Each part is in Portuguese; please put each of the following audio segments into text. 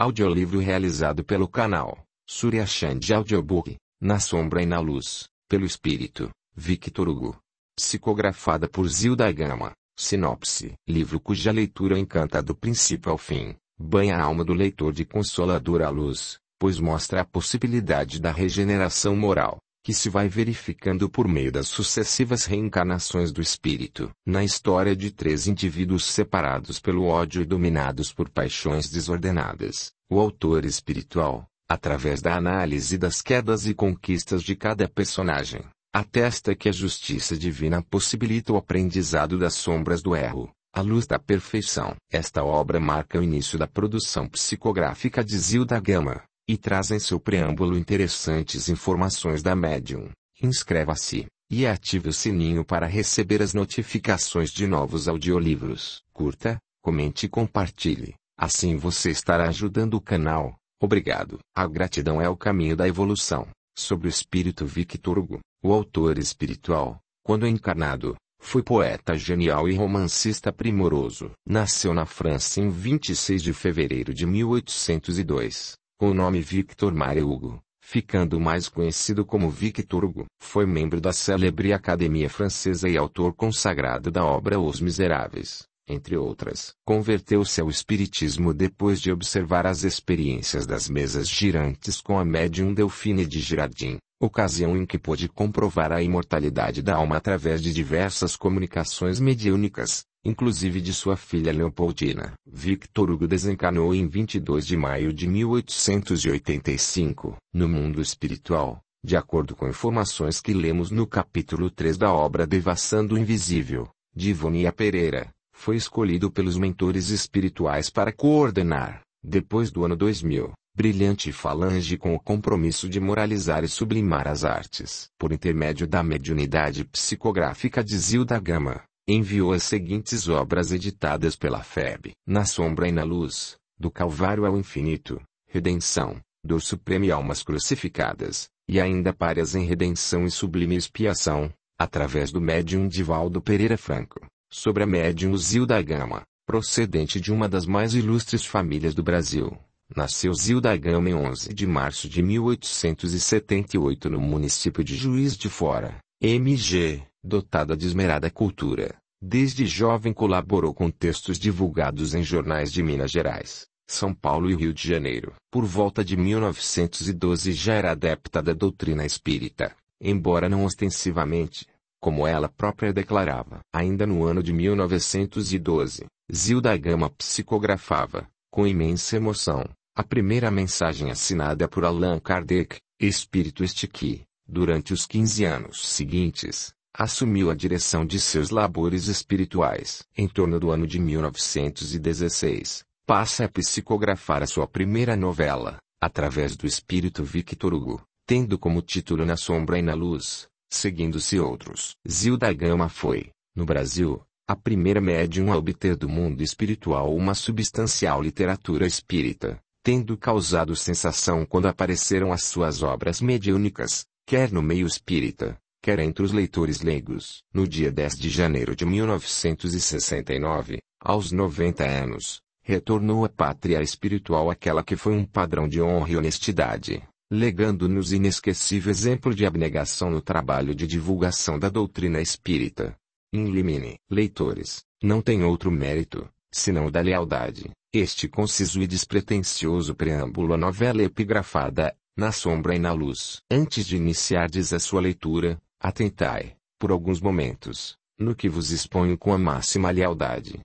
Audiolivro realizado pelo canal Surya Chand Audiobook, Na Sombra e na Luz, pelo Espírito, Victor Hugo. Psicografada por Zilda Gama. Sinopse. Livro cuja leitura encanta do princípio ao fim, banha a alma do leitor de consoladora luz, pois mostra a possibilidade da regeneração moral, que se vai verificando por meio das sucessivas reencarnações do espírito. Na história de três indivíduos separados pelo ódio e dominados por paixões desordenadas, o autor espiritual, através da análise das quedas e conquistas de cada personagem, atesta que a justiça divina possibilita o aprendizado das sombras do erro. A Luz da Perfeição. Esta obra marca o início da produção psicográfica de Zilda Gama, e trazem seu preâmbulo interessantes informações da Medium. Inscreva-se e ative o sininho para receber as notificações de novos audiolivros. Curta, comente e compartilhe. Assim você estará ajudando o canal. Obrigado. A gratidão é o caminho da evolução. Sobre o espírito Victor Hugo, o autor espiritual, quando encarnado, foi poeta genial e romancista primoroso. Nasceu na França em 26 de fevereiro de 1802 com o nome Victor Mário Hugo, ficando mais conhecido como Victor Hugo. Foi membro da célebre Academia Francesa e autor consagrado da obra Os Miseráveis, entre outras. Converteu-se ao espiritismo depois de observar as experiências das mesas girantes com a médium Delfine de Girardin, ocasião em que pôde comprovar a imortalidade da alma através de diversas comunicações mediúnicas inclusive de sua filha Leopoldina. Victor Hugo desencanou em 22 de maio de 1885, no mundo espiritual, de acordo com informações que lemos no capítulo 3 da obra Devassando o Invisível, de Ivonia Pereira, foi escolhido pelos mentores espirituais para coordenar, depois do ano 2000, brilhante falange com o compromisso de moralizar e sublimar as artes, por intermédio da mediunidade psicográfica de Zilda Gama, enviou as seguintes obras editadas pela FEB: Na Sombra e na Luz, Do Calvário ao Infinito, Redenção, do Supremo e Almas Crucificadas, e ainda Párias em Redenção e Sublime Expiação, através do médium Divaldo Pereira Franco, sobre a médium Zilda Gama, procedente de uma das mais ilustres famílias do Brasil. Nasceu Zilda Gama em 11 de março de 1878 no município de Juiz de Fora, MG dotada de esmerada cultura, desde jovem colaborou com textos divulgados em jornais de Minas Gerais, São Paulo e Rio de Janeiro. Por volta de 1912 já era adepta da doutrina espírita, embora não ostensivamente, como ela própria declarava. Ainda no ano de 1912, Zilda Gama psicografava, com imensa emoção, a primeira mensagem assinada por Allan Kardec, espírito este que, durante os 15 anos seguintes, assumiu a direção de seus labores espirituais. Em torno do ano de 1916, passa a psicografar a sua primeira novela, através do espírito Victor Hugo, tendo como título Na Sombra e na Luz, seguindo-se outros. Zilda Gama foi, no Brasil, a primeira médium a obter do mundo espiritual uma substancial literatura espírita, tendo causado sensação quando apareceram as suas obras mediúnicas, quer no meio espírita, quer entre os leitores leigos, no dia 10 de janeiro de 1969, aos 90 anos, retornou à pátria espiritual aquela que foi um padrão de honra e honestidade, legando-nos inesquecível exemplo de abnegação no trabalho de divulgação da doutrina espírita. Inlimine, leitores, não tem outro mérito, senão da lealdade, este conciso e despretensioso preâmbulo à novela epigrafada, na sombra e na luz. Antes de iniciar diz a sua leitura, Atentai, por alguns momentos, no que vos exponho com a máxima lealdade.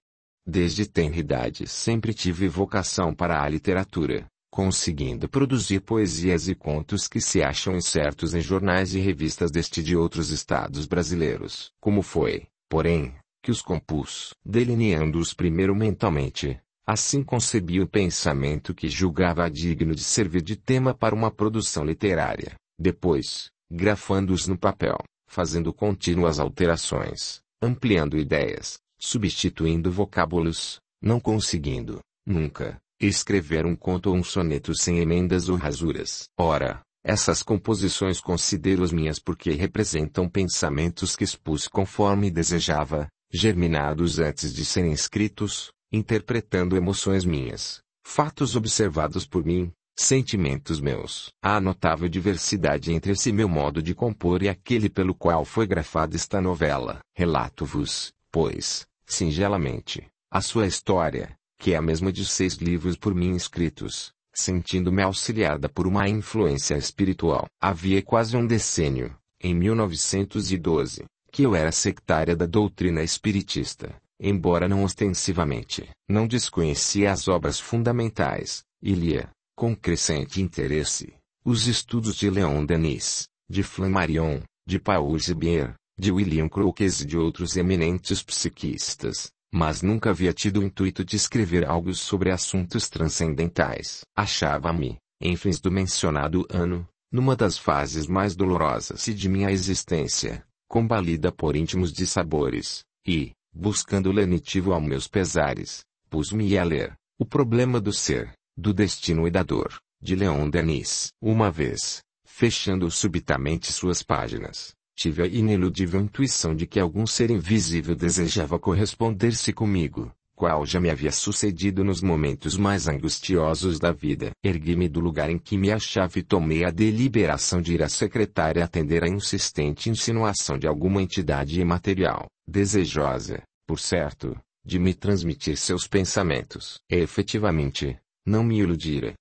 Desde tenridade sempre tive vocação para a literatura, conseguindo produzir poesias e contos que se acham incertos em jornais e revistas deste e de outros estados brasileiros. Como foi, porém, que os compus, delineando-os primeiro mentalmente, assim concebi o pensamento que julgava digno de servir de tema para uma produção literária. Depois, grafando-os no papel, fazendo contínuas alterações, ampliando ideias, substituindo vocábulos, não conseguindo, nunca, escrever um conto ou um soneto sem emendas ou rasuras. Ora, essas composições considero as minhas porque representam pensamentos que expus conforme desejava, germinados antes de serem escritos, interpretando emoções minhas, fatos observados por mim, sentimentos meus. Há notável diversidade entre esse meu modo de compor e aquele pelo qual foi grafada esta novela. Relato-vos, pois, singelamente, a sua história, que é a mesma de seis livros por mim escritos, sentindo-me auxiliada por uma influência espiritual. Havia quase um decênio, em 1912, que eu era sectária da doutrina espiritista, embora não ostensivamente. Não desconhecia as obras fundamentais, e lia, com crescente interesse, os estudos de Leon Denis, de Flammarion, de Paul Gibier, de William Crookes e de outros eminentes psiquistas, mas nunca havia tido o intuito de escrever algo sobre assuntos transcendentais. Achava-me, em fins do mencionado ano, numa das fases mais dolorosas de minha existência, combalida por íntimos dissabores, e, buscando lenitivo aos meus pesares, pus-me a ler O Problema do Ser, do Destino e da Dor, de Leon Denis. Uma vez, fechando subitamente suas páginas, tive a ineludível intuição de que algum ser invisível desejava corresponder-se comigo, qual já me havia sucedido nos momentos mais angustiosos da vida. Ergui-me do lugar em que me achava e tomei a deliberação de ir à secretária atender à insistente insinuação de alguma entidade imaterial, desejosa, por certo, de me transmitir seus pensamentos. E, efetivamente, não me iludira.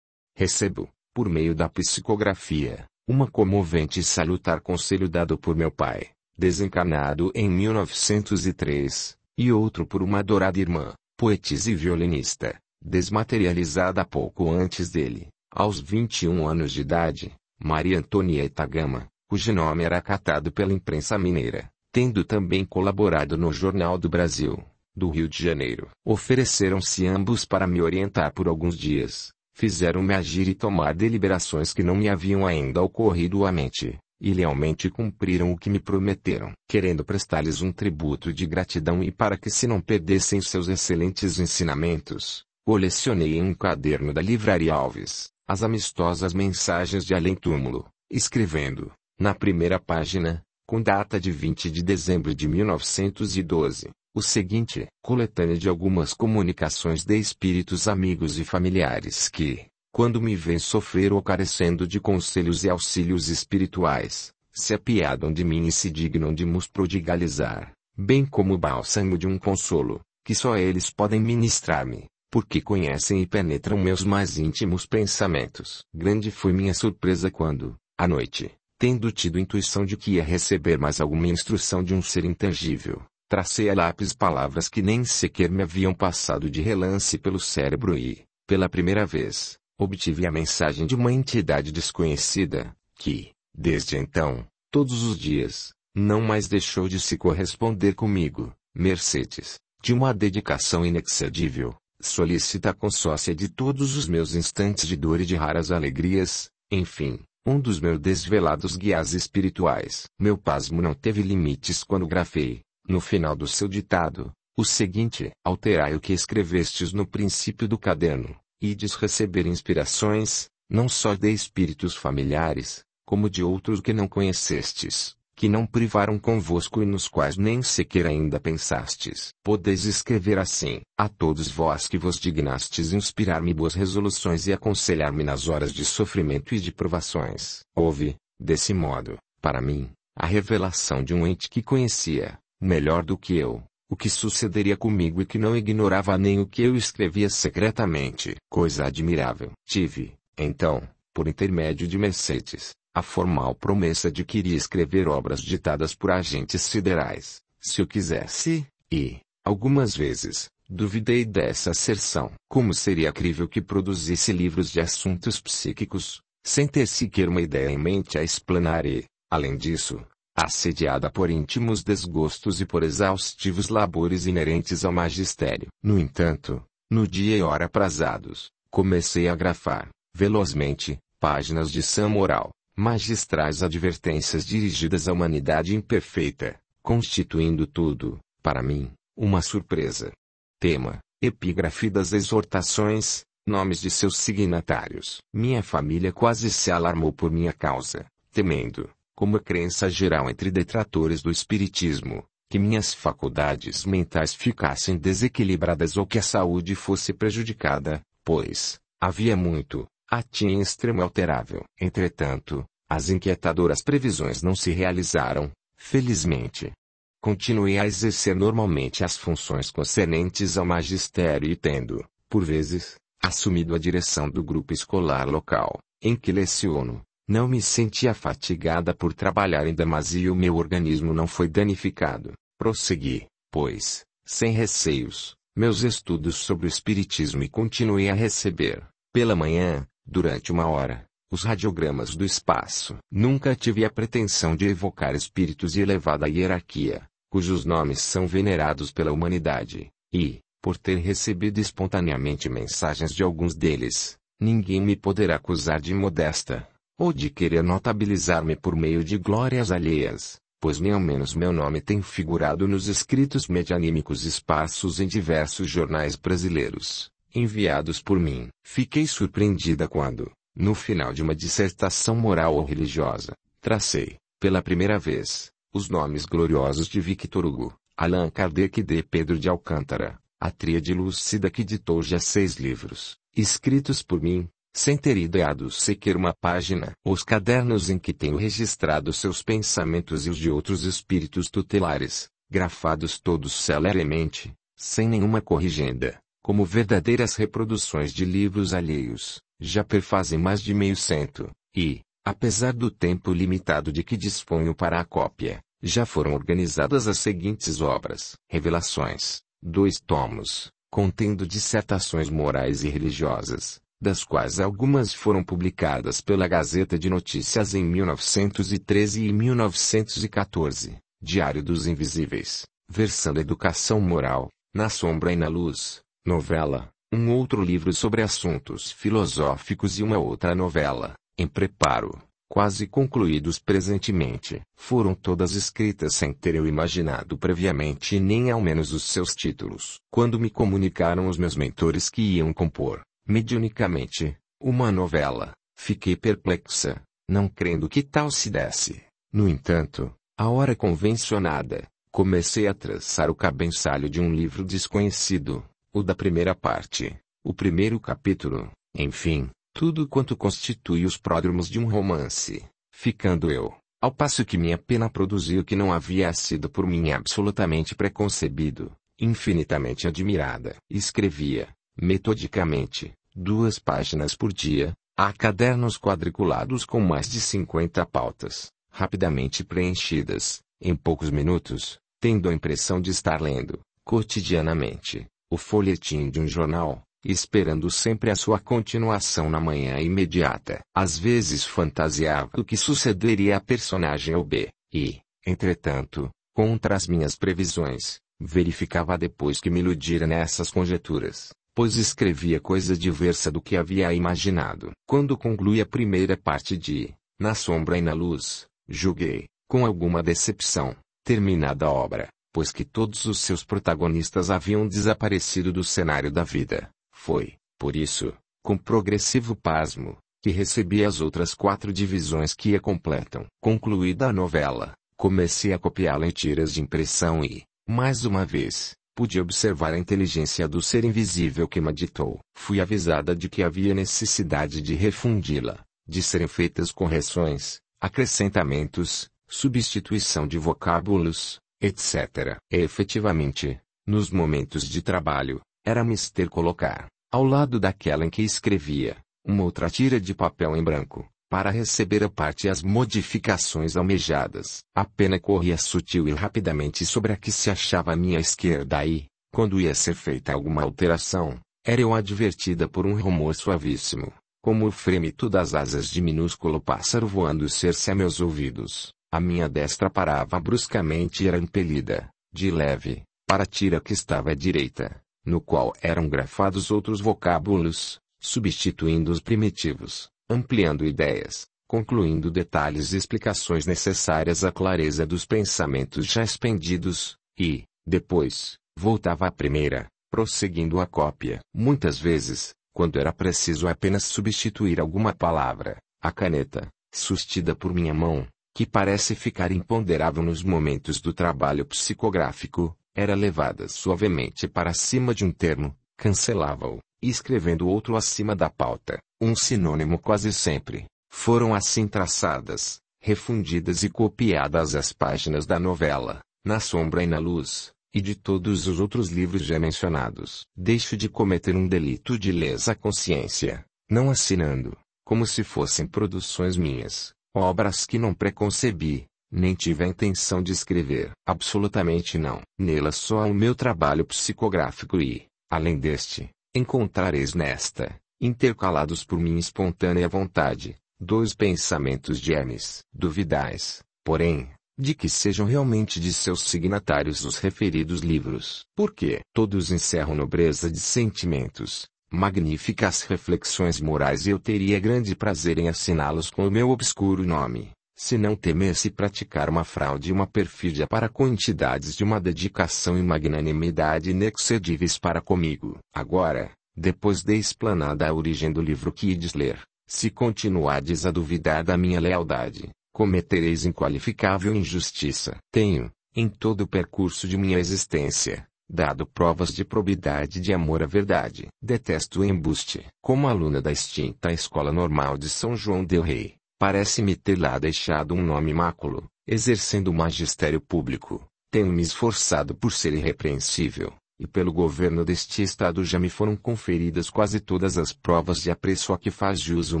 Recebo, por meio da psicografia, uma comovente e salutar conselho dado por meu pai, desencarnado em 1903, e outro por uma adorada irmã, poetisa e violinista, desmaterializada pouco antes dele, aos 21 anos de idade, Maria Antonieta Gama, cujo nome era acatado pela imprensa mineira, tendo também colaborado no Jornal do Brasil do Rio de Janeiro. Ofereceram-se ambos para me orientar por alguns dias, fizeram-me agir e tomar deliberações que não me haviam ainda ocorrido à mente, e lealmente cumpriram o que me prometeram, querendo prestar-lhes um tributo de gratidão e para que se não perdessem seus excelentes ensinamentos, colecionei em um caderno da Livraria Alves, as amistosas mensagens de além-túmulo, escrevendo, na primeira página, com data de 20 de dezembro de 1912, o seguinte: coletânea de algumas comunicações de espíritos amigos e familiares que, quando me vêm sofrer ou carecendo de conselhos e auxílios espirituais, se apiadam de mim e se dignam de nos prodigalizar, bem como o bálsamo de um consolo, que só eles podem ministrar-me, porque conhecem e penetram meus mais íntimos pensamentos. Grande foi minha surpresa quando, à noite, tendo tido intuição de que ia receber mais alguma instrução de um ser intangível, Tracei a lápis palavras que nem sequer me haviam passado de relance pelo cérebro e, pela primeira vez, obtive a mensagem de uma entidade desconhecida, que, desde então, todos os dias, não mais deixou de se corresponder comigo, Mercedes, de uma dedicação inexcedível, solícita consócia de todos os meus instantes de dor e de raras alegrias, enfim, um dos meus desvelados guias espirituais. Meu pasmo não teve limites quando grafei, no final do seu ditado, o seguinte: alterai o que escrevestes no princípio do caderno, ides receber inspirações, não só de espíritos familiares, como de outros que não conhecestes, que não privaram convosco e nos quais nem sequer ainda pensastes. Podeis escrever assim: A todos vós que vos dignastes inspirar-me boas resoluções e aconselhar-me nas horas de sofrimento e de provações. Houve, desse modo, para mim, a revelação de um ente que conhecia, melhor do que eu, o que sucederia comigo e que não ignorava nem o que eu escrevia secretamente, coisa admirável. Tive, então, por intermédio de Mercedes, a formal promessa de que iria escrever obras ditadas por agentes siderais, se eu quisesse, e, algumas vezes, duvidei dessa asserção. Como seria crível que produzisse livros de assuntos psíquicos, sem ter sequer uma ideia em mente a explanar e, além disso, assediada por íntimos desgostos e por exaustivos labores inerentes ao magistério. No entanto, no dia e hora aprazados, comecei a grafar, velozmente, páginas de sã moral, magistrais advertências dirigidas à humanidade imperfeita, constituindo tudo, para mim, uma surpresa. Tema, epígrafe das exortações, nomes de seus signatários. Minha família quase se alarmou por minha causa, temendo, como crença geral entre detratores do espiritismo, que minhas faculdades mentais ficassem desequilibradas ou que a saúde fosse prejudicada, pois havia muito, atia em extremo alterável. Entretanto, as inquietadoras previsões não se realizaram, felizmente. Continuei a exercer normalmente as funções concernentes ao magistério e tendo, por vezes, assumido a direção do grupo escolar local, em que leciono, não me sentia fatigada por trabalhar em demasia e o meu organismo não foi danificado. Prossegui, pois, sem receios, meus estudos sobre o Espiritismo e continuei a receber, pela manhã, durante uma hora, os radiogramas do espaço. Nunca tive a pretensão de evocar espíritos de elevada hierarquia, cujos nomes são venerados pela humanidade, e, por ter recebido espontaneamente mensagens de alguns deles, ninguém me poderá acusar de modesta ou de querer notabilizar-me por meio de glórias alheias, pois nem ao menos meu nome tem figurado nos escritos medianímicos espaços em diversos jornais brasileiros, enviados por mim. Fiquei surpreendida quando, no final de uma dissertação moral ou religiosa, tracei, pela primeira vez, os nomes gloriosos de Victor Hugo, Allan Kardec e D. Pedro de Alcântara, a tria de Lucida que ditou já seis livros, escritos por mim, sem ter ideado sequer uma página, os cadernos em que tenho registrado seus pensamentos e os de outros espíritos tutelares, grafados todos celeremente, sem nenhuma corrigenda, como verdadeiras reproduções de livros alheios, já perfazem mais de meio cento, e, apesar do tempo limitado de que disponho para a cópia, já foram organizadas as seguintes obras: Revelações, dois tomos, contendo dissertações morais e religiosas, das quais algumas foram publicadas pela Gazeta de Notícias em 1913 e 1914, Diário dos Invisíveis, versão educação moral, na sombra e na luz, novela, um outro livro sobre assuntos filosóficos e uma outra novela, em preparo, quase concluídos presentemente, foram todas escritas sem ter eu imaginado previamente nem ao menos os seus títulos. Quando me comunicaram os meus mentores que iam compor mediunicamente, uma novela. Fiquei perplexa, não crendo que tal se desse. No entanto, à hora convencionada, comecei a traçar o cabeçalho de um livro desconhecido, o da primeira parte, o primeiro capítulo, enfim, tudo quanto constitui os pródromos de um romance, ficando eu, ao passo que minha pena produziu que não havia sido por mim absolutamente preconcebido, infinitamente admirada. Escrevia, metodicamente, duas páginas por dia, há cadernos quadriculados com mais de 50 pautas, rapidamente preenchidas, em poucos minutos, tendo a impressão de estar lendo, cotidianamente, o folhetim de um jornal, esperando sempre a sua continuação na manhã imediata. Às vezes fantasiava o que sucederia a personagem ou B, e, entretanto, contra as minhas previsões, verificava depois que me iludira nessas conjecturas pois escrevia coisa diversa do que havia imaginado. Quando conclui a primeira parte de Na Sombra e na Luz, julguei, com alguma decepção, terminada a obra, pois que todos os seus protagonistas haviam desaparecido do cenário da vida. Foi, por isso, com progressivo pasmo, que recebi as outras quatro divisões que a completam. Concluída a novela, comecei a copiá-la em tiras de impressão e, mais uma vez, Pude observar a inteligência do ser invisível que meditou. Fui avisada de que havia necessidade de refundi-la, de serem feitas correções, acrescentamentos, substituição de vocábulos, etc. E, efetivamente, nos momentos de trabalho, era mister colocar, ao lado daquela em que escrevia, uma outra tira de papel em branco, para receber a parte e as modificações almejadas. A pena corria sutil e rapidamente sobre a que se achava à minha esquerda e, quando ia ser feita alguma alteração, era eu advertida por um rumor suavíssimo, como o frêmito das asas de minúsculo pássaro voando cerce a meus ouvidos. A minha destra parava bruscamente e era impelida, de leve, para a tira que estava à direita, no qual eram grafados outros vocábulos, substituindo os primitivos ampliando ideias, concluindo detalhes e explicações necessárias à clareza dos pensamentos já expendidos, e, depois, voltava à primeira, prosseguindo a cópia. Muitas vezes, quando era preciso apenas substituir alguma palavra, a caneta, sustida por minha mão, que parece ficar imponderável nos momentos do trabalho psicográfico, era levada suavemente para cima de um termo, cancelava-o, e escrevendo outro acima da pauta, um sinônimo quase sempre, foram assim traçadas, refundidas e copiadas as páginas da novela, Na Sombra e na Luz, e de todos os outros livros já mencionados. Deixo de cometer um delito de lesa consciência, não assinando, como se fossem produções minhas, obras que não preconcebi, nem tive a intenção de escrever. Absolutamente não. Nela só há o meu trabalho psicográfico e, além deste, encontrareis nesta, intercalados por minha espontânea vontade, dois pensamentos de Hermes. Duvidais, porém, de que sejam realmente de seus signatários os referidos livros, porque todos encerram nobreza de sentimentos, magníficas reflexões morais e eu teria grande prazer em assiná-los com o meu obscuro nome, se não temesse praticar uma fraude e uma perfídia para com entidades de uma dedicação e magnanimidade inexcedíveis para comigo. Agora, depois de explanada a origem do livro que ides ler, se continuardes a duvidar da minha lealdade, cometereis inqualificável injustiça. Tenho, em todo o percurso de minha existência, dado provas de probidade de amor à verdade. Detesto o embuste. Como aluna da extinta Escola Normal de São João del Rei, parece-me ter lá deixado um nome máculo, exercendo o magistério público. Tenho me esforçado por ser irrepreensível, e pelo governo deste estado já me foram conferidas quase todas as provas de apreço a que faz jus o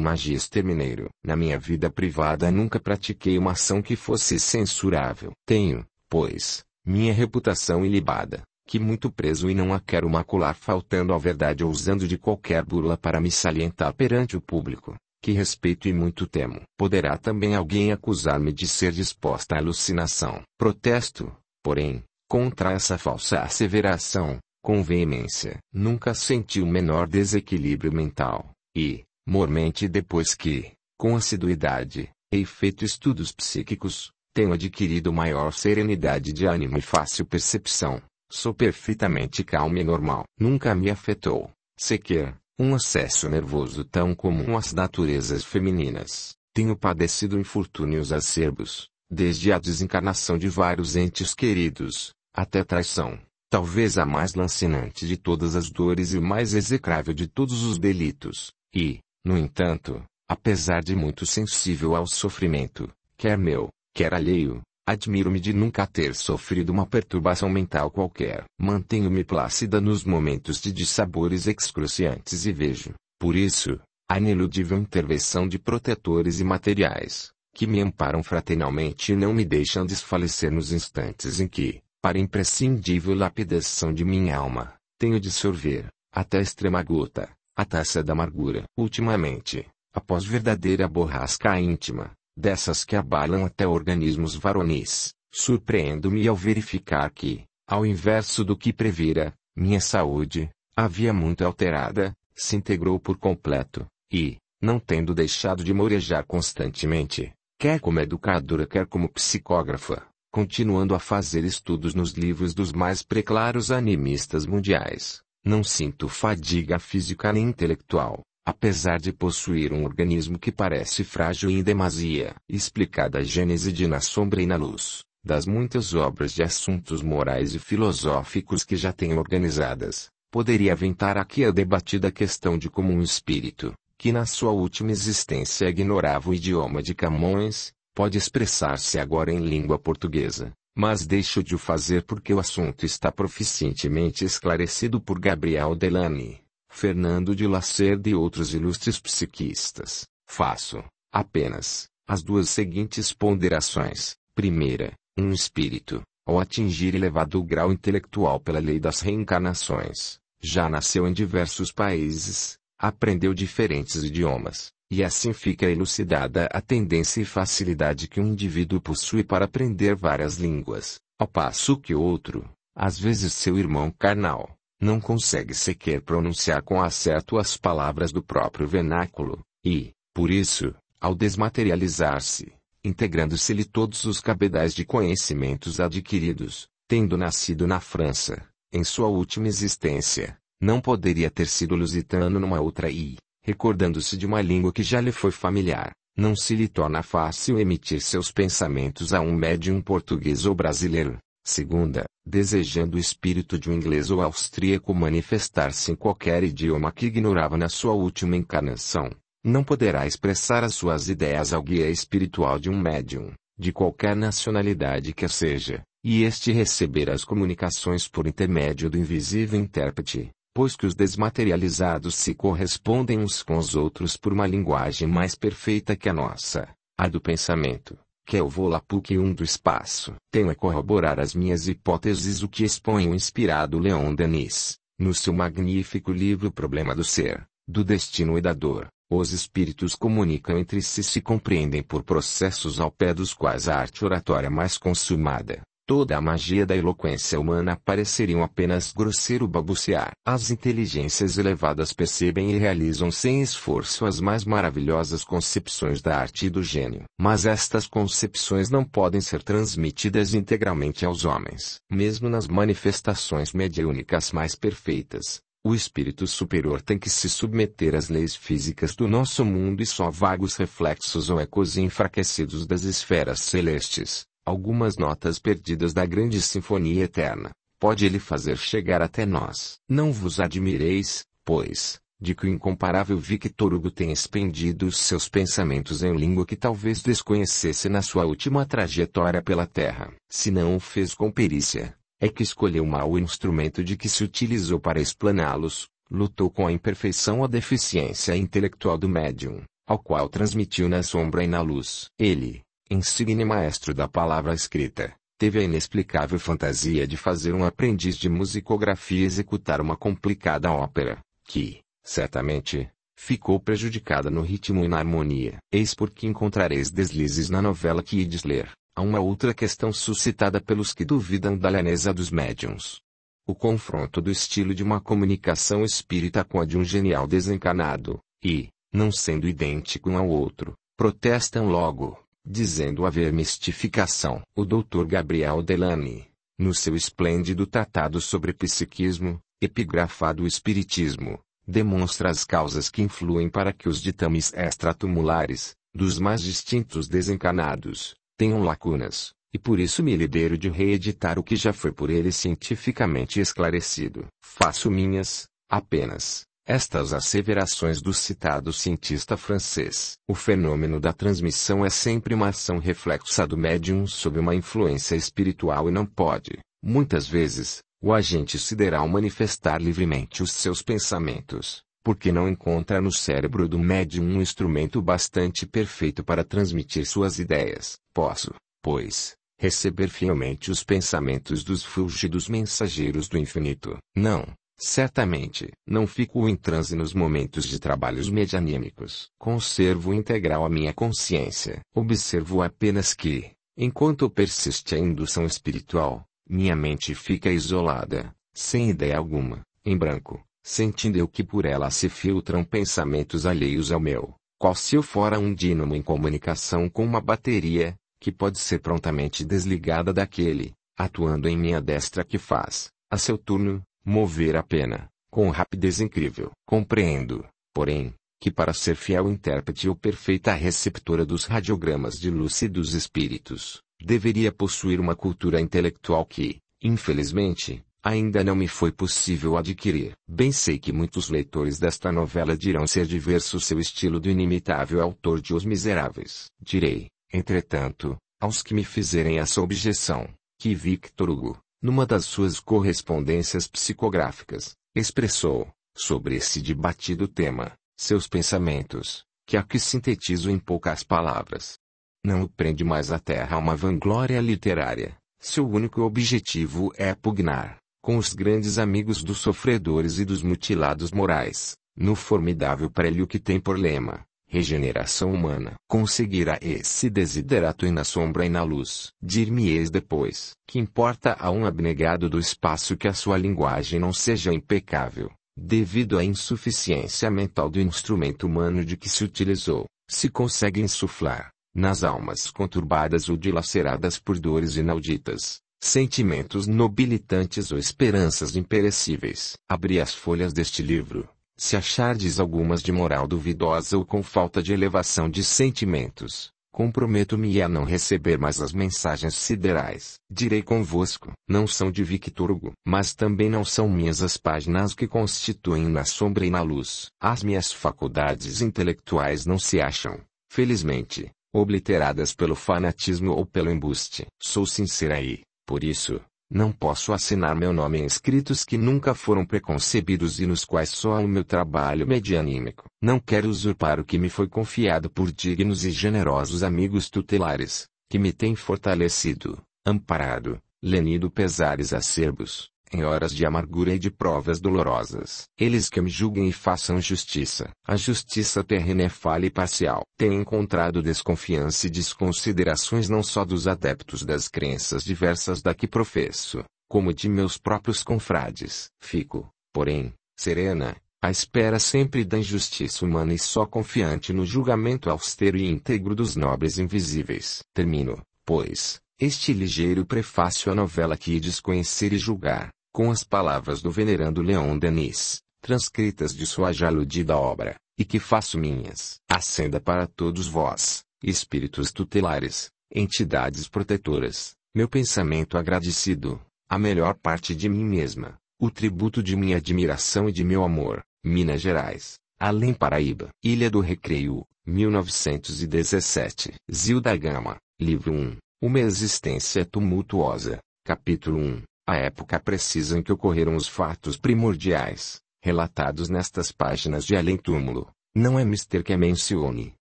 magister mineiro. Na minha vida privada nunca pratiquei uma ação que fosse censurável. Tenho, pois, minha reputação ilibada, que muito preso e não a quero macular faltando à verdade ou usando de qualquer burla para me salientar perante o público que respeito e muito temo. Poderá também alguém acusar-me de ser disposta à alucinação. Protesto, porém, contra essa falsa asseveração, com veemência. Nunca senti o menor desequilíbrio mental, e, mormente depois que, com assiduidade, e feito estudos psíquicos, tenho adquirido maior serenidade de ânimo e fácil percepção. Sou perfeitamente calmo e normal. Nunca me afetou, sequer, um acesso nervoso tão comum às naturezas femininas. Tenho padecido infortúnios acerbos, desde a desencarnação de vários entes queridos, até traição, talvez a mais lancinante de todas as dores e o mais execrável de todos os delitos, e, no entanto, apesar de muito sensível ao sofrimento, quer meu, quer alheio, admiro-me de nunca ter sofrido uma perturbação mental qualquer. Mantenho-me plácida nos momentos de dissabores excruciantes e vejo, por isso, a ineludível intervenção de protetores e materiais, que me amparam fraternalmente e não me deixam desfalecer nos instantes em que, para imprescindível lapidação de minha alma, tenho de sorver, até a extrema gota, a taça da amargura. Ultimamente, após verdadeira borrasca íntima, dessas que abalam até organismos varonis, surpreendo-me ao verificar que, ao inverso do que previra, minha saúde, havia muito alterada, se integrou por completo, e, não tendo deixado de morejar constantemente, quer como educadora quer como psicógrafa, continuando a fazer estudos nos livros dos mais preclaros animistas mundiais. Não sinto fadiga física nem intelectual, apesar de possuir um organismo que parece frágil em demasia. Explicada a gênese de Na Sombra e na Luz, das muitas obras de assuntos morais e filosóficos que já tenho organizadas, poderia aventar aqui a debatida questão de como um espírito, que na sua última existência ignorava o idioma de Camões, pode expressar-se agora em língua portuguesa, mas deixo de o fazer porque o assunto está proficientemente esclarecido por Gabriel Delany, Fernando de Lacerda e outros ilustres psiquistas. Faço, apenas, as duas seguintes ponderações. Primeira, um espírito, ao atingir elevado grau intelectual pela lei das reencarnações, já nasceu em diversos países, aprendeu diferentes idiomas, e assim fica elucidada a tendência e facilidade que um indivíduo possui para aprender várias línguas, ao passo que outro, às vezes seu irmão carnal, não consegue sequer pronunciar com acerto as palavras do próprio vernáculo, e, por isso, ao desmaterializar-se, integrando-se-lhe todos os cabedais de conhecimentos adquiridos, tendo nascido na França, em sua última existência, não poderia ter sido lusitano numa outra e, recordando-se de uma língua que já lhe foi familiar, não se lhe torna fácil emitir seus pensamentos a um médium português ou brasileiro. Segunda, desejando o espírito de um inglês ou austríaco manifestar-se em qualquer idioma que ignorava na sua última encarnação, não poderá expressar as suas ideias ao guia espiritual de um médium, de qualquer nacionalidade que seja, e este receberá as comunicações por intermédio do invisível intérprete, pois que os desmaterializados se correspondem uns com os outros por uma linguagem mais perfeita que a nossa, a do pensamento, que é o volapük-um do espaço. Tenho a corroborar as minhas hipóteses o que expõe o inspirado Leon Denis, no seu magnífico livro Problema do Ser, do Destino e da Dor. Os espíritos comunicam entre si se compreendem por processos ao pé dos quais a arte oratória mais consumada, Toda a magia da eloquência humana pareceriam apenas grosseiro balbuciar. As inteligências elevadas percebem e realizam sem esforço as mais maravilhosas concepções da arte e do gênio. Mas estas concepções não podem ser transmitidas integralmente aos homens. Mesmo nas manifestações mediúnicas mais perfeitas, o espírito superior tem que se submeter às leis físicas do nosso mundo e só vagos reflexos ou ecos enfraquecidos das esferas celestes algumas notas perdidas da grande sinfonia eterna, pode ele fazer chegar até nós. Não vos admireis, pois, de que o incomparável Victor Hugo tenha expendido os seus pensamentos em língua que talvez desconhecesse na sua última trajetória pela Terra. Se não o fez com perícia, é que escolheu mal o instrumento de que se utilizou para explaná-los, lutou com a imperfeição ou deficiência intelectual do médium, ao qual transmitiu na sombra e na luz. Ele, insigne maestro da palavra escrita, teve a inexplicável fantasia de fazer um aprendiz de musicografia executar uma complicada ópera, que, certamente, ficou prejudicada no ritmo e na harmonia. Eis porque encontrareis deslizes na novela que ides ler. Há uma outra questão suscitada pelos que duvidam da lhaneza dos médiums. O confronto do estilo de uma comunicação espírita com a de um genial desencarnado, e, não sendo idêntico um ao outro, protestam logo dizendo haver mistificação. O Dr. Gabriel Delany, no seu esplêndido tratado sobre psiquismo, epigrafado o Espiritismo, demonstra as causas que influem para que os ditames extratumulares, dos mais distintos desencarnados, tenham lacunas, e por isso me libero de reeditar o que já foi por ele cientificamente esclarecido. Faço minhas, apenas, estas asseverações do citado cientista francês. O fenômeno da transmissão é sempre uma ação reflexa do médium sob uma influência espiritual e não pode, muitas vezes, o agente sideral manifestar livremente os seus pensamentos, porque não encontra no cérebro do médium um instrumento bastante perfeito para transmitir suas ideias. Posso, pois, receber fielmente os pensamentos dos fulgidos mensageiros do infinito. Não, Certamente, não fico em transe nos momentos de trabalhos medianímicos. Conservo integral a minha consciência. Observo apenas que, enquanto persiste a indução espiritual, minha mente fica isolada, sem ideia alguma, em branco, sentindo eu que por ela se filtram pensamentos alheios ao meu, qual se eu fora um dínamo em comunicação com uma bateria, que pode ser prontamente desligada daquele, atuando em minha destra que faz, a seu turno, mover a pena, com rapidez incrível. Compreendo, porém, que para ser fiel intérprete ou perfeita receptora dos radiogramas de dos espíritos, deveria possuir uma cultura intelectual que, infelizmente, ainda não me foi possível adquirir. Bem sei que muitos leitores desta novela dirão ser diverso seu estilo do inimitável autor de Os Miseráveis. Direi, entretanto, aos que me fizerem essa objeção, que Victor Hugo, numa das suas correspondências psicográficas, expressou, sobre esse debatido tema, seus pensamentos, que aqui sintetizo em poucas palavras. Não o prende mais a terra uma vanglória literária, seu único objetivo é pugnar, com os grandes amigos dos sofredores e dos mutilados morais, no formidável prélio que tem por lema, regeneração humana. Conseguirá esse desiderato e na sombra e na luz. Dir-me-eis depois, que importa a um abnegado do espaço que a sua linguagem não seja impecável, devido à insuficiência mental do instrumento humano de que se utilizou, se consegue insuflar, nas almas conturbadas ou dilaceradas por dores inauditas, sentimentos nobilitantes ou esperanças imperecíveis. Abri as folhas deste livro se achardes algumas de moral duvidosa ou com falta de elevação de sentimentos, comprometo-me a não receber mais as mensagens siderais. Direi convosco, não são de Victor mas também não são minhas as páginas que constituem na sombra e na luz. As minhas faculdades intelectuais não se acham, felizmente, obliteradas pelo fanatismo ou pelo embuste. Sou sincera e, por isso, não posso assinar meu nome em escritos que nunca foram preconcebidos e nos quais só há o meu trabalho medianímico. Não quero usurpar o que me foi confiado por dignos e generosos amigos tutelares, que me têm fortalecido, amparado, lenido pesares acerbos, em horas de amargura e de provas dolorosas. Eles que me julguem e façam justiça. A justiça terrena é falha e parcial. Tenho encontrado desconfiança e desconsiderações não só dos adeptos das crenças diversas da que professo, como de meus próprios confrades. Fico, porém, serena, à espera sempre da injustiça humana e só confiante no julgamento austero e íntegro dos nobres invisíveis. Termino, pois, este ligeiro prefácio à novela que desconhecer e julgar, com as palavras do venerando Leon Denis, transcritas de sua já aludida obra, e que faço minhas. Acenda para todos vós, espíritos tutelares, entidades protetoras, meu pensamento agradecido, a melhor parte de mim mesma, o tributo de minha admiração e de meu amor, Minas Gerais, Além Paraíba, Ilha do Recreio, 1917. Zilda Gama, Livro 1. Uma existência tumultuosa, Capítulo 1 a época precisa em que ocorreram os fatos primordiais, relatados nestas páginas de Além Túmulo, não é mister que mencione,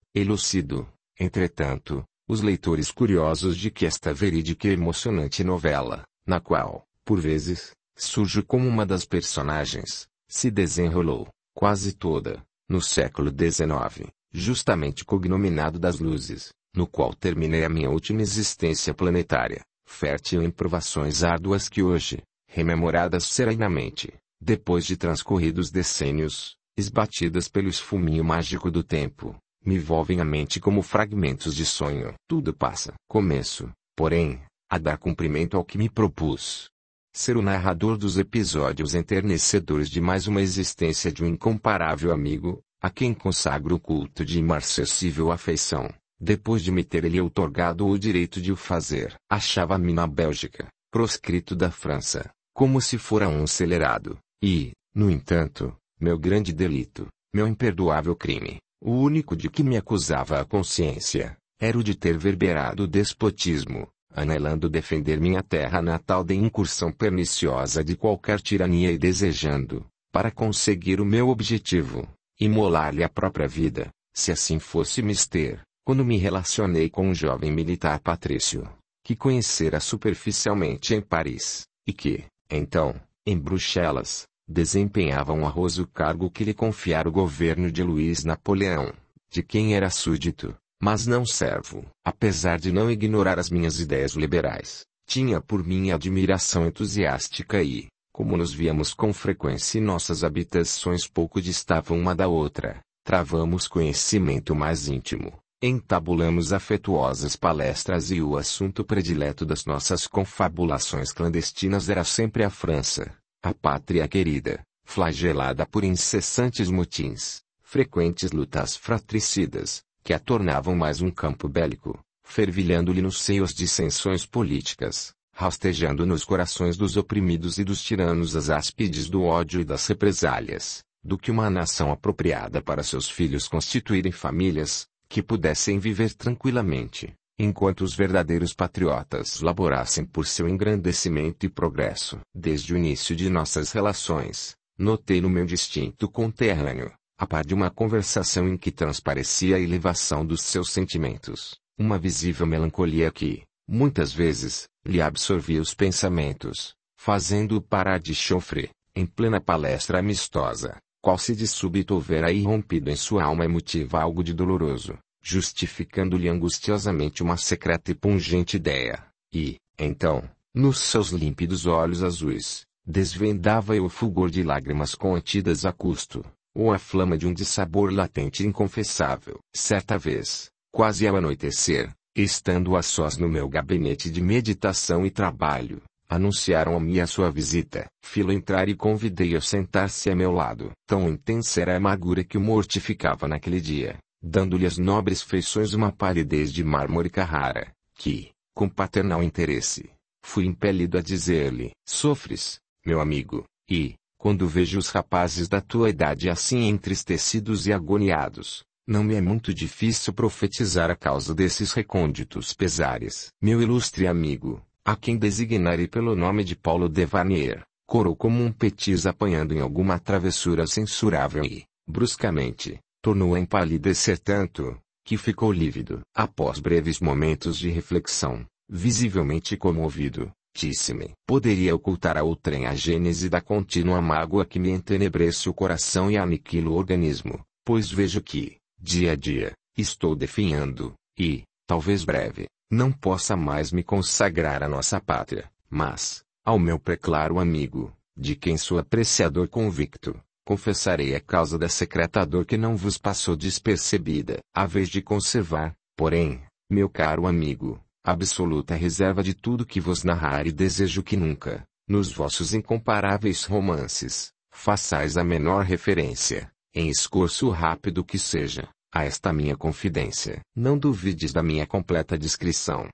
elucido, entretanto, os leitores curiosos de que esta verídica e emocionante novela, na qual, por vezes, surge como uma das personagens, se desenrolou, quase toda, no século XIX, justamente cognominado das luzes, no qual terminei a minha última existência planetária fértil em provações árduas que hoje, rememoradas serenamente, depois de transcorridos decênios, esbatidas pelo esfuminho mágico do tempo, me envolvem a mente como fragmentos de sonho. Tudo passa. Começo, porém, a dar cumprimento ao que me propus. Ser o narrador dos episódios enternecedores de mais uma existência de um incomparável amigo, a quem consagro o culto de imarcessível afeição depois de me ter ele outorgado o direito de o fazer. Achava-me na Bélgica, proscrito da França, como se fora um acelerado, e, no entanto, meu grande delito, meu imperdoável crime, o único de que me acusava a consciência, era o de ter verberado o despotismo, anelando defender minha terra natal da incursão perniciosa de qualquer tirania e desejando, para conseguir o meu objetivo, imolar-lhe a própria vida, se assim fosse mister, quando me relacionei com um jovem militar patrício, que conhecera superficialmente em Paris, e que, então, em Bruxelas, desempenhava um arroso cargo que lhe confiara o governo de Luís Napoleão, de quem era súdito, mas não servo. Apesar de não ignorar as minhas ideias liberais, tinha por mim admiração entusiástica e, como nos víamos com frequência e nossas habitações pouco distavam uma da outra, travamos conhecimento mais íntimo. Entabulamos afetuosas palestras e o assunto predileto das nossas confabulações clandestinas era sempre a França, a pátria querida, flagelada por incessantes motins, frequentes lutas fratricidas, que a tornavam mais um campo bélico, fervilhando-lhe nos seios dissensões políticas, rastejando nos corações dos oprimidos e dos tiranos as áspides do ódio e das represálias, do que uma nação apropriada para seus filhos constituírem famílias, que pudessem viver tranquilamente, enquanto os verdadeiros patriotas laborassem por seu engrandecimento e progresso. Desde o início de nossas relações, notei no meu distinto conterrâneo, a par de uma conversação em que transparecia a elevação dos seus sentimentos, uma visível melancolia que, muitas vezes, lhe absorvia os pensamentos, fazendo-o parar de chofre, em plena palestra amistosa, qual se de súbito houvera irrompido em sua alma emotiva algo de doloroso, justificando-lhe angustiosamente uma secreta e pungente ideia, e, então, nos seus límpidos olhos azuis, desvendava eu o fulgor de lágrimas contidas a custo, ou a flama de um dissabor latente e inconfessável. Certa vez, quase ao anoitecer, estando a sós no meu gabinete de meditação e trabalho, anunciaram a mim a sua visita. Filo entrar e convidei-o a sentar-se a meu lado. Tão intensa era a amargura que o mortificava naquele dia, dando-lhe as nobres feições uma palidez de mármore carrara, que, com paternal interesse, fui impelido a dizer-lhe: Sofres, meu amigo, e, quando vejo os rapazes da tua idade assim entristecidos e agoniados, não me é muito difícil profetizar a causa desses recônditos pesares. Meu ilustre amigo, a quem designarei pelo nome de Paulo Devanier, corou como um petis apanhando em alguma travessura censurável e, bruscamente, tornou a empalidecer tanto, que ficou lívido. Após breves momentos de reflexão, visivelmente comovido, disse-me: Poderia ocultar a outrem a gênese da contínua mágoa que me entenebrece o coração e aniquila o organismo, pois vejo que, dia a dia, estou definhando, e, talvez breve, não possa mais me consagrar à nossa pátria, mas, ao meu preclaro amigo, de quem sou apreciador convicto, confessarei a causa da secreta dor que não vos passou despercebida, a vez de conservar, porém, meu caro amigo, absoluta reserva de tudo que vos narrar e desejo que nunca, nos vossos incomparáveis romances, façais a menor referência, em escurso rápido que seja, a esta minha confidência. Não duvides da minha completa descrição.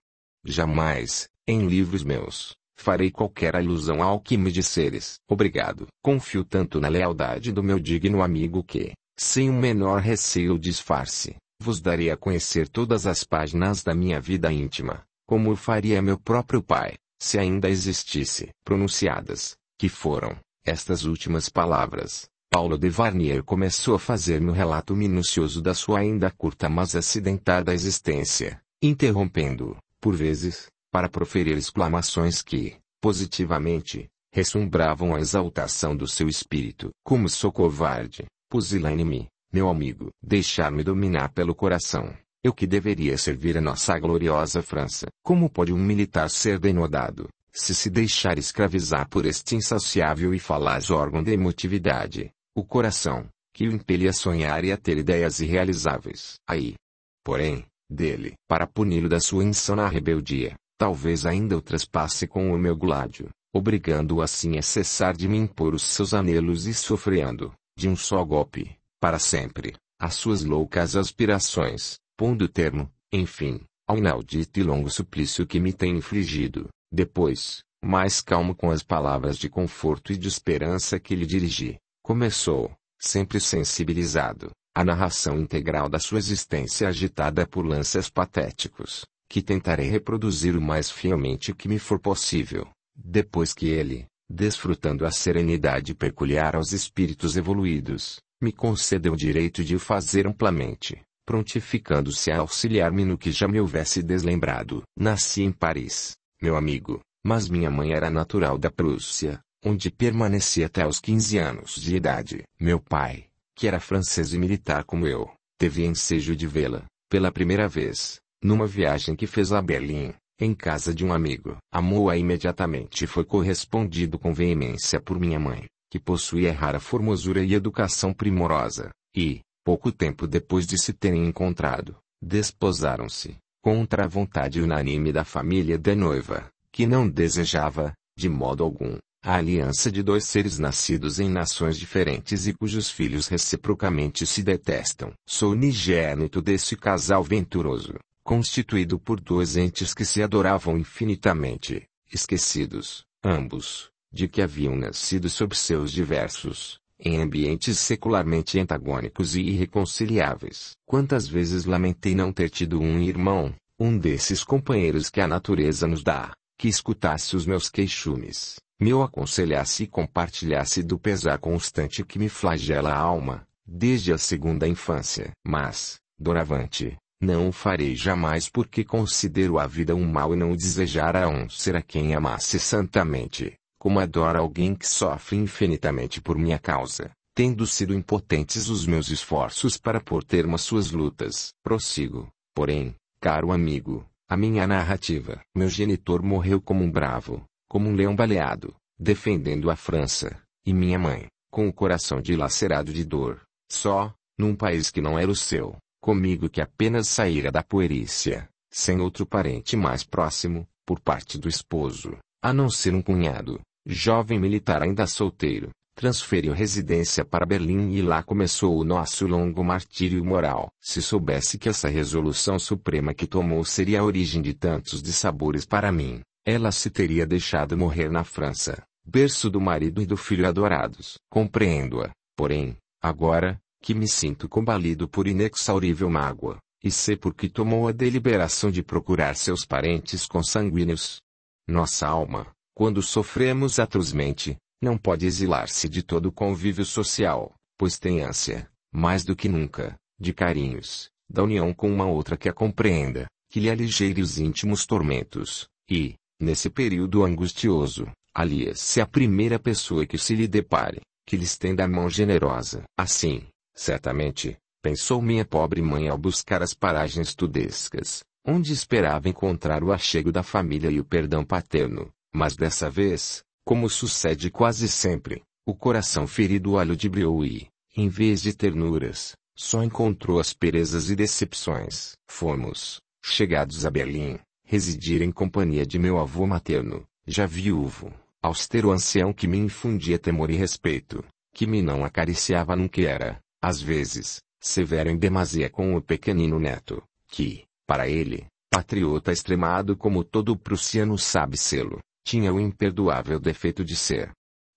Jamais, em livros meus, farei qualquer alusão ao que me disseres. Obrigado. Confio tanto na lealdade do meu digno amigo que, sem o menor receio ou disfarce, vos darei a conhecer todas as páginas da minha vida íntima, como o faria meu próprio pai, se ainda existisse. Pronunciadas, que foram, estas últimas palavras, Paulo de Varnier começou a fazer-me o um relato minucioso da sua ainda curta mas acidentada existência, interrompendo, por vezes, para proferir exclamações que, positivamente, ressumbravam a exaltação do seu espírito. Como sou covarde, pusilânime, meu amigo, deixar-me dominar pelo coração. Eu que deveria servir a nossa gloriosa França. Como pode um militar ser denodado, se se deixar escravizar por este insaciável e falaz órgão da emotividade? o coração, que o impele a sonhar e a ter ideias irrealizáveis. Aí, porém, dele, para puni-lo da sua insana rebeldia, talvez ainda o traspasse com o meu gládio, obrigando-o assim a cessar de me impor os seus anelos e sofrendo, de um só golpe, para sempre, as suas loucas aspirações, pondo termo, enfim, ao inaudito e longo suplício que me tem infligido. Depois, mais calmo com as palavras de conforto e de esperança que lhe dirigi, Começou, sempre sensibilizado, a narração integral da sua existência agitada por lances patéticos, que tentarei reproduzir o mais fielmente que me for possível, depois que ele, desfrutando a serenidade peculiar aos espíritos evoluídos, me concedeu o direito de o fazer amplamente, prontificando-se a auxiliar-me no que já me houvesse deslembrado. Nasci em Paris, meu amigo, mas minha mãe era natural da Prússia, onde permaneci até os 15 anos de idade. Meu pai, que era francês e militar como eu, teve ensejo de vê-la, pela primeira vez, numa viagem que fez a Berlim, em casa de um amigo. Amou-a imediatamente e foi correspondido com veemência por minha mãe, que possuía rara formosura e educação primorosa, e, pouco tempo depois de se terem encontrado, desposaram-se, contra a vontade unânime da família da noiva, que não desejava, de modo algum, a aliança de dois seres nascidos em nações diferentes e cujos filhos reciprocamente se detestam. Sou unigênito desse casal venturoso, constituído por dois entes que se adoravam infinitamente, esquecidos, ambos, de que haviam nascido sob seus diversos, em ambientes secularmente antagônicos e irreconciliáveis. Quantas vezes lamentei não ter tido um irmão, um desses companheiros que a natureza nos dá, que escutasse os meus queixumes meu aconselhasse é e compartilhasse do pesar constante que me flagela a alma, desde a segunda infância. Mas, doravante, não o farei jamais porque considero a vida um mal e não o desejara a um ser a quem amasse santamente, como adora alguém que sofre infinitamente por minha causa, tendo sido impotentes os meus esforços para pôr termo às suas lutas. Prossigo, porém, caro amigo, a minha narrativa. Meu genitor morreu como um bravo, como um leão baleado, defendendo a França, e minha mãe, com o coração dilacerado de dor, só, num país que não era o seu, comigo que apenas saíra da puerícia, sem outro parente mais próximo, por parte do esposo, a não ser um cunhado, jovem militar ainda solteiro, transferiu residência para Berlim e lá começou o nosso longo martírio moral. Se soubesse que essa resolução suprema que tomou seria a origem de tantos dissabores para mim, ela se teria deixado morrer na França, berço do marido e do filho adorados. Compreendo-a, porém, agora, que me sinto combalido por inexaurível mágoa, e sei por que tomou a deliberação de procurar seus parentes consanguíneos. Nossa alma, quando sofremos atrozmente, não pode exilar-se de todo o convívio social, pois tem ânsia, mais do que nunca, de carinhos, da união com uma outra que a compreenda, que lhe aligeire os íntimos tormentos, e, Nesse período angustioso, aliás, se a primeira pessoa que se lhe depare, que lhe estenda a mão generosa. Assim, certamente, pensou minha pobre mãe ao buscar as paragens tudescas, onde esperava encontrar o achego da família e o perdão paterno, mas dessa vez, como sucede quase sempre, o coração ferido de ludibriou e, em vez de ternuras, só encontrou asperezas e decepções. Fomos, chegados a Berlim, residir em companhia de meu avô materno, já viúvo, austero ancião que me infundia temor e respeito, que me não acariciava nunca era, às vezes, severo em demasia com o pequenino neto, que, para ele, patriota extremado como todo prussiano sabe sê-lo, tinha o imperdoável defeito de ser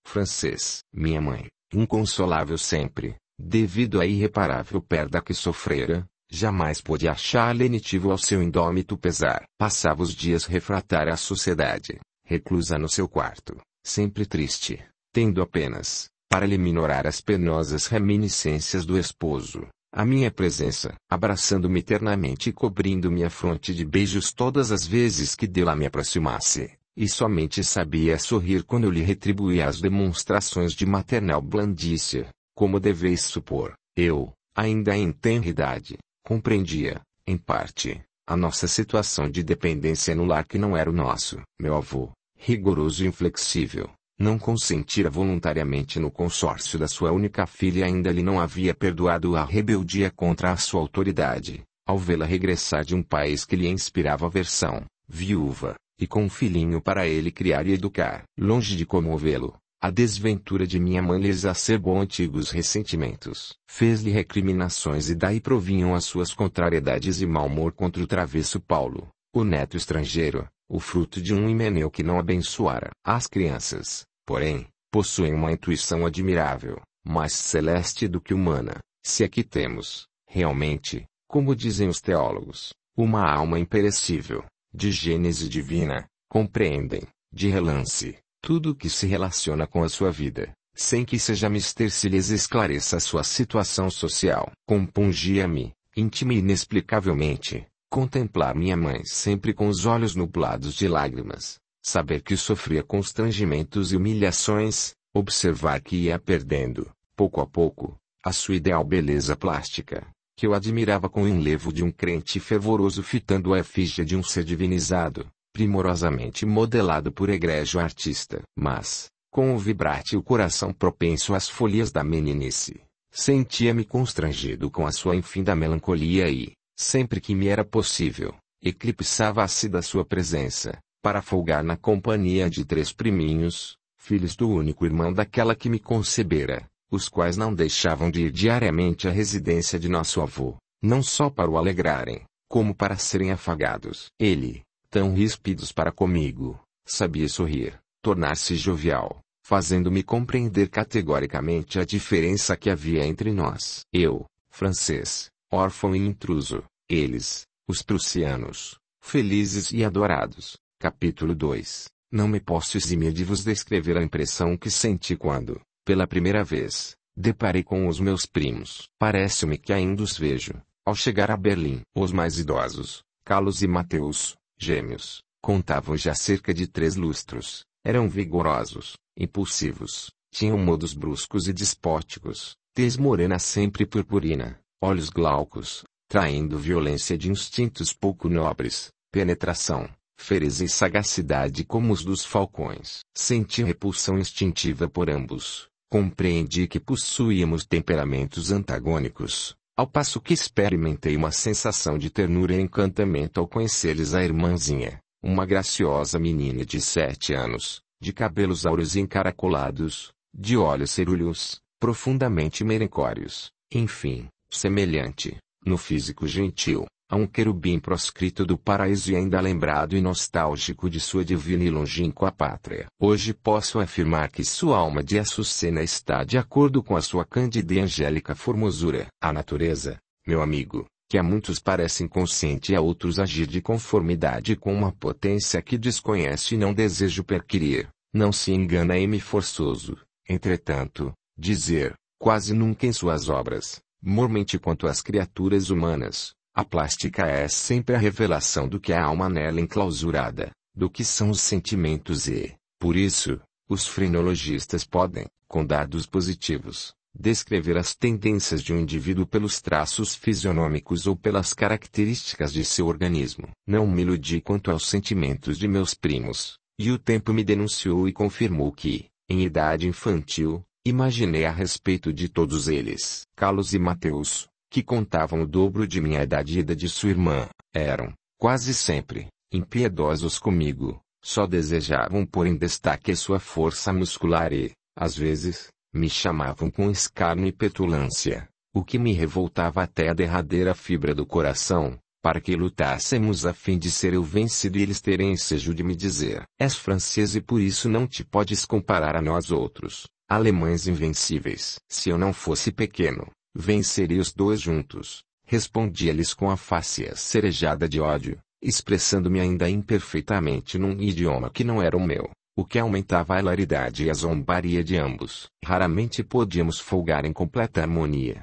francês. Minha mãe, inconsolável sempre, devido à irreparável perda que sofrera, Jamais pôde achar lenitivo ao seu indômito pesar. Passava os dias refratar à sociedade, reclusa no seu quarto, sempre triste, tendo apenas, para lhe minorar as penosas reminiscências do esposo, a minha presença, abraçando-me ternamente e cobrindo minha fronte de beijos todas as vezes que dela me aproximasse, e somente sabia sorrir quando eu lhe retribuía as demonstrações de maternal blandícia, como deveis supor, eu, ainda em tenra idade, compreendia, em parte, a nossa situação de dependência no lar que não era o nosso. Meu avô, rigoroso e inflexível, não consentira voluntariamente no consórcio da sua única filha ainda lhe não havia perdoado a rebeldia contra a sua autoridade, ao vê-la regressar de um país que lhe inspirava aversão, viúva, e com um filhinho para ele criar e educar. Longe de comovê-lo, a desventura de minha mãe lhe exacerbou antigos ressentimentos, fez-lhe recriminações e daí provinham as suas contrariedades e mau humor contra o travesso Paulo, o neto estrangeiro, o fruto de um himeneu que não abençoara. As crianças, porém, possuem uma intuição admirável, mais celeste do que humana, se é que temos, realmente, como dizem os teólogos, uma alma imperecível, de gênese divina, compreendem, de relance, tudo que se relaciona com a sua vida, sem que seja mister se lhes esclareça a sua situação social. Compungia-me, íntima e inexplicavelmente, contemplar minha mãe sempre com os olhos nublados de lágrimas, saber que sofria constrangimentos e humilhações, observar que ia perdendo, pouco a pouco, a sua ideal beleza plástica, que eu admirava com o enlevo de um crente fervoroso fitando a efígie de um ser divinizado, primorosamente modelado por egrégio artista. Mas, com o vibrate e o coração propenso às folias da meninice, sentia-me constrangido com a sua infinda melancolia e, sempre que me era possível, eclipsava-se da sua presença, para folgar na companhia de três priminhos, filhos do único irmão daquela que me concebera, os quais não deixavam de ir diariamente à residência de nosso avô, não só para o alegrarem, como para serem afagados. Ele, tão ríspidos para comigo, sabia sorrir, tornar-se jovial, fazendo-me compreender categoricamente a diferença que havia entre nós. Eu, francês, órfão e intruso, eles, os prussianos, felizes e adorados. Capítulo 2 Não me posso eximir de vos descrever a impressão que senti quando, pela primeira vez, deparei com os meus primos. Parece-me que ainda os vejo, ao chegar a Berlim. Os mais idosos, Carlos e Mateus, gêmeos, contavam já cerca de três lustros, eram vigorosos, impulsivos, tinham modos bruscos e despóticos, tez morena sempre purpurina, olhos glaucos, traindo violência de instintos pouco nobres, penetração, fereza e sagacidade como os dos falcões. Senti repulsão instintiva por ambos. Compreendi que possuíamos temperamentos antagônicos, ao passo que experimentei uma sensação de ternura e encantamento ao conhecer-lhes a irmãzinha, uma graciosa menina de sete anos, de cabelos áureos e encaracolados, de olhos cerúleos, profundamente merencórios, enfim, semelhante, no físico gentil, a um querubim proscrito do paraíso e ainda lembrado e nostálgico de sua divina e longínqua pátria. Hoje posso afirmar que sua alma de Açucena está de acordo com a sua cândida e angélica formosura. A natureza, meu amigo, que a muitos parece inconsciente e a outros agir de conformidade com uma potência que desconhece e não desejo perquirir, não se engana e me forçoso, entretanto, dizer, quase nunca em suas obras, mormente quanto às criaturas humanas, a plástica é sempre a revelação do que há alma nela enclausurada, do que são os sentimentos e, por isso, os frenologistas podem, com dados positivos, descrever as tendências de um indivíduo pelos traços fisionômicos ou pelas características de seu organismo. Não me iludi quanto aos sentimentos de meus primos, e o tempo me denunciou e confirmou que, em idade infantil, imaginei a respeito de todos eles. Carlos e Mateus, que contavam o dobro de minha idade e da de sua irmã, eram, quase sempre, impiedosos comigo, só desejavam pôr em destaque sua força muscular e, às vezes, me chamavam com escárnio e petulância, o que me revoltava até a derradeira fibra do coração, para que lutássemos a fim de ser eu vencido e eles terem ensejo de me dizer: És francês e por isso não te podes comparar a nós outros, alemães invencíveis. Se eu não fosse pequeno, Vencerei os dois juntos, respondia lhes com a face acerejada de ódio, expressando-me ainda imperfeitamente num idioma que não era o meu, o que aumentava a hilaridade e a zombaria de ambos. Raramente podíamos folgar em completa harmonia.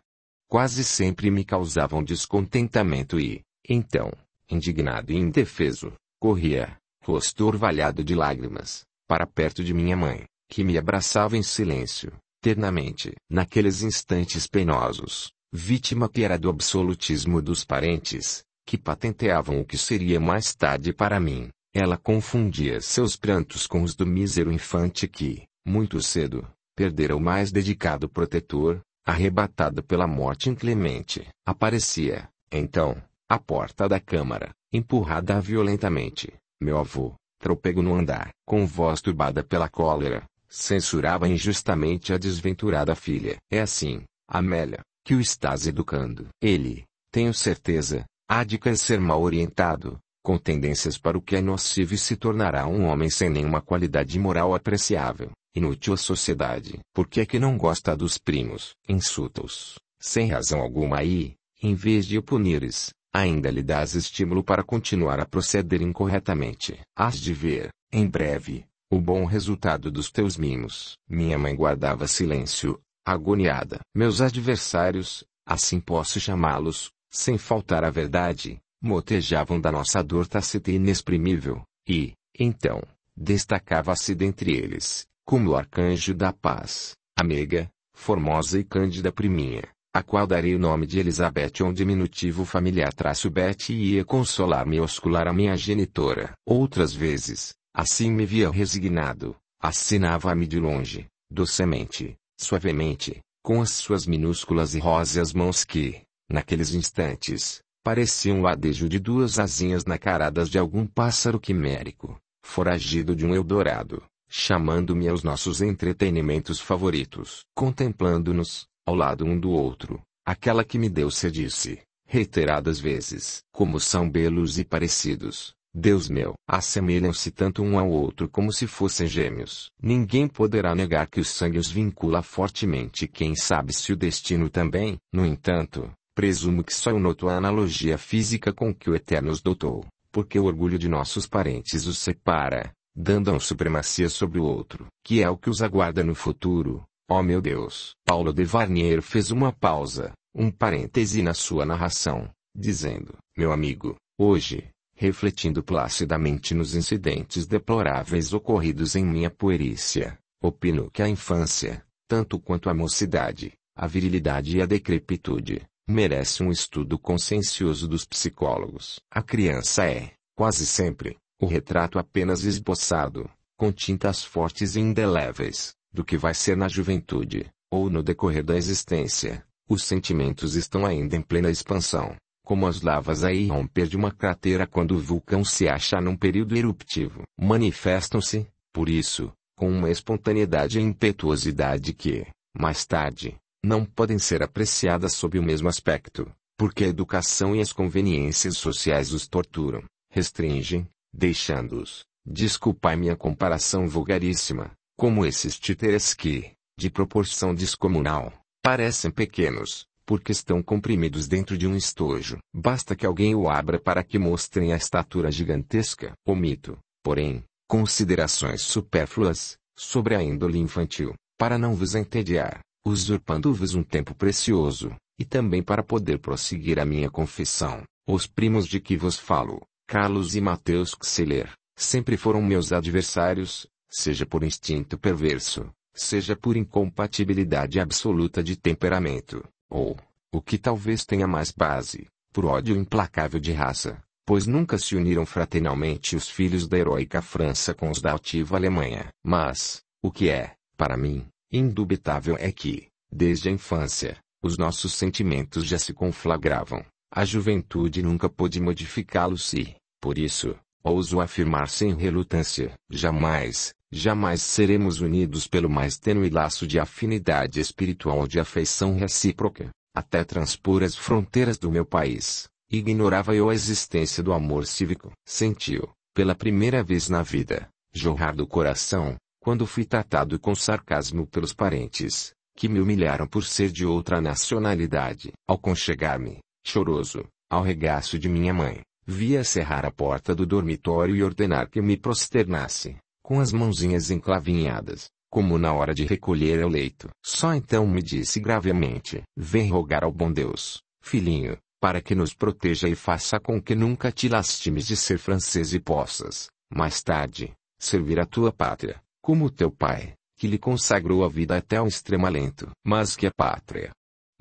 Quase sempre me causavam descontentamento e, então, indignado e indefeso, corria, rosto orvalhado de lágrimas, para perto de minha mãe, que me abraçava em silêncio, eternamente, naqueles instantes penosos, vítima que era do absolutismo dos parentes, que patenteavam o que seria mais tarde para mim, ela confundia seus prantos com os do mísero infante que, muito cedo, perdera o mais dedicado protetor, arrebatado pela morte inclemente. Aparecia, então, à porta da câmara, empurrada violentamente, meu avô, tropego no andar, com voz turbada pela cólera, Censurava injustamente a desventurada filha. É assim, Amélia, que o estás educando. Ele, tenho certeza, há de crescer mal orientado, com tendências para o que é nocivo e se tornará um homem sem nenhuma qualidade moral apreciável, inútil à sociedade. Por que é que não gosta dos primos? Insulta-os, sem razão alguma aí, em vez de o punires, ainda lhe dás estímulo para continuar a proceder incorretamente. Hás de ver, em breve, o bom resultado dos teus mimos. Minha mãe guardava silêncio, agoniada. Meus adversários, assim posso chamá-los, sem faltar à verdade, motejavam da nossa dor tacita e inexprimível, e, então, destacava-se dentre eles, como o arcanjo da paz, amiga, formosa e cândida priminha, a qual darei o nome de Elizabeth um diminutivo familiar traço Beth e ia consolar-me e oscular a minha genitora. Outras vezes, Assim me via resignado, assinava-me de longe, docemente, suavemente, com as suas minúsculas e róseas mãos que, naqueles instantes, pareciam o adejo de duas asinhas nacaradas de algum pássaro quimérico, foragido de um eldorado, chamando-me aos nossos entretenimentos favoritos. Contemplando-nos, ao lado um do outro, aquela que me deu se disse, reiteradas vezes, como são belos e parecidos, Deus meu, assemelham-se tanto um ao outro como se fossem gêmeos. Ninguém poderá negar que o sangue os vincula fortemente, quem sabe se o destino também. No entanto, presumo que só eu noto a analogia física com que o Eterno os dotou, porque o orgulho de nossos parentes os separa, dando a um supremacia sobre o outro, que é o que os aguarda no futuro. Ó oh meu Deus! Paulo de Varnier fez uma pausa, um parêntese na sua narração, dizendo: Meu amigo, hoje, refletindo placidamente nos incidentes deploráveis ocorridos em minha puerícia, opino que a infância, tanto quanto a mocidade, a virilidade e a decrepitude, merece um estudo consciencioso dos psicólogos. A criança é, quase sempre, o retrato apenas esboçado, com tintas fortes e indeléveis, do que vai ser na juventude, ou no decorrer da existência. Os sentimentos estão ainda em plena expansão, como as lavas a irromper de uma cratera quando o vulcão se acha num período eruptivo. Manifestam-se, por isso, com uma espontaneidade e impetuosidade que, mais tarde, não podem ser apreciadas sob o mesmo aspecto, porque a educação e as conveniências sociais os torturam, restringem, deixando-os, desculpai minha comparação vulgaríssima, como esses títeres que, de proporção descomunal, parecem pequenos, porque estão comprimidos dentro de um estojo. Basta que alguém o abra para que mostrem a estatura gigantesca. Omito, porém, considerações supérfluas sobre a índole infantil, para não vos entediar, usurpando-vos um tempo precioso, e também para poder prosseguir a minha confissão. Os primos de que vos falo, Carlos e Mateus Kseler, sempre foram meus adversários, seja por instinto perverso, seja por incompatibilidade absoluta de temperamento. Ou, o que talvez tenha mais base, por ódio implacável de raça, pois nunca se uniram fraternalmente os filhos da heróica França com os da altiva Alemanha. Mas, o que é, para mim, indubitável é que, desde a infância, os nossos sentimentos já se conflagravam. A juventude nunca pôde modificá-los e, por isso, ouso afirmar sem relutância, jamais, jamais seremos unidos pelo mais tênue laço de afinidade espiritual ou de afeição recíproca, até transpor as fronteiras do meu país. Ignorava eu a existência do amor cívico. Sentiu, pela primeira vez na vida, jorrar do coração, quando fui tratado com sarcasmo pelos parentes, que me humilharam por ser de outra nacionalidade. Ao conchegar-me, choroso, ao regaço de minha mãe, via cerrar a porta do dormitório e ordenar que me prosternasse com as mãozinhas enclavinhadas, como na hora de recolher ao leito. Só então me disse gravemente: Vem rogar ao bom Deus, filhinho, para que nos proteja e faça com que nunca te lastimes de ser francês e possas, mais tarde, servir a tua pátria, como teu pai, que lhe consagrou a vida até ao extremo alento. Mas que a pátria!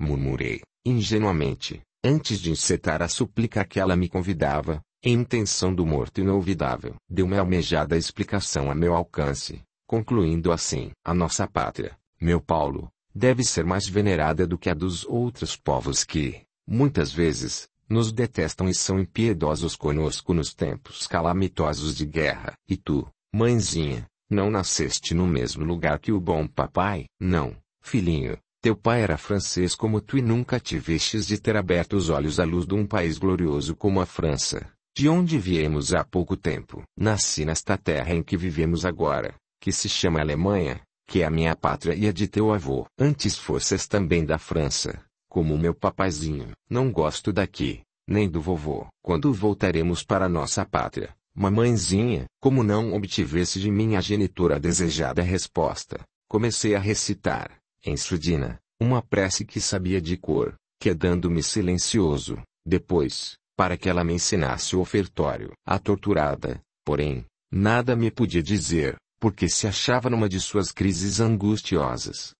Murmurei, ingenuamente, antes de encetar a súplica que ela me convidava, intenção do morto inolvidável. Deu-me almejada explicação a meu alcance, concluindo assim: A nossa pátria, meu Paulo, deve ser mais venerada do que a dos outros povos que, muitas vezes, nos detestam e são impiedosos conosco nos tempos calamitosos de guerra. E tu, mãezinha, não nasceste no mesmo lugar que o bom papai? Não, filhinho, teu pai era francês como tu e nunca te vexes de ter aberto os olhos à luz de um país glorioso como a França de onde viemos há pouco tempo. Nasci nesta terra em que vivemos agora, que se chama Alemanha, que é a minha pátria e a de teu avô. Antes fosses também da França, como meu papazinho. Não gosto daqui, nem do vovô. Quando voltaremos para nossa pátria, mamãezinha, como não obtivesse de minha genitora a desejada resposta, comecei a recitar, em surdina, uma prece que sabia de cor, quedando-me é silencioso. Depois, para que ela me ensinasse o ofertório. A torturada, porém, nada me podia dizer, porque se achava numa de suas crises angustiosas.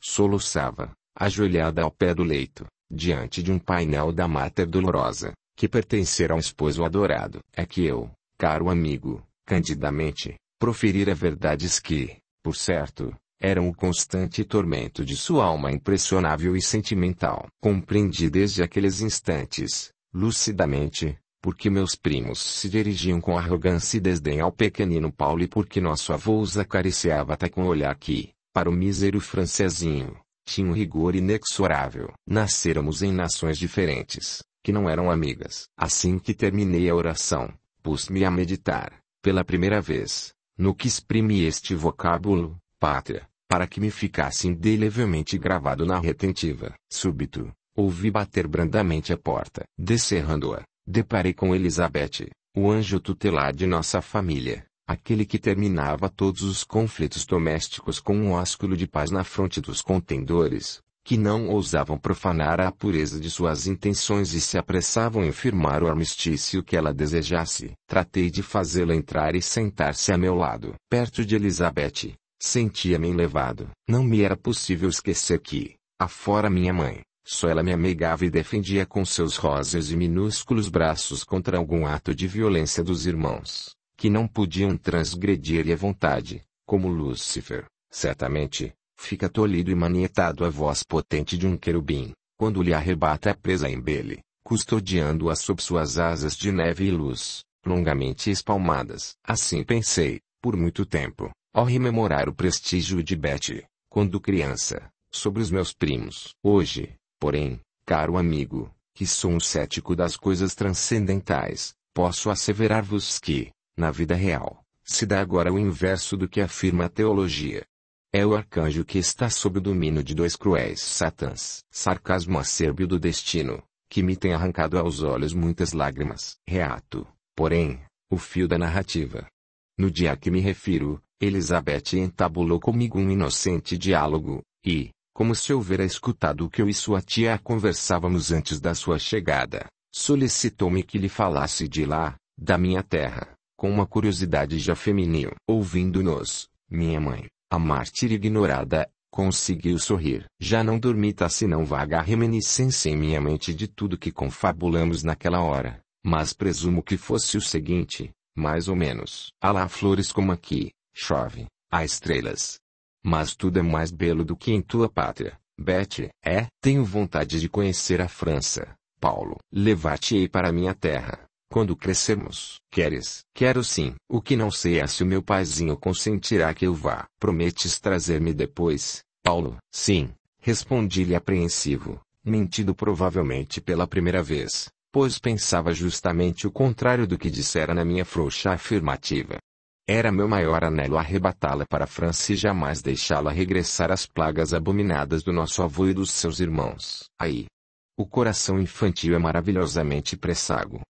Soluçava, ajoelhada ao pé do leito, diante de um painel da Mater Dolorosa, que pertencer ao esposo adorado. É que eu, caro amigo, candidamente, proferira verdades que, por certo, eram o constante tormento de sua alma impressionável e sentimental. Compreendi desde aqueles instantes, lucidamente, porque meus primos se dirigiam com arrogância e desdém ao pequenino Paulo e porque nosso avô os acariciava até com o olhar que, para o mísero francesinho, tinha um rigor inexorável. Nasceramos em nações diferentes, que não eram amigas. Assim que terminei a oração, pus-me a meditar, pela primeira vez, no que exprime este vocábulo, pátria, para que me ficasse indelevelmente gravado na retentiva. Súbito, Ouvi bater brandamente a porta. Descerrando-a, deparei com Elizabeth, o anjo tutelar de nossa família, aquele que terminava todos os conflitos domésticos com um ósculo de paz na fronte dos contendores, que não ousavam profanar a pureza de suas intenções e se apressavam em firmar o armistício que ela desejasse. Tratei de fazê-la entrar e sentar-se a meu lado. Perto de Elizabeth, sentia-me levado. Não me era possível esquecer que, afora minha mãe, só ela me amegava e defendia com seus róseos e minúsculos braços contra algum ato de violência dos irmãos, que não podiam transgredir e a vontade, como Lúcifer, certamente, fica tolhido e manietado à voz potente de um querubim, quando lhe arrebata a presa em bele, custodiando-a sob suas asas de neve e luz, longamente espalmadas. Assim pensei, por muito tempo, ao rememorar o prestígio de Betty, quando criança, sobre os meus primos. Hoje, Porém, caro amigo, que sou um cético das coisas transcendentais, posso asseverar-vos que, na vida real, se dá agora o inverso do que afirma a teologia. É o arcanjo que está sob o domínio de dois cruéis satãs, sarcasmo acerbio do destino, que me tem arrancado aos olhos muitas lágrimas. Reato, porém, o fio da narrativa. No dia a que me refiro, Elizabeth entabulou comigo um inocente diálogo, e, como se houvera escutado o que eu e sua tia conversávamos antes da sua chegada. Solicitou-me que lhe falasse de lá, da minha terra, com uma curiosidade já feminil. Ouvindo-nos, minha mãe, a mártir ignorada, conseguiu sorrir. Já não dormita senão vaga reminiscência em minha mente de tudo que confabulamos naquela hora, mas presumo que fosse o seguinte, mais ou menos. Há lá flores como aqui, chove, há estrelas, mas tudo é mais belo do que em tua pátria, Betty. É, tenho vontade de conhecer a França. Paulo, levar-te-ei para minha terra, quando crescermos. Queres? Quero sim. O que não sei é se o meu paizinho consentirá que eu vá. Prometes trazer-me depois, Paulo? Sim, respondi-lhe apreensivo, mentindo provavelmente pela primeira vez, pois pensava justamente o contrário do que dissera na minha frouxa afirmativa. Era meu maior anelo arrebatá-la para a França e jamais deixá-la regressar às plagas abominadas do nosso avô e dos seus irmãos. Aí. O coração infantil é maravilhosamente pressago.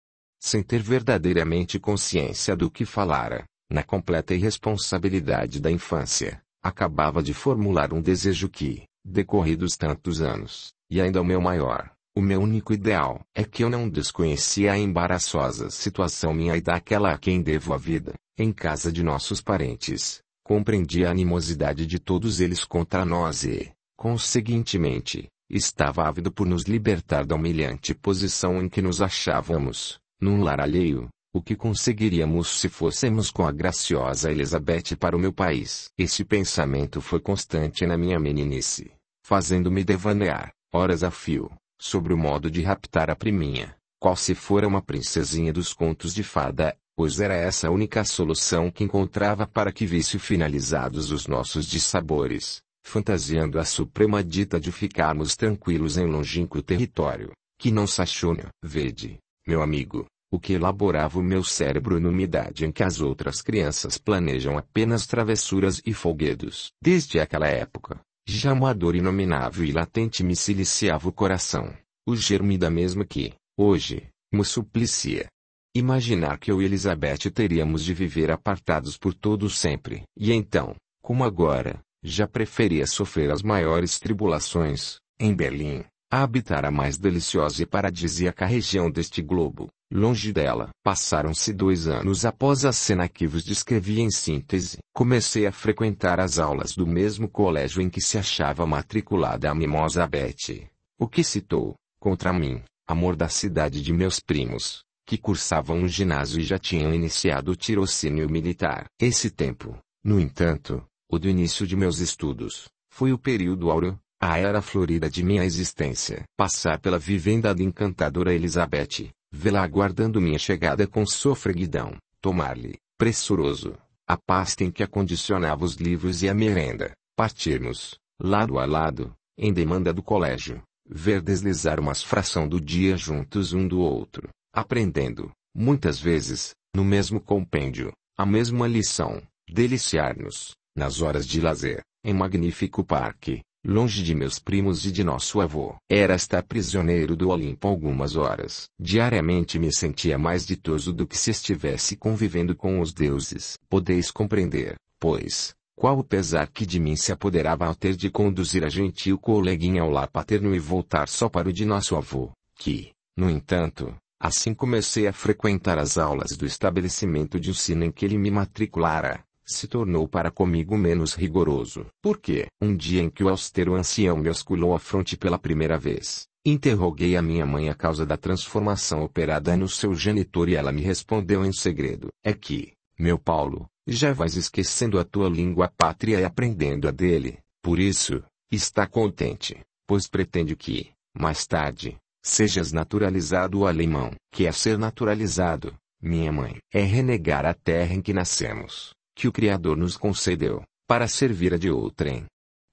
Sem ter verdadeiramente consciência do que falara, na completa irresponsabilidade da infância, acabava de formular um desejo que, decorridos tantos anos, e ainda o meu maior, o meu único ideal é que eu não desconhecia a embaraçosa situação minha e daquela a quem devo a vida, em casa de nossos parentes. Compreendi a animosidade de todos eles contra nós e, conseguintemente, estava ávido por nos libertar da humilhante posição em que nos achávamos, num lar alheio, o que conseguiríamos se fôssemos com a graciosa Elizabeth para o meu país. Esse pensamento foi constante na minha meninice, fazendo-me devanear, horas a fio, sobre o modo de raptar a priminha, qual se fora uma princesinha dos contos de fada, pois era essa a única solução que encontrava para que visse finalizados os nossos dissabores, fantasiando a suprema dita de ficarmos tranquilos em longínquo território, que não sachônio. Vede, meu amigo, o que elaborava o meu cérebro numa idade em que as outras crianças planejam apenas travessuras e folguedos. Desde aquela época, já uma dor inominável e latente me siliciava o coração, o germe da mesma que, hoje, me suplicia. Imaginar que eu e Elizabeth teríamos de viver apartados por todo sempre, e então, como agora, já preferia sofrer as maiores tribulações, em Berlim, a habitar a mais deliciosa e paradisíaca região deste globo, Longe dela. Passaram-se dois anos após a cena que vos descrevi em síntese. Comecei a frequentar as aulas do mesmo colégio em que se achava matriculada a mimosa Betty. O que citou, contra mim, amor da cidade de meus primos, que cursavam um ginásio e já tinham iniciado o tirocínio militar. Esse tempo, no entanto, o do início de meus estudos, foi o período áureo, a era florida de minha existência. Passar pela vivenda da encantadora Elizabeth, vê-la aguardando minha chegada com sofreguidão, tomar-lhe, pressuroso, a pasta em que acondicionava os livros e a merenda, partirmos, lado a lado, em demanda do colégio, ver deslizar umas fração do dia juntos um do outro, aprendendo, muitas vezes, no mesmo compêndio, a mesma lição, deliciar-nos, nas horas de lazer, em magnífico parque, longe de meus primos e de nosso avô. Era estar prisioneiro do Olimpo algumas horas. Diariamente me sentia mais ditoso do que se estivesse convivendo com os deuses. Podeis compreender, pois, qual o pesar que de mim se apoderava ao ter de conduzir a gentil coleguinha ao lar paterno e voltar só para o de nosso avô, que, no entanto, assim comecei a frequentar as aulas do estabelecimento de ensino em que ele me matriculara, se tornou para comigo menos rigoroso. Porque, um dia em que o austero ancião me osculou a fronte pela primeira vez, interroguei a minha mãe a causa da transformação operada no seu genitor e ela me respondeu em segredo: É que, meu Paulo, já vais esquecendo a tua língua pátria e aprendendo a dele, por isso, está contente, pois pretende que, mais tarde, sejas naturalizado o alemão, que é ser naturalizado, minha mãe, é renegar a terra em que nascemos que o Criador nos concedeu, para servir a de outrem.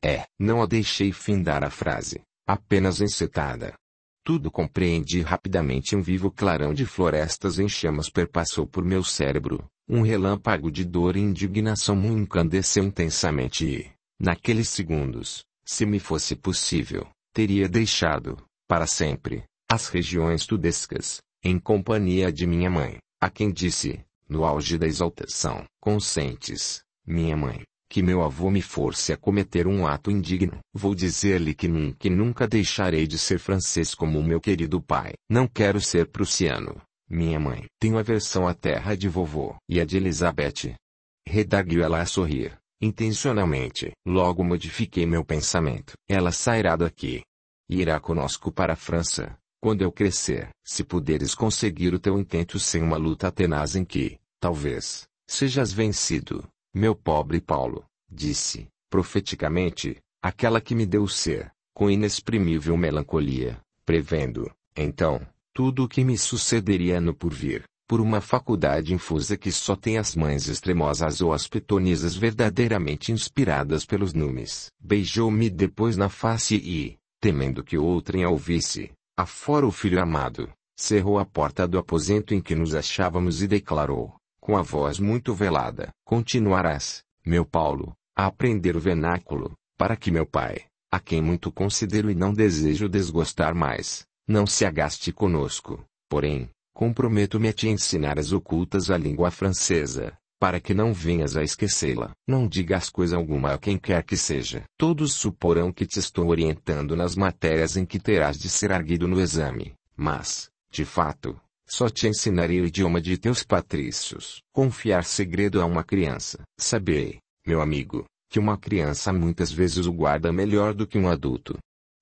É, não a deixei findar a frase, apenas encetada. Tudo compreendi rapidamente um vivo clarão de florestas em chamas perpassou por meu cérebro, um relâmpago de dor e indignação me encandeceu intensamente e, naqueles segundos, se me fosse possível, teria deixado, para sempre, as regiões tudescas, em companhia de minha mãe, a quem disse, no auge da exaltação, consentes, minha mãe, que meu avô me force a cometer um ato indigno. Vou dizer-lhe que nunca e nunca deixarei de ser francês como o meu querido pai. Não quero ser prussiano, minha mãe. Tenho aversão à terra de vovô e a de Elizabeth. Redarguiu ela a sorrir, intencionalmente. Logo modifiquei meu pensamento. Ela sairá daqui. Irá conosco para a França. Quando eu crescer, se puderes conseguir o teu intento sem uma luta tenaz em que, talvez, sejas vencido, meu pobre Paulo, disse, profeticamente, aquela que me deu ser, com inexprimível melancolia, prevendo, então, tudo o que me sucederia no porvir, por uma faculdade infusa que só tem as mães extremosas ou as pitonisas verdadeiramente inspiradas pelos numes. Beijou-me depois na face e, temendo que outrem a ouvisse, Afora o filho amado, cerrou a porta do aposento em que nos achávamos e declarou, com a voz muito velada: Continuarás, meu Paulo, a aprender o vernáculo, para que meu pai, a quem muito considero e não desejo desgostar mais, não se agaste conosco. Porém, comprometo-me a te ensinar as ocultas a língua francesa, para que não venhas a esquecê-la. Não digas coisa alguma a quem quer que seja. Todos suporão que te estou orientando nas matérias em que terás de ser arguido no exame, mas, de fato, só te ensinarei o idioma de teus patrícios. Confiar segredo a uma criança. sabei, meu amigo, que uma criança muitas vezes o guarda melhor do que um adulto.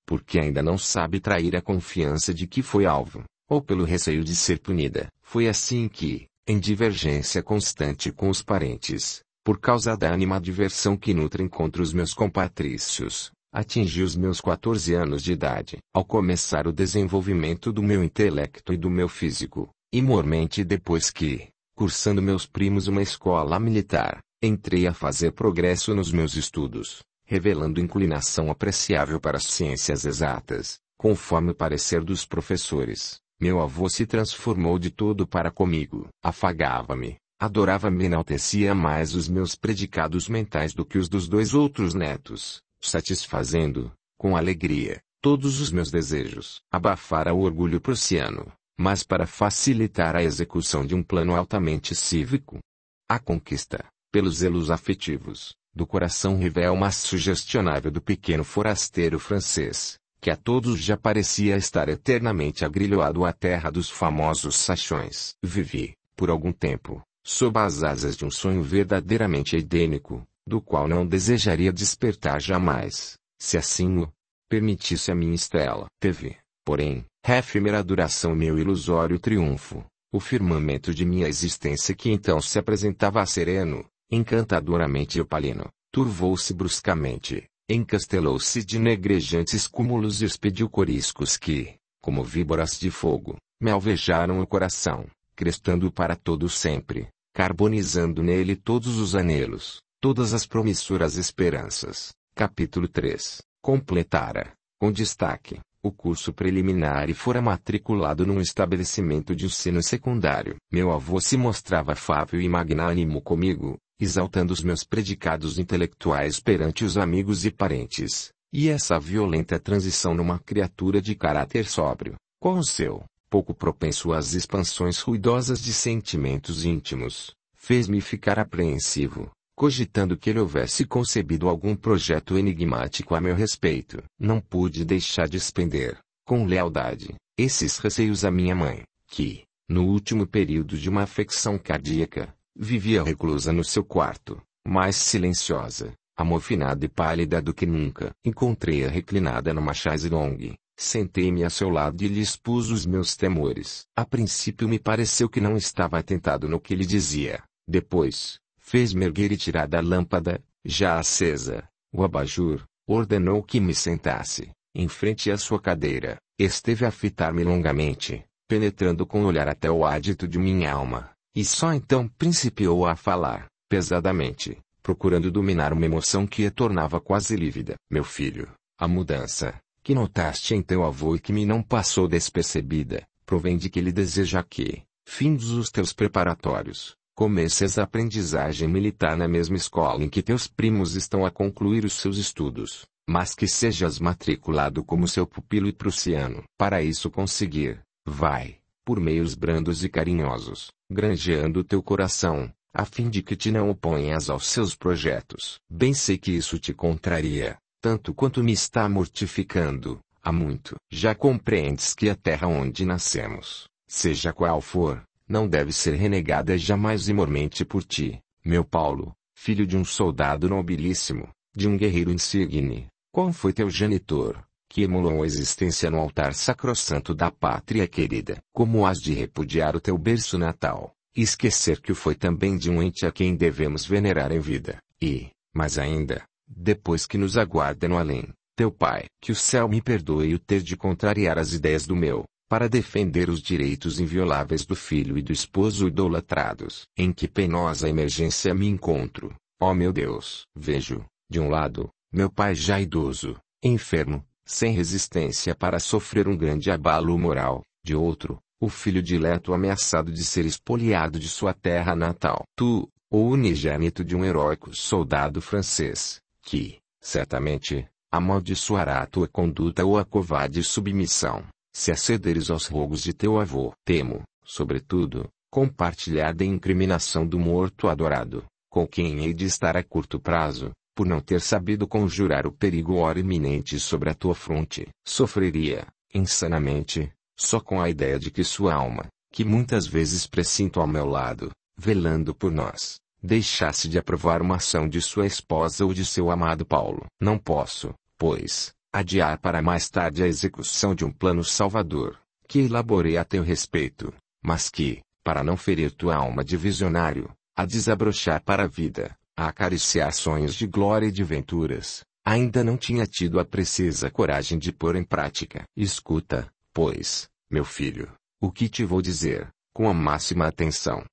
Porque ainda não sabe trair a confiança de que foi alvo, ou pelo receio de ser punida. Foi assim que, em divergência constante com os parentes, por causa da animadversão que nutrem contra os meus compatrícios, atingi os meus 14 anos de idade. Ao começar o desenvolvimento do meu intelecto e do meu físico, e mormente depois que, cursando meus primos uma escola militar, entrei a fazer progresso nos meus estudos, revelando inclinação apreciável para as ciências exatas, conforme o parecer dos professores. Meu avô se transformou de todo para comigo. Afagava-me, adorava-me e enaltecia mais os meus predicados mentais do que os dos dois outros netos, satisfazendo, com alegria, todos os meus desejos. Abafara o orgulho prussiano, mas para facilitar a execução de um plano altamente cívico. A conquista, pelos elos afetivos, do coração rebelma sugestionável do pequeno forasteiro francês, que a todos já parecia estar eternamente agrilhoado à terra dos famosos sachões, Vivi, por algum tempo, sob as asas de um sonho verdadeiramente edênico, do qual não desejaria despertar jamais, se assim o permitisse a minha estrela. Teve, porém, efêmera duração meu ilusório triunfo, o firmamento de minha existência que então se apresentava sereno, encantadoramente opalino, turvou-se bruscamente, encastelou-se de negrejantes cúmulos e expediu coriscos que, como víboras de fogo, me alvejaram o coração, crestando para todo sempre, carbonizando nele todos os anelos, todas as promissoras esperanças. Capítulo 3. Completara, com destaque, o curso preliminar e fora matriculado num estabelecimento de ensino secundário. Meu avô se mostrava afável e magnânimo comigo, exaltando os meus predicados intelectuais perante os amigos e parentes, e essa violenta transição numa criatura de caráter sóbrio, qual o seu, pouco propenso às expansões ruidosas de sentimentos íntimos, fez-me ficar apreensivo, cogitando que ele houvesse concebido algum projeto enigmático a meu respeito. Não pude deixar de expender, com lealdade, esses receios à minha mãe, que, no último período de uma afecção cardíaca, Vivia reclusa no seu quarto, mais silenciosa, amofinada e pálida do que nunca. Encontrei-a reclinada numa chaise longue. Sentei-me a seu lado e lhe expus os meus temores. A princípio me pareceu que não estava atentado no que lhe dizia. Depois, fez-me erguer e tirar da lâmpada, já acesa, o abajur, ordenou que me sentasse, em frente à sua cadeira. Esteve a fitar-me longamente, penetrando com o olhar até o ádito de minha alma. E só então principiou a falar, pesadamente, procurando dominar uma emoção que a tornava quase lívida. Meu filho, a mudança, que notaste em teu avô e que me não passou despercebida, provém de que ele deseja que, findos os teus preparatórios, comeces a aprendizagem militar na mesma escola em que teus primos estão a concluir os seus estudos, mas que sejas matriculado como seu pupilo e prussiano. Para isso conseguir, vai, por meios brandos e carinhosos, granjeando teu coração, a fim de que te não oponhas aos seus projetos. Bem sei que isso te contraria, tanto quanto me está mortificando, há muito. Já compreendes que a terra onde nascemos, seja qual for, não deve ser renegada jamais e mormente por ti, meu Paulo, filho de um soldado nobilíssimo, de um guerreiro insigne. Qual foi teu genitor? que emulam a existência no altar sacrossanto da pátria querida, como as de repudiar o teu berço natal, e esquecer que o foi também de um ente a quem devemos venerar em vida, e, mais ainda, depois que nos aguarda no além, teu Pai, que o céu me perdoe o ter de contrariar as ideias do meu, para defender os direitos invioláveis do filho e do esposo idolatrados, em que penosa emergência me encontro, ó meu Deus. Vejo, de um lado, meu pai já idoso, enfermo, sem resistência para sofrer um grande abalo moral, de outro, o filho dileto ameaçado de ser expoliado de sua terra natal. Tu, o unigênito de um heróico soldado francês, que, certamente, amaldiçoará a tua conduta ou a covarde submissão, se acederes aos rogos de teu avô. Temo, sobretudo, compartilhar da incriminação do morto adorado, com quem hei de estar a curto prazo, por não ter sabido conjurar o perigo ora iminente sobre a tua fronte, sofreria, insanamente, só com a ideia de que sua alma, que muitas vezes presinto ao meu lado, velando por nós, deixasse de aprovar uma ação de sua esposa ou de seu amado Paulo. Não posso, pois, adiar para mais tarde a execução de um plano salvador, que elaborei a teu respeito, mas que, para não ferir tua alma de visionário, a desabrochar para a vida, a acariciar sonhos de glória e de venturas, ainda não tinha tido a precisa coragem de pôr em prática. Escuta, pois, meu filho, o que te vou dizer, com a máxima atenção.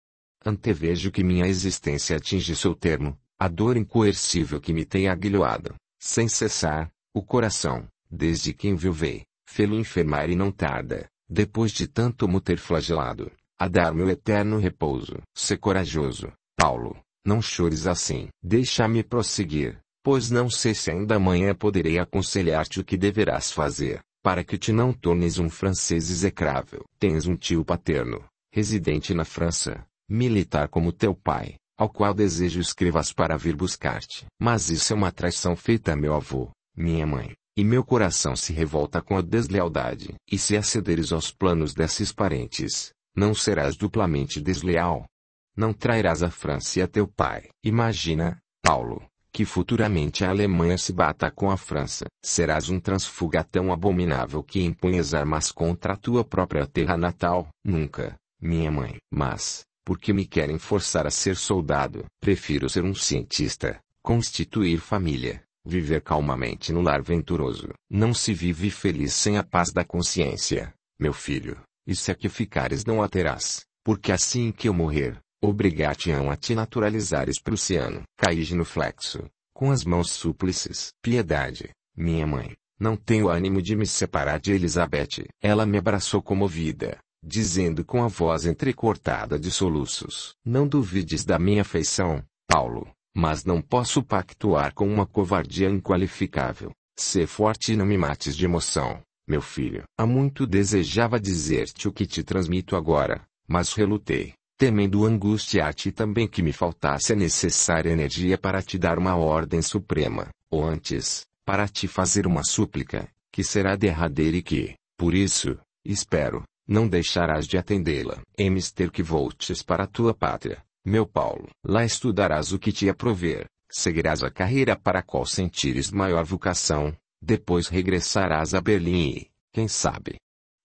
Antevejo que minha existência atinge seu termo, a dor incoercível que me tem aguilhoado, sem cessar, o coração, desde que enviuvei, fê-lo enfermar e não tarda, depois de tanto mo ter flagelado, a dar-me o eterno repouso. Ser corajoso, Paulo, não chores assim. Deixa-me prosseguir, pois não sei se ainda amanhã poderei aconselhar-te o que deverás fazer, para que te não tornes um francês execrável. Tens um tio paterno, residente na França, militar como teu pai, ao qual desejo escrevas para vir buscar-te. Mas isso é uma traição feita a meu avô, minha mãe, e meu coração se revolta com a deslealdade. E se acederes aos planos desses parentes, não serás duplamente desleal, não trairás a França e a teu pai. Imagina, Paulo, que futuramente a Alemanha se bata com a França. Serás um transfuga tão abominável que impunhas armas contra a tua própria terra natal. Nunca, minha mãe. Mas, porque me querem forçar a ser soldado? Prefiro ser um cientista, constituir família, viver calmamente no lar venturoso. Não se vive feliz sem a paz da consciência, meu filho. E se é que ficares não a terás, porque assim que eu morrer, Obrigar-te-ão a te naturalizares prussiano. flexo, com as mãos súplices. Piedade, minha mãe, não tenho ânimo de me separar de Elizabeth. Ela me abraçou comovida, dizendo com a voz entrecortada de soluços: Não duvides da minha afeição, Paulo, mas não posso pactuar com uma covardia inqualificável. Sê forte e não me mates de emoção, meu filho. Há muito desejava dizer-te o que te transmito agora, mas relutei temendo angustiar-te também que me faltasse a necessária energia para te dar uma ordem suprema, ou antes, para te fazer uma súplica, que será derradeira e que, por isso, espero, não deixarás de atendê-la. Emes ter que voltes para a tua pátria, meu Paulo. Lá estudarás o que te aprover, é seguirás a carreira para a qual sentires maior vocação, depois regressarás a Berlim e, quem sabe,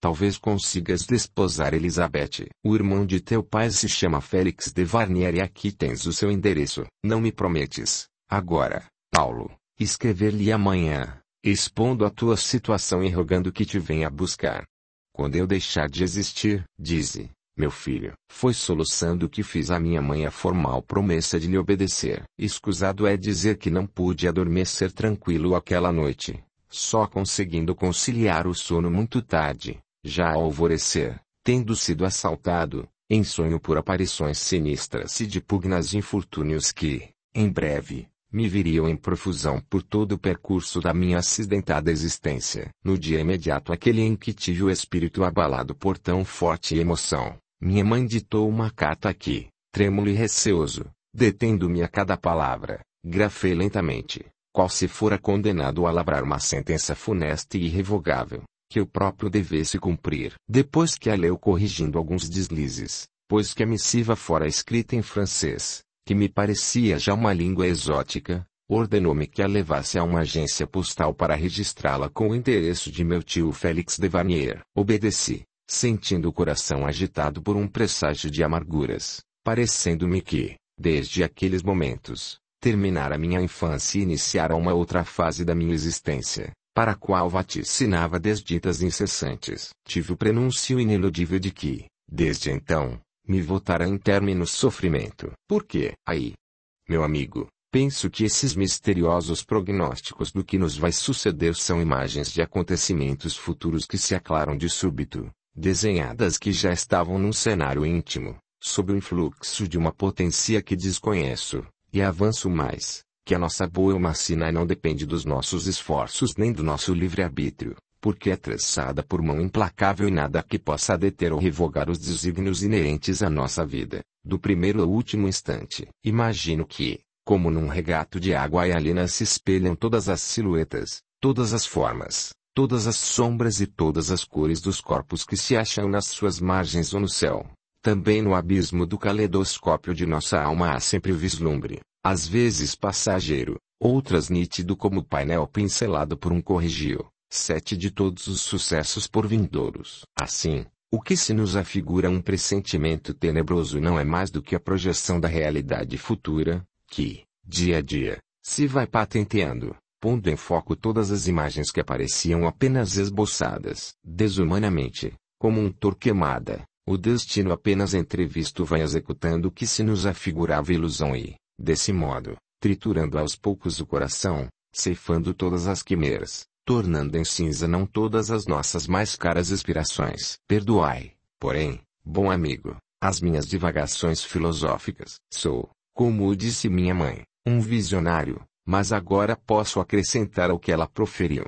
Talvez consigas desposar Elizabeth. O irmão de teu pai se chama Félix de Varnier e aqui tens o seu endereço. Não me prometes, agora, Paulo, escrever-lhe amanhã, expondo a tua situação e rogando que te venha buscar. Quando eu deixar de existir, dize, meu filho, foi soluçando que fiz à minha mãe a formal promessa de lhe obedecer. Escusado é dizer que não pude adormecer tranquilo aquela noite, só conseguindo conciliar o sono muito tarde já ao alvorecer, tendo sido assaltado, em sonho por aparições sinistras e de pugnas infortúnios que, em breve, me viriam em profusão por todo o percurso da minha acidentada existência. No dia imediato aquele em que tive o espírito abalado por tão forte emoção, minha mãe ditou uma carta que, trêmulo e receoso, detendo-me a cada palavra, grafei lentamente, qual se fora condenado a lavrar uma sentença funesta e irrevogável que eu próprio devesse cumprir. Depois que a leu corrigindo alguns deslizes, pois que a missiva fora escrita em francês, que me parecia já uma língua exótica, ordenou-me que a levasse a uma agência postal para registrá-la com o endereço de meu tio Félix de Varnier. Obedeci, sentindo o coração agitado por um presságio de amarguras, parecendo-me que, desde aqueles momentos, terminara minha infância e iniciara uma outra fase da minha existência para a qual vaticinava desditas incessantes. Tive o prenúncio ineludível de que, desde então, me votará em término sofrimento. Por quê? Aí, meu amigo, penso que esses misteriosos prognósticos do que nos vai suceder são imagens de acontecimentos futuros que se aclaram de súbito, desenhadas que já estavam num cenário íntimo, sob o influxo de uma potência que desconheço, e avanço mais, que a nossa boa macina não depende dos nossos esforços nem do nosso livre-arbítrio, porque é traçada por mão implacável e nada que possa deter ou revogar os desígnios inerentes à nossa vida, do primeiro ao último instante. Imagino que, como num regato de água e alina se espelham todas as silhuetas, todas as formas, todas as sombras e todas as cores dos corpos que se acham nas suas margens ou no céu. Também no abismo do caleidoscópio de nossa alma há sempre o vislumbre, às vezes passageiro, outras nítido como painel pincelado por um corrigio, sete de todos os sucessos por vindouros. Assim, o que se nos afigura um pressentimento tenebroso não é mais do que a projeção da realidade futura, que, dia a dia, se vai patenteando, pondo em foco todas as imagens que apareciam apenas esboçadas, desumanamente, como um torquemada. O destino apenas entrevisto vai executando o que se nos afigurava ilusão e, Desse modo, triturando aos poucos o coração, ceifando todas as quimeras, tornando em cinza não todas as nossas mais caras aspirações. Perdoai, porém, bom amigo, as minhas divagações filosóficas. Sou, como disse minha mãe, um visionário, mas agora posso acrescentar ao que ela proferiu.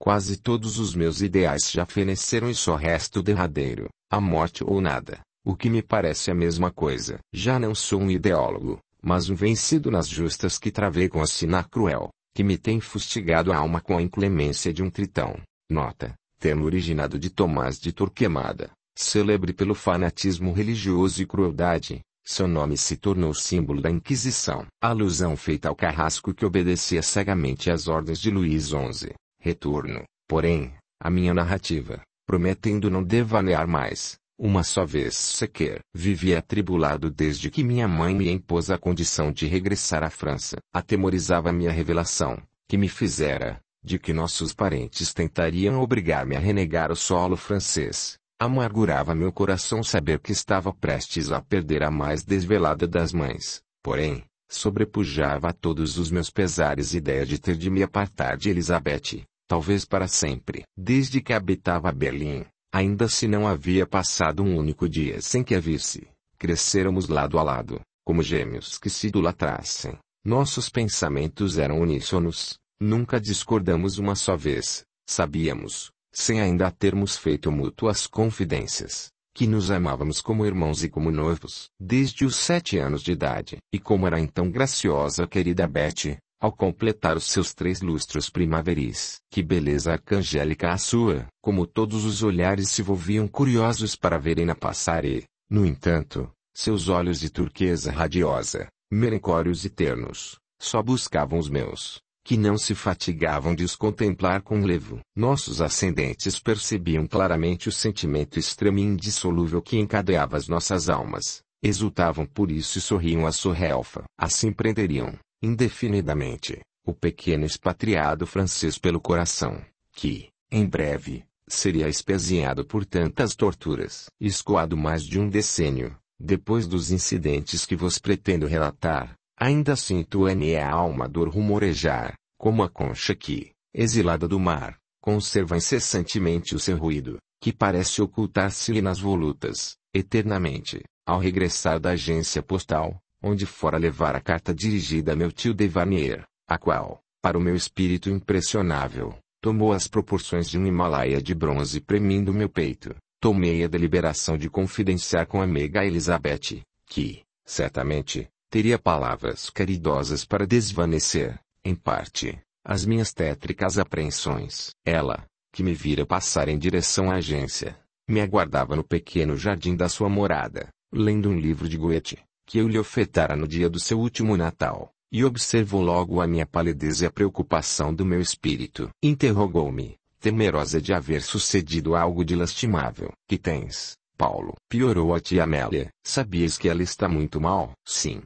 Quase todos os meus ideais já feneceram e só resta o derradeiro, a morte ou nada, o que me parece a mesma coisa. Já não sou um ideólogo, mas o vencido nas justas que travei com a sina cruel, que me tem fustigado a alma com a inclemência de um tritão. Nota, termo originado de Tomás de Torquemada, célebre pelo fanatismo religioso e crueldade, seu nome se tornou símbolo da Inquisição. alusão feita ao carrasco que obedecia cegamente às ordens de Luís XI. Retorno, porém, à minha narrativa, prometendo não devanear mais. Uma só vez sequer, vivi atribulado desde que minha mãe me impôs a condição de regressar à França. Atemorizava minha revelação, que me fizera, de que nossos parentes tentariam obrigar-me a renegar o solo francês. Amargurava meu coração saber que estava prestes a perder a mais desvelada das mães, porém, sobrepujava a todos os meus pesares a ideia de ter de me apartar de Elizabeth, talvez para sempre. Desde que habitava Berlim, Ainda se não havia passado um único dia sem que a visse, crescêramos lado a lado, como gêmeos que se idolatrassem. Nossos pensamentos eram uníssonos, nunca discordamos uma só vez, sabíamos, sem ainda termos feito mútuas confidências, que nos amávamos como irmãos e como noivos, desde os sete anos de idade. E como era então graciosa a querida Betty, ao completar os seus três lustros primaveris. Que beleza arcangélica a sua! Como todos os olhares se volviam curiosos para verem-na passar e, no entanto, seus olhos de turquesa radiosa, merencórios e ternos, só buscavam os meus, que não se fatigavam de os contemplar com levo. Nossos ascendentes percebiam claramente o sentimento extremo e indissolúvel que encadeava as nossas almas, exultavam por isso e sorriam à sorrelfa. Assim prenderiam, indefinidamente, o pequeno expatriado francês pelo coração, que, em breve, seria espezinhado por tantas torturas. Escoado mais de um decênio, depois dos incidentes que vos pretendo relatar, ainda sinto em minha alma dor rumorejar, como a concha que, exilada do mar, conserva incessantemente o seu ruído, que parece ocultar-se-lhe nas volutas, eternamente, ao regressar da agência postal, onde fora levar a carta dirigida a meu tio Devanier, a qual, para o meu espírito impressionável, tomou as proporções de um Himalaia de bronze premindo meu peito, tomei a deliberação de confidenciar com a meiga Elizabeth, que, certamente, teria palavras caridosas para desvanecer, em parte, as minhas tétricas apreensões. Ela, que me vira passar em direção à agência, me aguardava no pequeno jardim da sua morada, lendo um livro de Goethe que eu lhe ofertara no dia do seu último Natal, e observou logo a minha palidez e a preocupação do meu espírito. Interrogou-me, temerosa de haver sucedido algo de lastimável. Que tens, Paulo? Piorou a tia Amélia. Sabias que ela está muito mal? Sim.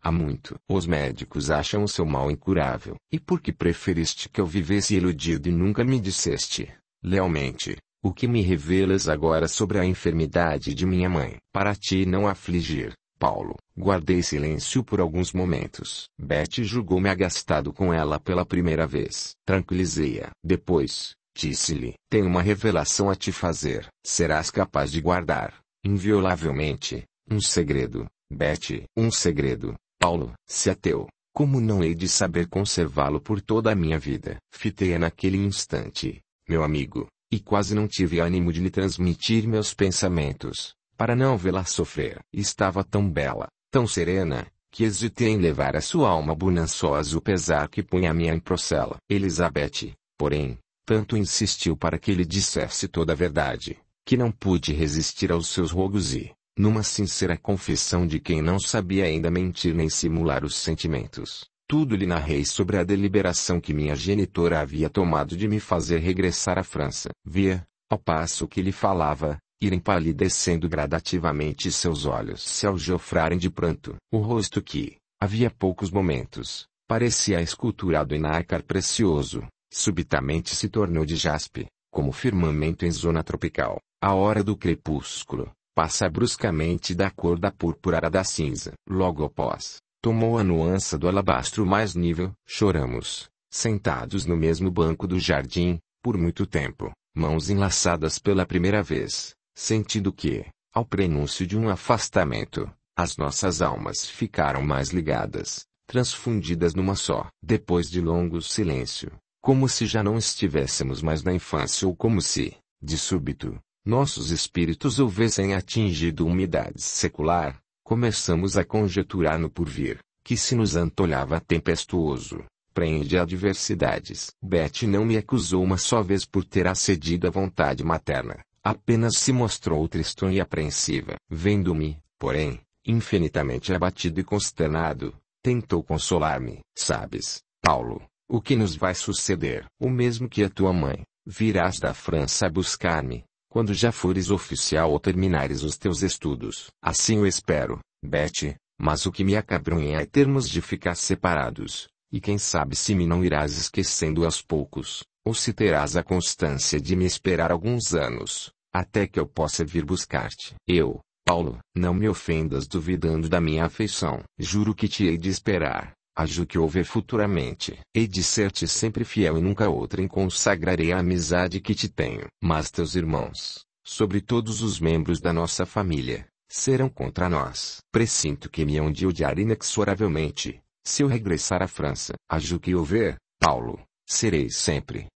Há muito. Os médicos acham o seu mal incurável. E por que preferiste que eu vivesse iludido e nunca me disseste, lealmente, o que me revelas agora sobre a enfermidade de minha mãe? Para ti não afligir, Paulo, guardei silêncio por alguns momentos. Betty julgou-me agastado com ela pela primeira vez. Tranquilizei-a. Depois, disse-lhe: Tenho uma revelação a te fazer. Serás capaz de guardar, inviolavelmente, um segredo. Betty, um segredo. Paulo, se é teu, como não hei de saber conservá-lo por toda a minha vida? Fitei-a naquele instante, meu amigo, e quase não tive ânimo de lhe transmitir meus pensamentos. Para não vê-la sofrer, estava tão bela, tão serena, que hesitei em levar a sua alma bonançosa o pesar que punha a minha em procela. Elizabeth, porém, tanto insistiu para que lhe dissesse toda a verdade, que não pude resistir aos seus rogos e, numa sincera confissão de quem não sabia ainda mentir nem simular os sentimentos, tudo lhe narrei sobre a deliberação que minha genitora havia tomado de me fazer regressar à França. Via, ao passo que lhe falava, ir empalidecendo gradativamente seus olhos se aljofrarem de pranto. O rosto que, havia poucos momentos, parecia esculturado em nácar precioso, subitamente se tornou de jaspe, como firmamento em zona tropical. A hora do crepúsculo passa bruscamente da cor da púrpura da cinza. Logo após, tomou a nuança do alabastro mais nível. Choramos, sentados no mesmo banco do jardim, por muito tempo, mãos enlaçadas pela primeira vez, sentindo que, ao prenúncio de um afastamento, as nossas almas ficaram mais ligadas, transfundidas numa só. Depois de longo silêncio, como se já não estivéssemos mais na infância ou como se, de súbito, nossos espíritos houvessem atingido umidade secular, começamos a conjeturar no porvir, que se nos antolhava tempestuoso, prende adversidades. Beth não me acusou uma só vez por ter acedido à vontade materna. Apenas se mostrou tristonho e apreensiva. Vendo-me, porém, infinitamente abatido e consternado, tentou consolar-me. Sabes, Paulo, o que nos vai suceder? O mesmo que a tua mãe. Virás da França a buscar-me, quando já fores oficial ou terminares os teus estudos. Assim o espero, Betty, mas o que me acabrunha é termos de ficar separados, e quem sabe se me não irás esquecendo aos poucos, ou se terás a constância de me esperar alguns anos até que eu possa vir buscar-te. Eu, Paulo, não me ofendas duvidando da minha afeição. Juro que te hei de esperar, ajo que houver futuramente. Hei de ser-te sempre fiel e nunca em consagrarei a amizade que te tenho. Mas teus irmãos, sobre todos os membros da nossa família, serão contra nós. Presinto que me hão de odiar inexoravelmente, se eu regressar à França. Ajo que houver, Paulo, serei sempre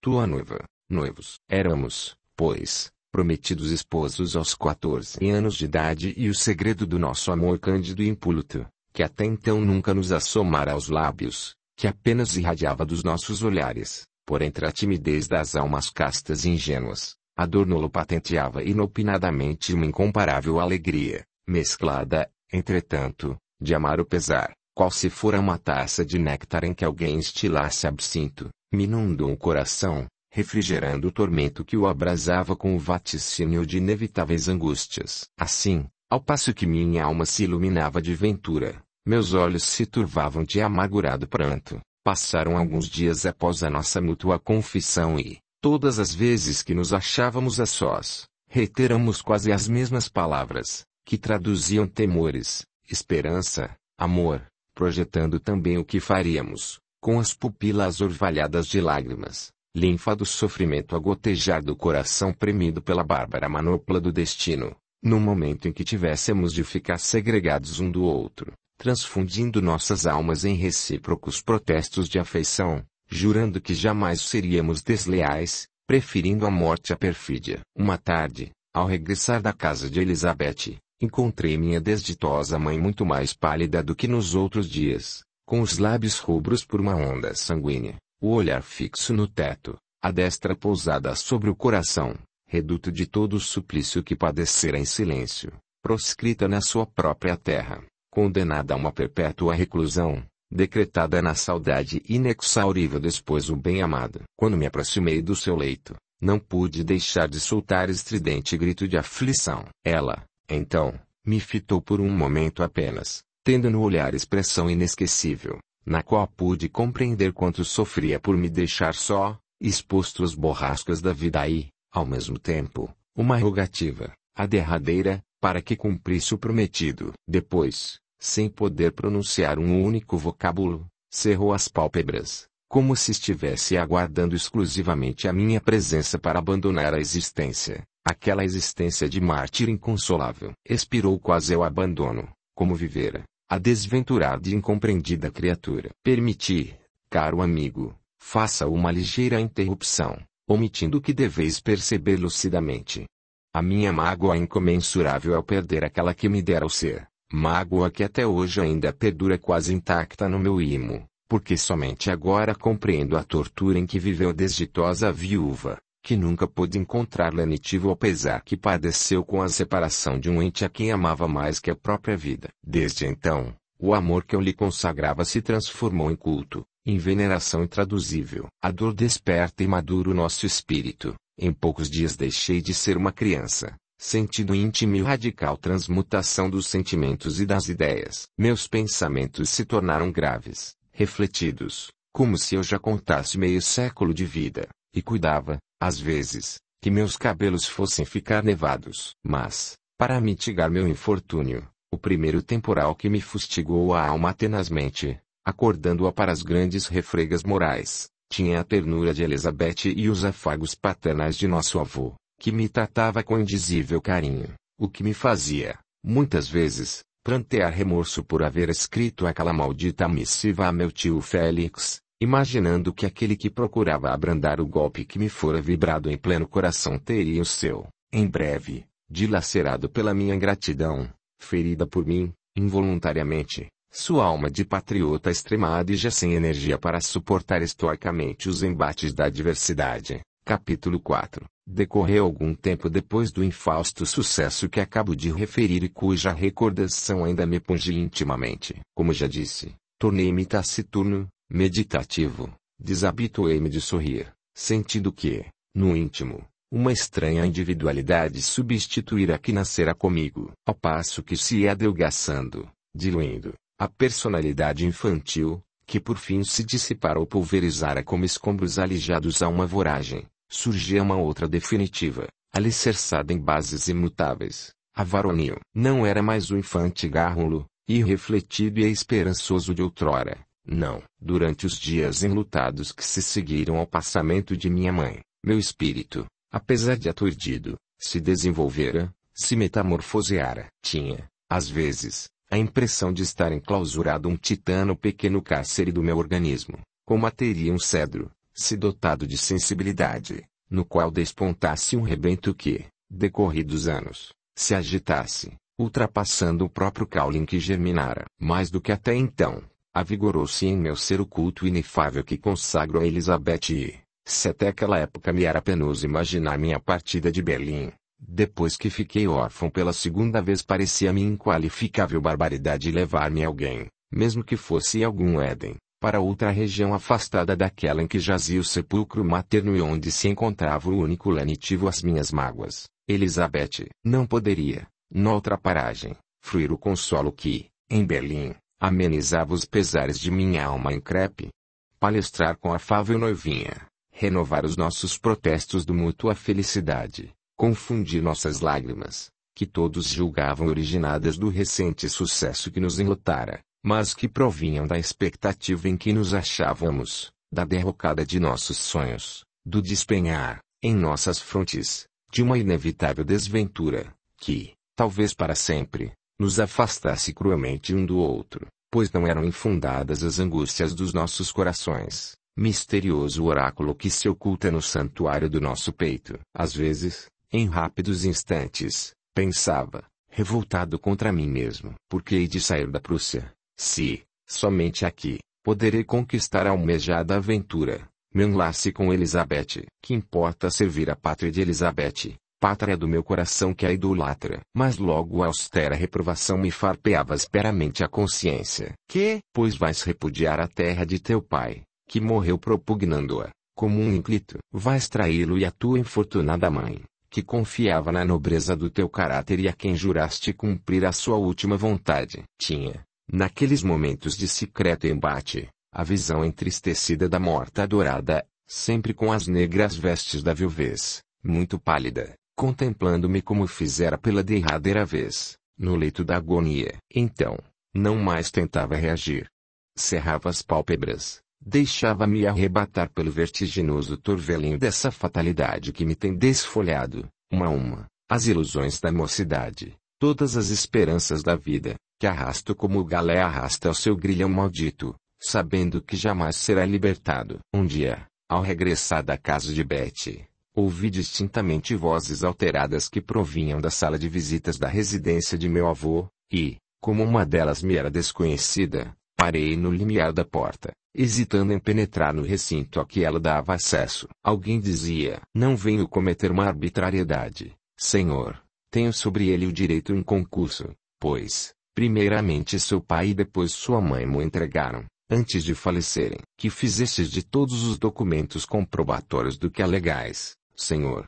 tua noiva. Noivos éramos, pois, prometidos esposos aos 14 anos de idade e o segredo do nosso amor cândido e impúlito, que até então nunca nos assomara aos lábios, que apenas irradiava dos nossos olhares, por entre a timidez das almas castas e ingênuas, Adorno-lo patenteava inopinadamente uma incomparável alegria, mesclada, entretanto, de amar o pesar, qual se fora uma taça de néctar em que alguém estilasse absinto, me inundou o coração, refrigerando o tormento que o abrasava com o vaticínio de inevitáveis angústias. Assim, ao passo que minha alma se iluminava de ventura, meus olhos se turvavam de amargurado pranto. Passaram alguns dias após a nossa mútua confissão e, todas as vezes que nos achávamos a sós, reiteramos quase as mesmas palavras, que traduziam temores, esperança, amor, projetando também o que faríamos, com as pupilas orvalhadas de lágrimas linfa do sofrimento a gotejar do coração premido pela bárbara manopla do destino, no momento em que tivéssemos de ficar segregados um do outro, transfundindo nossas almas em recíprocos protestos de afeição, jurando que jamais seríamos desleais, preferindo a morte à perfídia. Uma tarde, ao regressar da casa de Elizabeth, encontrei minha desditosa mãe muito mais pálida do que nos outros dias, com os lábios rubros por uma onda sanguínea o olhar fixo no teto, a destra pousada sobre o coração, reduto de todo o suplício que padecera em silêncio, proscrita na sua própria terra, condenada a uma perpétua reclusão, decretada na saudade inexaurível depois o bem-amado. Quando me aproximei do seu leito, não pude deixar de soltar estridente grito de aflição. Ela, então, me fitou por um momento apenas, tendo no olhar expressão inesquecível, na qual pude compreender quanto sofria por me deixar só, exposto às borrascas da vida e, ao mesmo tempo, uma rogativa, a derradeira, para que cumprisse o prometido. Depois, sem poder pronunciar um único vocábulo, cerrou as pálpebras, como se estivesse aguardando exclusivamente a minha presença para abandonar a existência, aquela existência de mártir inconsolável. Expirou quase o abandono, como vivera, a desventurada e incompreendida criatura. Permitir, caro amigo, faça uma ligeira interrupção, omitindo que deveis perceber lucidamente. A minha mágoa incomensurável ao perder aquela que me dera o ser, mágoa que até hoje ainda perdura quase intacta no meu imo, porque somente agora compreendo a tortura em que viveu a desditosa viúva que nunca pôde encontrar lenitivo ao pesar que padeceu com a separação de um ente a quem amava mais que a própria vida. Desde então, o amor que eu lhe consagrava se transformou em culto, em veneração intraduzível. A dor desperta e madura o nosso espírito. Em poucos dias deixei de ser uma criança, sentindo íntimo e radical transmutação dos sentimentos e das ideias. Meus pensamentos se tornaram graves, refletidos, como se eu já contasse meio século de vida e cuidava, às vezes, que meus cabelos fossem ficar nevados. Mas, para mitigar meu infortúnio, o primeiro temporal que me fustigou a alma tenazmente, acordando-a para as grandes refregas morais, tinha a ternura de Elizabeth e os afagos paternais de nosso avô, que me tratava com indizível carinho, o que me fazia, muitas vezes, prantear remorso por haver escrito aquela maldita missiva a meu tio Félix, imaginando que aquele que procurava abrandar o golpe que me fora vibrado em pleno coração teria o seu, em breve, dilacerado pela minha ingratidão, ferida por mim, involuntariamente, sua alma de patriota extremada e já sem energia para suportar estoicamente os embates da adversidade. Capítulo 4 Decorreu algum tempo depois do infausto sucesso que acabo de referir e cuja recordação ainda me punge intimamente. Como já disse, tornei-me taciturno, meditativo, desabituei-me de sorrir, sentindo que, no íntimo, uma estranha individualidade substituirá que nascerá comigo. Ao passo que se ia delgaçando, diluindo, a personalidade infantil, que por fim se dissipara ou pulverizara como escombros alijados a uma voragem, surgia uma outra definitiva, alicerçada em bases imutáveis, a varonil. Não era mais o infante gárrulo, irrefletido e esperançoso de outrora não, durante os dias enlutados que se seguiram ao passamento de minha mãe, meu espírito, apesar de aturdido, se desenvolvera, se metamorfoseara. Tinha, às vezes, a impressão de estar enclausurado um titano pequeno cárcere do meu organismo, como a teria um cedro, se dotado de sensibilidade, no qual despontasse um rebento que, decorridos anos, se agitasse, ultrapassando o próprio caule em que germinara. Mais do que até então, avigorou-se em meu ser o culto inefável que consagro a Elizabeth e, se até aquela época me era penoso imaginar minha partida de Berlim, depois que fiquei órfão pela segunda vez parecia-me inqualificável barbaridade levar-me alguém, mesmo que fosse algum Éden, para outra região afastada daquela em que jazia o sepulcro materno e onde se encontrava o único lenitivo às minhas mágoas. Elizabeth não poderia, noutra paragem, fruir o consolo que, em Berlim, Amenizava os pesares de minha alma em crepe. Palestrar com afável noivinha. Renovar os nossos protestos do mútua felicidade. Confundir nossas lágrimas, que todos julgavam originadas do recente sucesso que nos enlutara, mas que provinham da expectativa em que nos achávamos, da derrocada de nossos sonhos, do despenhar, em nossas frontes, de uma inevitável desventura, que, talvez para sempre, nos afastasse cruelmente um do outro, pois não eram infundadas as angústias dos nossos corações, misterioso oráculo que se oculta no santuário do nosso peito. Às vezes, em rápidos instantes, pensava, revoltado contra mim mesmo, porque hei de sair da Prússia, se, somente aqui, poderei conquistar a almejada aventura, meu enlace com Elizabeth. Que importa servir a pátria de Elizabeth, pátria do meu coração que a é idolatra. Mas logo a austera reprovação me farpeava asperamente a consciência. Que, pois vais repudiar a terra de teu pai, que morreu propugnando-a, como um ínclito. Vais traí-lo e a tua infortunada mãe, que confiava na nobreza do teu caráter e a quem juraste cumprir a sua última vontade. Tinha, naqueles momentos de secreto embate, a visão entristecida da morta adorada, sempre com as negras vestes da viuvez, muito pálida, contemplando-me como fizera pela derradeira vez, no leito da agonia. Então, não mais tentava reagir. Cerrava as pálpebras, deixava-me arrebatar pelo vertiginoso torvelinho dessa fatalidade que me tem desfolhado, uma a uma, as ilusões da mocidade, todas as esperanças da vida, que arrasto como o galé arrasta o seu grilhão maldito, sabendo que jamais será libertado. Um dia, ao regressar da casa de Betty, Ouvi distintamente vozes alteradas que provinham da sala de visitas da residência de meu avô, e, como uma delas me era desconhecida, parei no limiar da porta, hesitando em penetrar no recinto a que ela dava acesso. Alguém dizia: Não venho cometer uma arbitrariedade, senhor. Tenho sobre ele o direito em concurso, pois, primeiramente seu pai e depois sua mãe mo entregaram, antes de falecerem, que fizestes de todos os documentos comprobatórios do que alegais, Senhor.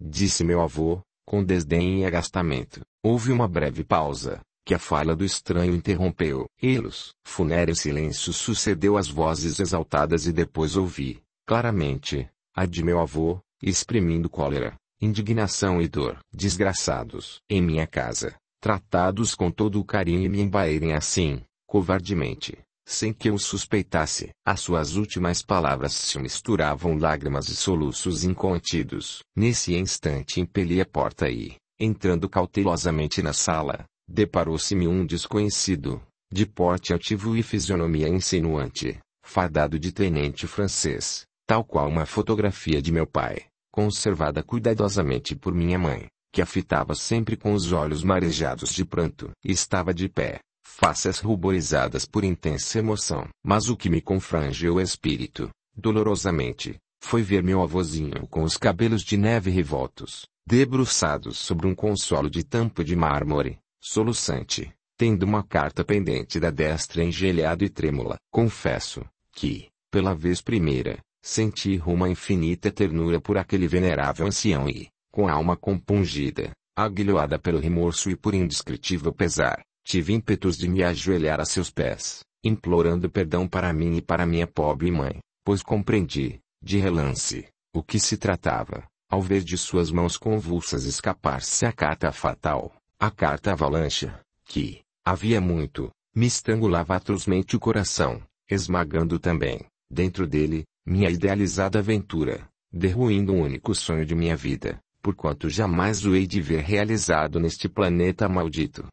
Disse meu avô, com desdém e agastamento. Houve uma breve pausa, que a fala do estranho interrompeu. Elos, funéreo silêncio sucedeu às vozes exaltadas e depois ouvi, claramente, a de meu avô, exprimindo cólera, indignação e dor. Desgraçados, em minha casa, tratados com todo o carinho e me embaerem assim, covardemente, sem que eu suspeitasse. Às suas últimas palavras se misturavam lágrimas e soluços incontidos. Nesse instante impeli a porta e, entrando cautelosamente na sala, deparou-se-me um desconhecido, de porte altivo e fisionomia insinuante, fardado de tenente francês, tal qual uma fotografia de meu pai, conservada cuidadosamente por minha mãe, que a fitava sempre com os olhos marejados de pranto. Estava de pé, faces ruborizadas por intensa emoção. Mas o que me confrangeu é o espírito, dolorosamente, foi ver meu avozinho com os cabelos de neve revoltos, debruçados sobre um consolo de tampo de mármore, soluçante, tendo uma carta pendente da destra engelhada e trêmula. Confesso, que, pela vez primeira, senti uma infinita ternura por aquele venerável ancião e, com a alma compungida, aguilhoada pelo remorso e por indescritível pesar, Tive ímpetos de me ajoelhar a seus pés, implorando perdão para mim e para minha pobre mãe, pois compreendi, de relance, o que se tratava, ao ver de suas mãos convulsas escapar-se a carta fatal, a carta avalanche, que, havia muito, me estrangulava atrozmente o coração, esmagando também, dentro dele, minha idealizada aventura, derruindo o um único sonho de minha vida, porquanto jamais o hei de ver realizado neste planeta maldito.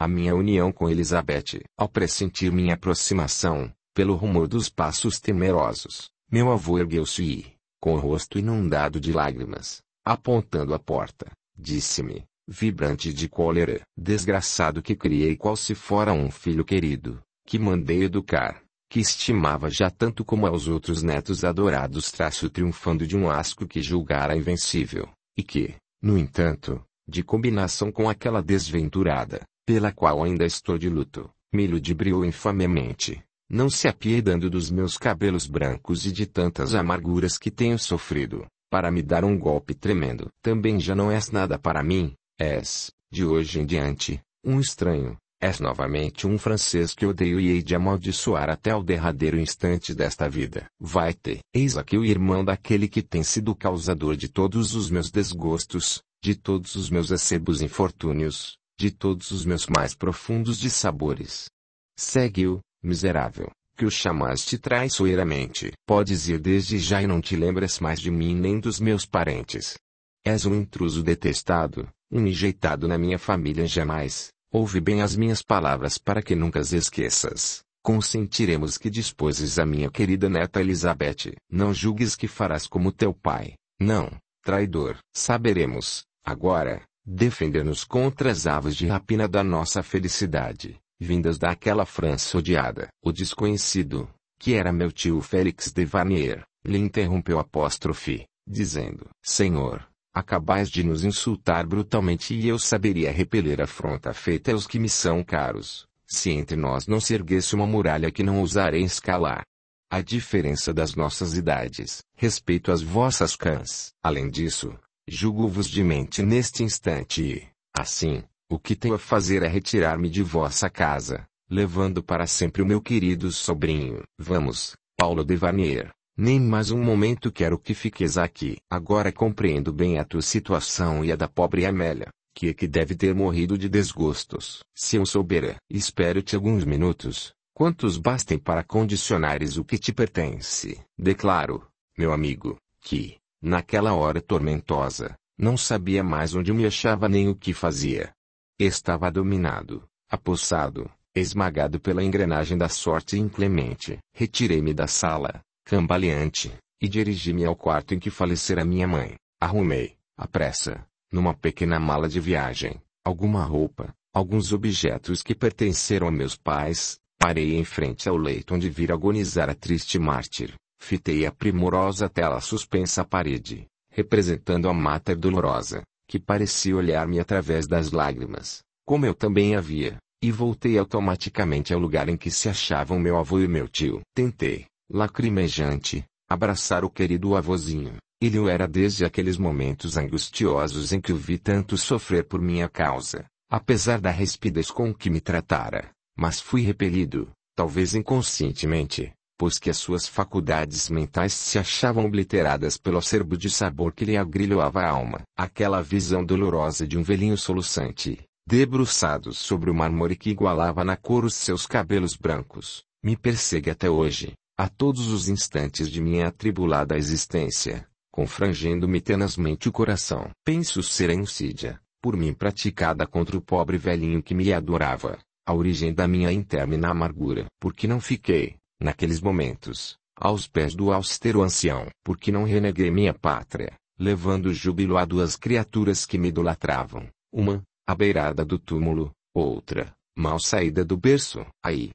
A minha união com Elizabeth, ao pressentir minha aproximação, pelo rumor dos passos temerosos, meu avô ergueu-se e, com o rosto inundado de lágrimas, apontando a porta, disse-me, vibrante de cólera, desgraçado que criei qual se fora um filho querido, que mandei educar, que estimava já tanto como aos outros netos adorados traço triunfando de um asco que julgara invencível, e que, no entanto, de combinação com aquela desventurada, pela qual ainda estou de luto, me ludibriou infamemente, não se apiedando dos meus cabelos brancos e de tantas amarguras que tenho sofrido, para me dar um golpe tremendo. Também já não és nada para mim, és, de hoje em diante, um estranho, és novamente um francês que odeio e hei de amaldiçoar até o derradeiro instante desta vida. Vai-te! Eis aqui o irmão daquele que tem sido causador de todos os meus desgostos, de todos os meus acerbos infortúnios, de todos os meus mais profundos dissabores. Segue-o, miserável, que o chamaste traiçoeiramente. Podes ir desde já e não te lembras mais de mim nem dos meus parentes. És um intruso detestado, um enjeitado na minha família jamais. Ouve bem as minhas palavras para que nunca as esqueças. Consentiremos que disposes a minha querida neta Elizabeth. Não julgues que farás como teu pai. Não, traidor. Saberemos, agora, defender-nos contra as aves de rapina da nossa felicidade, vindas daquela França odiada. O desconhecido, que era meu tio Félix de Vanier, lhe interrompeu apóstrofe, dizendo: Senhor, acabais de nos insultar brutalmente e eu saberia repeler a afronta feita aos que me são caros, se entre nós não se erguesse uma muralha que não ousarei escalar. A diferença das nossas idades, respeito às vossas cãs. Além disso, Julgo-vos de mente neste instante e, assim, o que tenho a fazer é retirar-me de vossa casa, levando para sempre o meu querido sobrinho. Vamos, Paulo de Vanier. Nem mais um momento quero que fiques aqui. Agora compreendo bem a tua situação e a da pobre Amélia, que é que deve ter morrido de desgostos. Se eu soubera, espero-te alguns minutos, quantos bastem para condicionares o que te pertence. Declaro, meu amigo, que, Naquela hora tormentosa, não sabia mais onde me achava nem o que fazia. Estava dominado, apossado, esmagado pela engrenagem da sorte inclemente. Retirei-me da sala, cambaleante, e dirigi-me ao quarto em que falecera minha mãe. Arrumei, à pressa, numa pequena mala de viagem, alguma roupa, alguns objetos que pertenceram a meus pais. Parei em frente ao leito onde vira agonizar a triste mártir. Fitei a primorosa tela suspensa à parede, representando a mata dolorosa, que parecia olhar-me através das lágrimas, como eu também havia, e voltei automaticamente ao lugar em que se achavam meu avô e meu tio. Tentei, lacrimejante, abraçar o querido avôzinho. Ele o era desde aqueles momentos angustiosos em que o vi tanto sofrer por minha causa, apesar da respidez com que me tratara, mas fui repelido, talvez inconscientemente, pois que as suas faculdades mentais se achavam obliteradas pelo acerbo de sabor que lhe agrilhoava a alma. Aquela visão dolorosa de um velhinho soluçante, debruçado sobre o mármore que igualava na cor os seus cabelos brancos, me persegue até hoje, a todos os instantes de minha atribulada existência, confrangendo-me tenazmente o coração. Penso ser a insídia, por mim praticada contra o pobre velhinho que me adorava, a origem da minha interna amargura. Porque não fiquei, naqueles momentos, aos pés do austero ancião, porque não reneguei minha pátria, levando júbilo a duas criaturas que me idolatravam, uma, à beirada do túmulo, outra, mal saída do berço. Aí,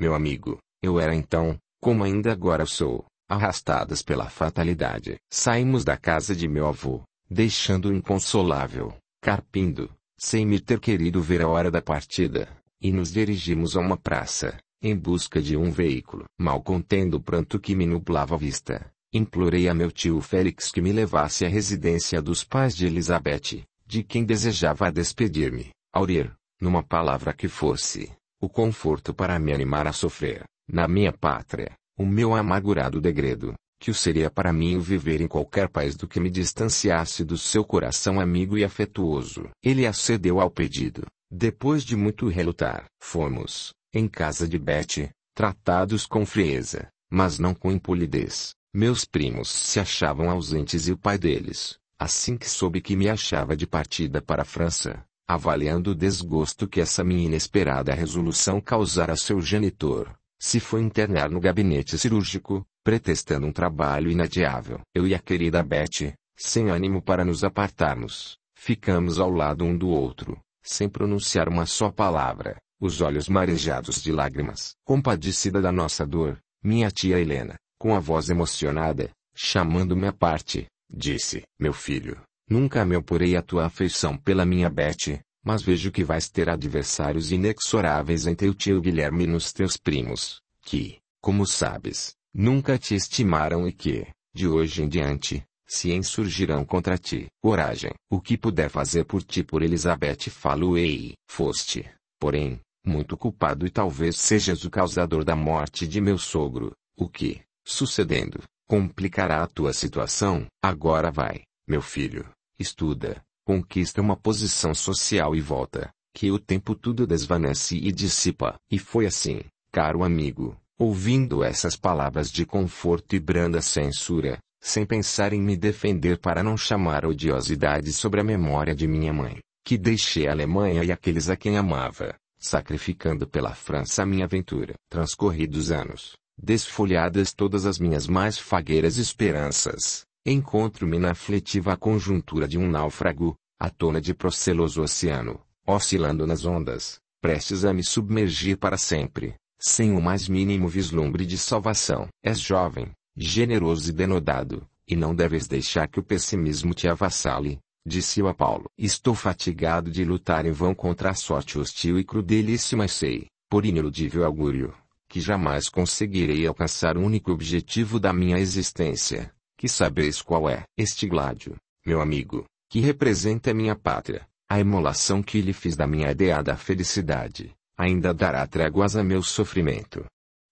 meu amigo, eu era então, como ainda agora sou, arrastadas pela fatalidade. Saímos da casa de meu avô, deixando-o inconsolável, carpindo, sem me ter querido ver a hora da partida, e nos dirigimos a uma praça, em busca de um veículo. Mal contendo o pranto que me nublava a vista, implorei a meu tio Félix que me levasse à residência dos pais de Elizabeth, de quem desejava despedir-me. Aurir, numa palavra que fosse, o conforto para me animar a sofrer, na minha pátria, o meu amargurado degredo, que o seria para mim o viver em qualquer país do que me distanciasse do seu coração amigo e afetuoso. Ele acedeu ao pedido, depois de muito relutar. Fomos, em casa de Betty, tratados com frieza, mas não com impolidez. Meus primos se achavam ausentes e o pai deles, assim que soube que me achava de partida para a França, avaliando o desgosto que essa minha inesperada resolução causara a seu genitor, se foi internar no gabinete cirúrgico, pretextando um trabalho inadiável. Eu e a querida Betty, sem ânimo para nos apartarmos, ficamos ao lado um do outro, sem pronunciar uma só palavra, os olhos marejados de lágrimas. Compadecida da nossa dor, minha tia Helena, com a voz emocionada, chamando-me à parte, disse: Meu filho, nunca me oporei à tua afeição pela minha Bete, mas vejo que vais ter adversários inexoráveis em teu tio Guilherme e nos teus primos, que, como sabes, nunca te estimaram e que, de hoje em diante, se insurgirão contra ti. Coragem. O que puder fazer por ti por Elizabeth falo-ei. Foste, porém, muito culpado e talvez sejas o causador da morte de meu sogro, o que, sucedendo, complicará a tua situação. Agora vai, meu filho, estuda, conquista uma posição social e volta, que o tempo tudo desvanece e dissipa. E foi assim, caro amigo, ouvindo essas palavras de conforto e branda censura, sem pensar em me defender para não chamar odiosidade sobre a memória de minha mãe, que deixei a Alemanha e aqueles a quem amava, sacrificando pela França a minha aventura. Transcorridos anos, desfolhadas todas as minhas mais fagueiras esperanças, encontro-me na afletiva conjuntura de um náufrago, à tona de proceloso oceano, oscilando nas ondas, prestes a me submergir para sempre, sem o mais mínimo vislumbre de salvação. És jovem, generoso e denodado, e não deves deixar que o pessimismo te avassale, Disse-o a Paulo. Estou fatigado de lutar em vão contra a sorte hostil e crudelíssima e sei, por ineludível augúrio, que jamais conseguirei alcançar o único objetivo da minha existência, que sabeis qual é. Este Gládio, meu amigo, que representa minha pátria, a emolação que lhe fiz da minha ideada felicidade, ainda dará tréguas a meu sofrimento.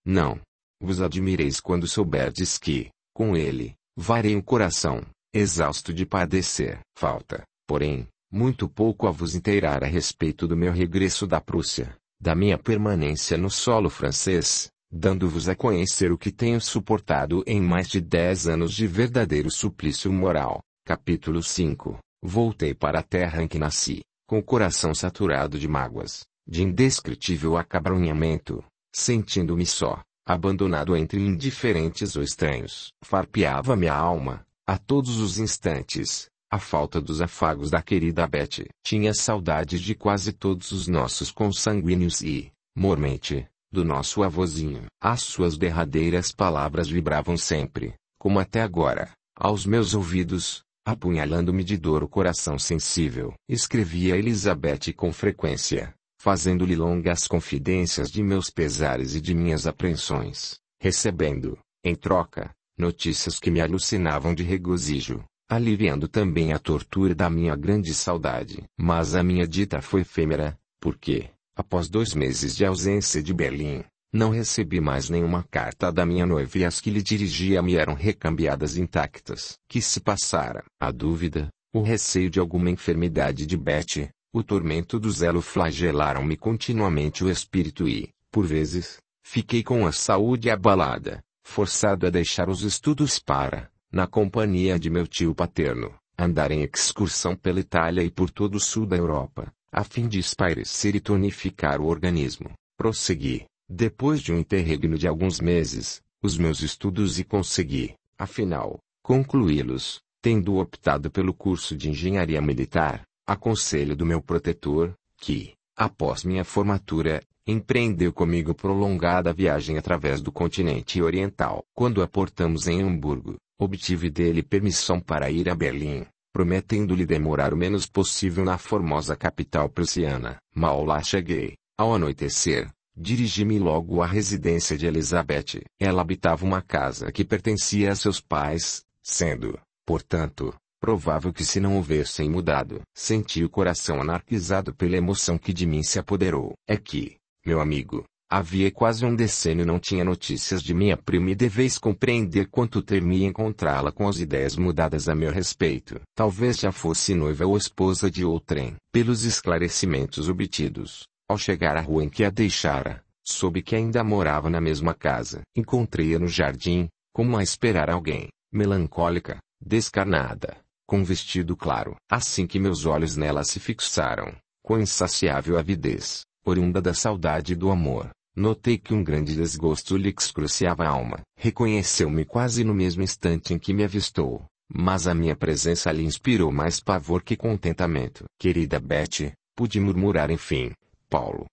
Não vos admireis quando souberdes que, com ele, varei o coração, exausto de padecer. Falta, porém, muito pouco a vos inteirar a respeito do meu regresso da Prússia, da minha permanência no solo francês, dando-vos a conhecer o que tenho suportado em mais de dez anos de verdadeiro suplício moral. Capítulo 5 Voltei para a terra em que nasci, com o coração saturado de mágoas, de indescritível acabrunhamento, sentindo-me só, abandonado entre indiferentes ou estranhos. Farpeava a alma, a todos os instantes, a falta dos afagos da querida Betty. Tinha saudade de quase todos os nossos consanguíneos e, mormente, do nosso avôzinho. As suas derradeiras palavras vibravam sempre, como até agora, aos meus ouvidos, apunhalando-me de dor o coração sensível. Escrevia Elizabeth com frequência, fazendo-lhe longas confidências de meus pesares e de minhas apreensões, recebendo, em troca, Notícias que me alucinavam de regozijo, aliviando também a tortura da minha grande saudade. Mas a minha dita foi efêmera, porque, após dois meses de ausência de Berlim, não recebi mais nenhuma carta da minha noiva e as que lhe dirigia me eram recambiadas intactas. Que se passara? A dúvida, o receio de alguma enfermidade de Betty, o tormento do zelo flagelaram-me continuamente o espírito e, por vezes, fiquei com a saúde abalada forçado a deixar os estudos para, na companhia de meu tio paterno, andar em excursão pela Itália e por todo o sul da Europa, a fim de espairecer e tonificar o organismo. Prossegui, depois de um interregno de alguns meses, os meus estudos e consegui, afinal, concluí-los, tendo optado pelo curso de engenharia militar, a conselho do meu protetor, que, após minha formatura, empreendeu comigo prolongada viagem através do continente oriental. Quando aportamos em Hamburgo, obtive dele permissão para ir a Berlim, prometendo-lhe demorar o menos possível na formosa capital prussiana. Mal lá cheguei, ao anoitecer, dirigi-me logo à residência de Elizabeth. Ela habitava uma casa que pertencia a seus pais, sendo, portanto, provável que se não houvessem mudado. Senti o coração anarquizado pela emoção que de mim se apoderou. É que, meu amigo, havia quase um decênio não tinha notícias de minha prima e deveis compreender quanto temi encontrá-la com as ideias mudadas a meu respeito. Talvez já fosse noiva ou esposa de outrem. Pelos esclarecimentos obtidos, ao chegar à rua em que a deixara, soube que ainda morava na mesma casa. Encontrei-a no jardim, como a esperar alguém, melancólica, descarnada, com vestido claro. Assim que meus olhos nela se fixaram, com insaciável avidez, oriunda da saudade e do amor, notei que um grande desgosto lhe excruciava a alma. Reconheceu-me quase no mesmo instante em que me avistou, mas a minha presença lhe inspirou mais pavor que contentamento. Querida Betty, pude murmurar enfim, Paulo.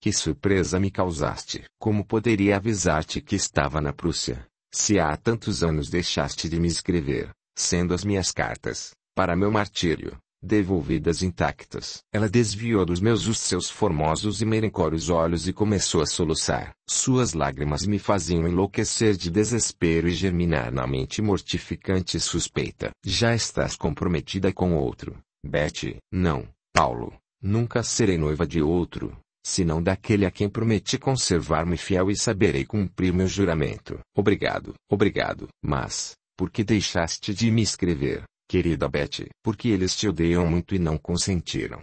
Que surpresa me causaste! Como poderia avisar-te que estava na Prússia, se há tantos anos deixaste de me escrever, sendo as minhas cartas, para meu martírio, devolvidas intactas. Ela desviou dos meus os seus formosos e merencórios olhos e começou a soluçar. Suas lágrimas me faziam enlouquecer de desespero e germinar na mente mortificante suspeita. Já estás comprometida com outro, Betty. Não, Paulo, nunca serei noiva de outro, senão daquele a quem prometi conservar-me fiel e saberei cumprir meu juramento. Obrigado, obrigado. Mas, por que deixaste de me escrever? querida Betty, porque eles te odeiam muito e não consentiram.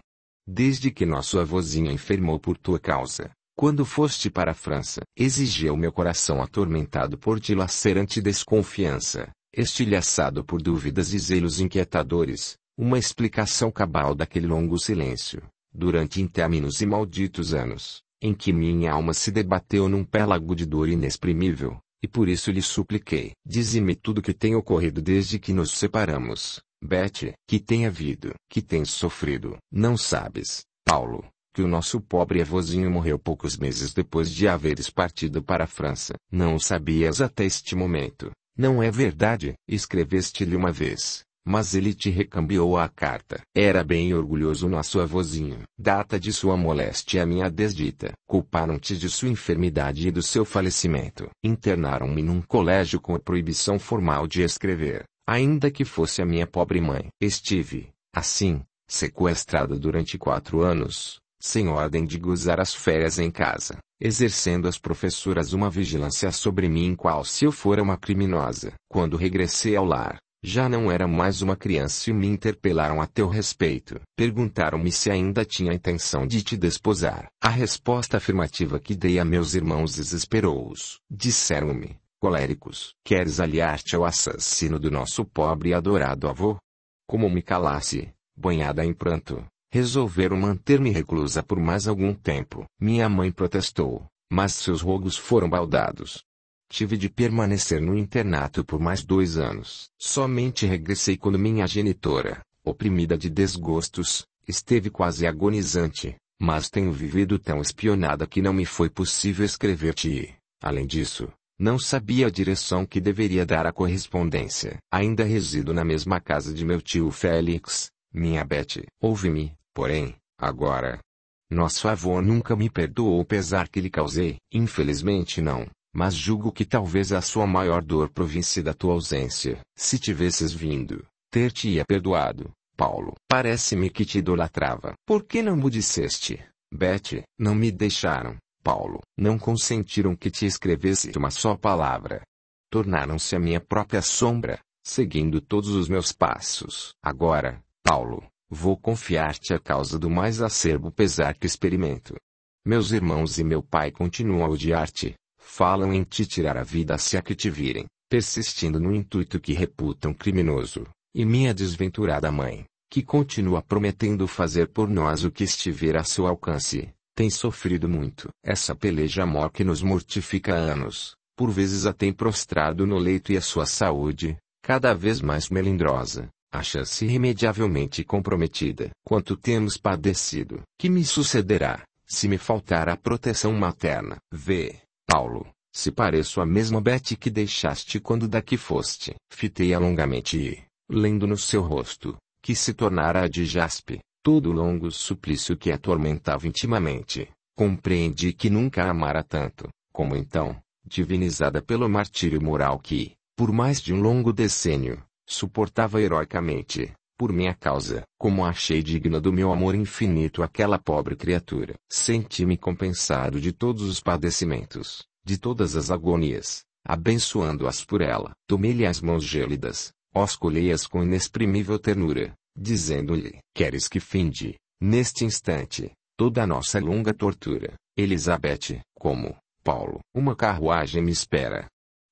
Desde que nosso avôzinho enfermou por tua causa, quando foste para a França, exigiu meu coração atormentado por dilacerante desconfiança, estilhaçado por dúvidas e zelos inquietadores, uma explicação cabal daquele longo silêncio, durante interminos e malditos anos, em que minha alma se debateu num pélago de dor inexprimível, e por isso lhe supliquei. Dize-me tudo que tem ocorrido desde que nos separamos, Beth. Que tem havido, que tens sofrido. Não sabes, Paulo, que o nosso pobre avôzinho morreu poucos meses depois de haveres partido para a França. Não o sabias até este momento. Não é verdade? Escreveste-lhe uma vez, mas ele te recambiou a carta. Era bem orgulhoso nosso avôzinho. Data de sua moléstia minha desdita. Culparam-te de sua enfermidade e do seu falecimento. Internaram-me num colégio com a proibição formal de escrever, ainda que fosse a minha pobre mãe. Estive, assim, sequestrada durante quatro anos, sem ordem de gozar as férias em casa, exercendo as professoras uma vigilância sobre mim qual se eu fora uma criminosa. Quando regressei ao lar, já não era mais uma criança e me interpelaram a teu respeito. Perguntaram-me se ainda tinha intenção de te desposar. A resposta afirmativa que dei a meus irmãos desesperou-os. Disseram-me, coléricos, queres aliar-te ao assassino do nosso pobre e adorado avô? Como me calasse, banhada em pranto, resolveram manter-me reclusa por mais algum tempo. Minha mãe protestou, mas seus rogos foram baldados. Tive de permanecer no internato por mais dois anos. Somente regressei quando minha genitora, oprimida de desgostos, esteve quase agonizante, mas tenho vivido tão espionada que não me foi possível escrever-te e, além disso, não sabia a direção que deveria dar à correspondência. Ainda resido na mesma casa de meu tio Félix, minha Bete. Ouve-me, porém, agora. Nosso avô nunca me perdoou o pesar que lhe causei. Infelizmente não. Mas julgo que talvez a sua maior dor provinsse da tua ausência. Se tivesses vindo, ter-te-ia perdoado. Paulo, parece-me que te idolatrava. Por que não me disseste? Betty? não me deixaram. Paulo, não consentiram que te escrevesse uma só palavra. Tornaram-se a minha própria sombra, seguindo todos os meus passos. Agora, Paulo, vou confiar-te a causa do mais acerbo pesar que experimento. Meus irmãos e meu pai continuam a odiar-te, falam em te tirar a vida se a é que te virem, persistindo no intuito que reputam criminoso, e minha desventurada mãe, que continua prometendo fazer por nós o que estiver a seu alcance, tem sofrido muito. Essa peleja mor que nos mortifica há anos, por vezes a tem prostrado no leito e a sua saúde, cada vez mais melindrosa, acha-se irremediavelmente comprometida. Quanto temos padecido? Que me sucederá, se me faltar a proteção materna? V. Paulo, se pareço a mesma Bete que deixaste quando daqui foste. Fitei-a longamente e, lendo no seu rosto, que se tornara a de jaspe, todo o longo suplício que a atormentava intimamente, compreendi que nunca a amara tanto, como então, divinizada pelo martírio moral que, por mais de um longo decênio, suportava heroicamente por minha causa, como achei digna do meu amor infinito aquela pobre criatura. Senti-me compensado de todos os padecimentos, de todas as agonias, abençoando-as por ela. Tomei-lhe as mãos gélidas, oscolei-as com inexprimível ternura, dizendo-lhe: Queres que finde, neste instante, toda a nossa longa tortura, Elizabeth, como, Paulo, uma carruagem me espera.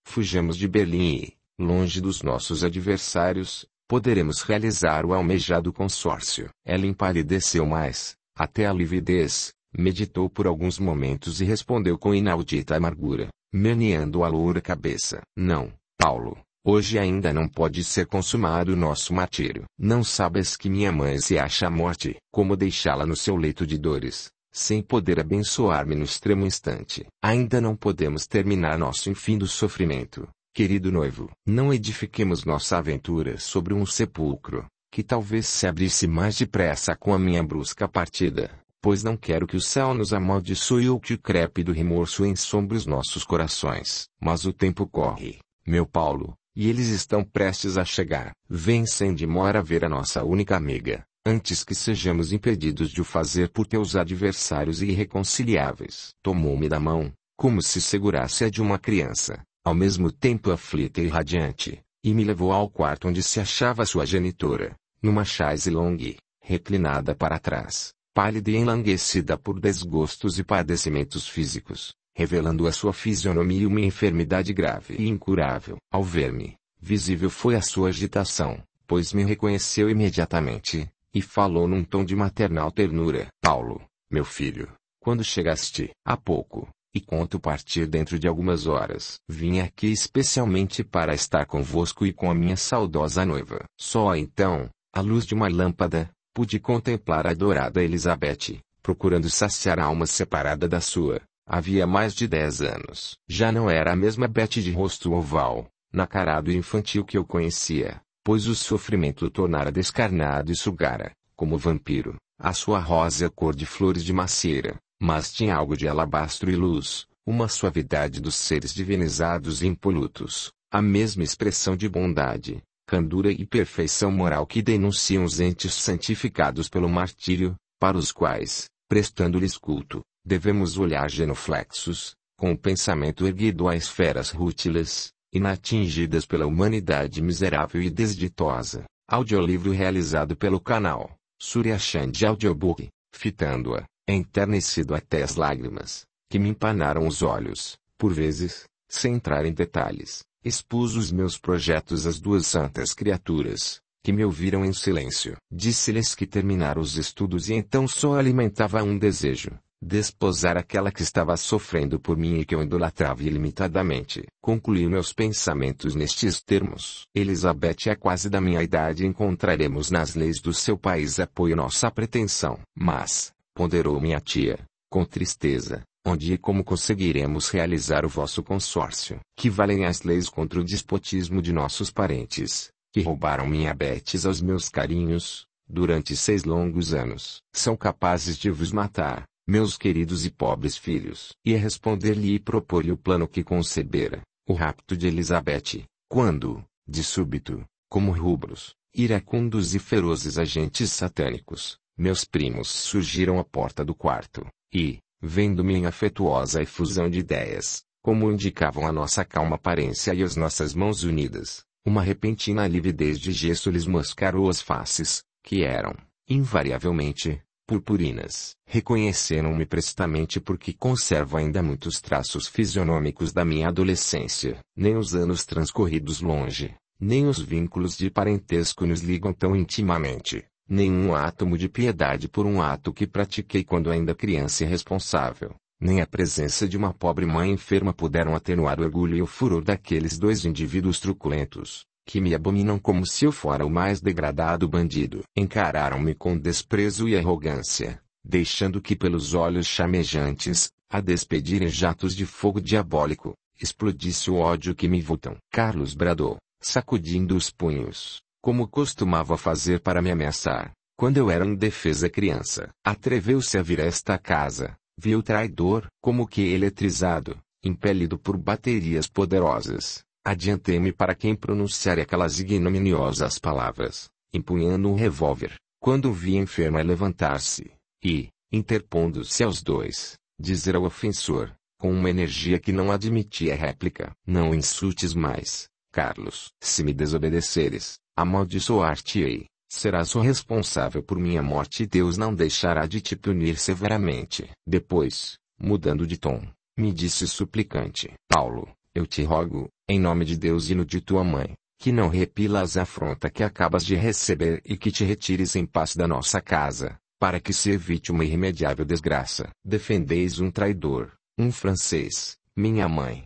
Fujamos de Berlim e, longe dos nossos adversários, poderemos realizar o almejado consórcio. Ela empalideceu mais, até a lividez, meditou por alguns momentos e respondeu com inaudita amargura, meneando a loura cabeça. Não, Paulo, hoje ainda não pode ser consumado o nosso martírio. Não sabes que minha mãe se acha a morte. Como deixá-la no seu leito de dores, sem poder abençoar-me no extremo instante. Ainda não podemos terminar nosso infindo sofrimento. Querido noivo, não edifiquemos nossa aventura sobre um sepulcro, que talvez se abrisse mais depressa com a minha brusca partida, pois não quero que o céu nos amaldiçoe ou que o do remorso ensombre os nossos corações. Mas o tempo corre, meu Paulo, e eles estão prestes a chegar. Vem sem demora ver a nossa única amiga, antes que sejamos impedidos de o fazer por teus adversários irreconciliáveis. Tomou-me da mão, como se segurasse a de uma criança, ao mesmo tempo aflita e radiante, e me levou ao quarto onde se achava sua genitora, numa chaise longue, reclinada para trás, pálida e enlanguecida por desgostos e padecimentos físicos, revelando a sua fisionomia uma enfermidade grave e incurável. Ao ver-me, visível foi a sua agitação, pois me reconheceu imediatamente, e falou num tom de maternal ternura. Paulo, meu filho, quando chegaste há pouco, e conto partir dentro de algumas horas. Vim aqui especialmente para estar convosco e com a minha saudosa noiva. Só então, à luz de uma lâmpada, pude contemplar a dourada Elizabeth, procurando saciar a alma separada da sua. Havia mais de dez anos. Já não era a mesma Betty de rosto oval, nacarado e infantil que eu conhecia, pois o sofrimento o tornara descarnado e sugara, como vampiro, a sua rosa cor de flores de macieira, mas tinha algo de alabastro e luz, uma suavidade dos seres divinizados e impolutos, a mesma expressão de bondade, candura e perfeição moral que denunciam os entes santificados pelo martírio, para os quais, prestando-lhes culto, devemos olhar genuflexos, com o pensamento erguido a esferas rútilas, inatingidas pela humanidade miserável e desditosa. Audiolivro realizado pelo canal Surya Chand Audiobook, fitando-a enternecido até as lágrimas, que me empanaram os olhos, por vezes, sem entrar em detalhes, expus os meus projetos às duas santas criaturas, que me ouviram em silêncio. Disse-lhes que terminara os estudos e então só alimentava um desejo, desposar aquela que estava sofrendo por mim e que eu idolatrava ilimitadamente. Concluí meus pensamentos nestes termos. Elizabeth é quase da minha idade e encontraremos nas leis do seu país apoio à nossa pretensão. Mas, ponderou minha tia, com tristeza, onde e como conseguiremos realizar o vosso consórcio. Que valem as leis contra o despotismo de nossos parentes, que roubaram minha betes aos meus carinhos, durante seis longos anos. São capazes de vos matar, meus queridos e pobres filhos. E responder-lhe e propor-lhe o plano que concebera, o rapto de Elizabeth, quando, de súbito, como rubros, iracundos e ferozes agentes satânicos, meus primos surgiram à porta do quarto, e, vendo minha afetuosa efusão de ideias, como indicavam a nossa calma aparência e as nossas mãos unidas, uma repentina lividez de gesso lhes mascarou as faces, que eram, invariavelmente, purpurinas. Reconheceram-me prestamente porque conservo ainda muitos traços fisionômicos da minha adolescência. Nem os anos transcorridos longe, nem os vínculos de parentesco nos ligam tão intimamente, nenhum átomo de piedade por um ato que pratiquei quando ainda criança irresponsável, nem a presença de uma pobre mãe enferma puderam atenuar o orgulho e o furor daqueles dois indivíduos truculentos, que me abominam como se eu fora o mais degradado bandido. Encararam-me com desprezo e arrogância, deixando que pelos olhos chamejantes, a despedirem jatos de fogo diabólico, explodisse o ódio que me vultam. Carlos bradou, sacudindo os punhos como costumava fazer para me ameaçar, quando eu era indefesa criança. Atreveu-se a vir a esta casa, viu traidor, como que eletrizado, impelido por baterias poderosas. Adiantei-me para quem pronunciar aquelas ignominiosas palavras, empunhando um revólver, quando vi a enferma levantar-se, e, interpondo-se aos dois, dizer ao ofensor, com uma energia que não admitia réplica: Não insultes mais, Carlos. Se me desobedeceres, Amaldiçoar-te-ei, serás o responsável por minha morte e Deus não deixará de te punir severamente. Depois, mudando de tom, me disse suplicante: Paulo, eu te rogo, em nome de Deus e no de tua mãe, que não repilas a afronta que acabas de receber e que te retires em paz da nossa casa, para que se evite uma irremediável desgraça. Defendeis um traidor, um francês, minha mãe.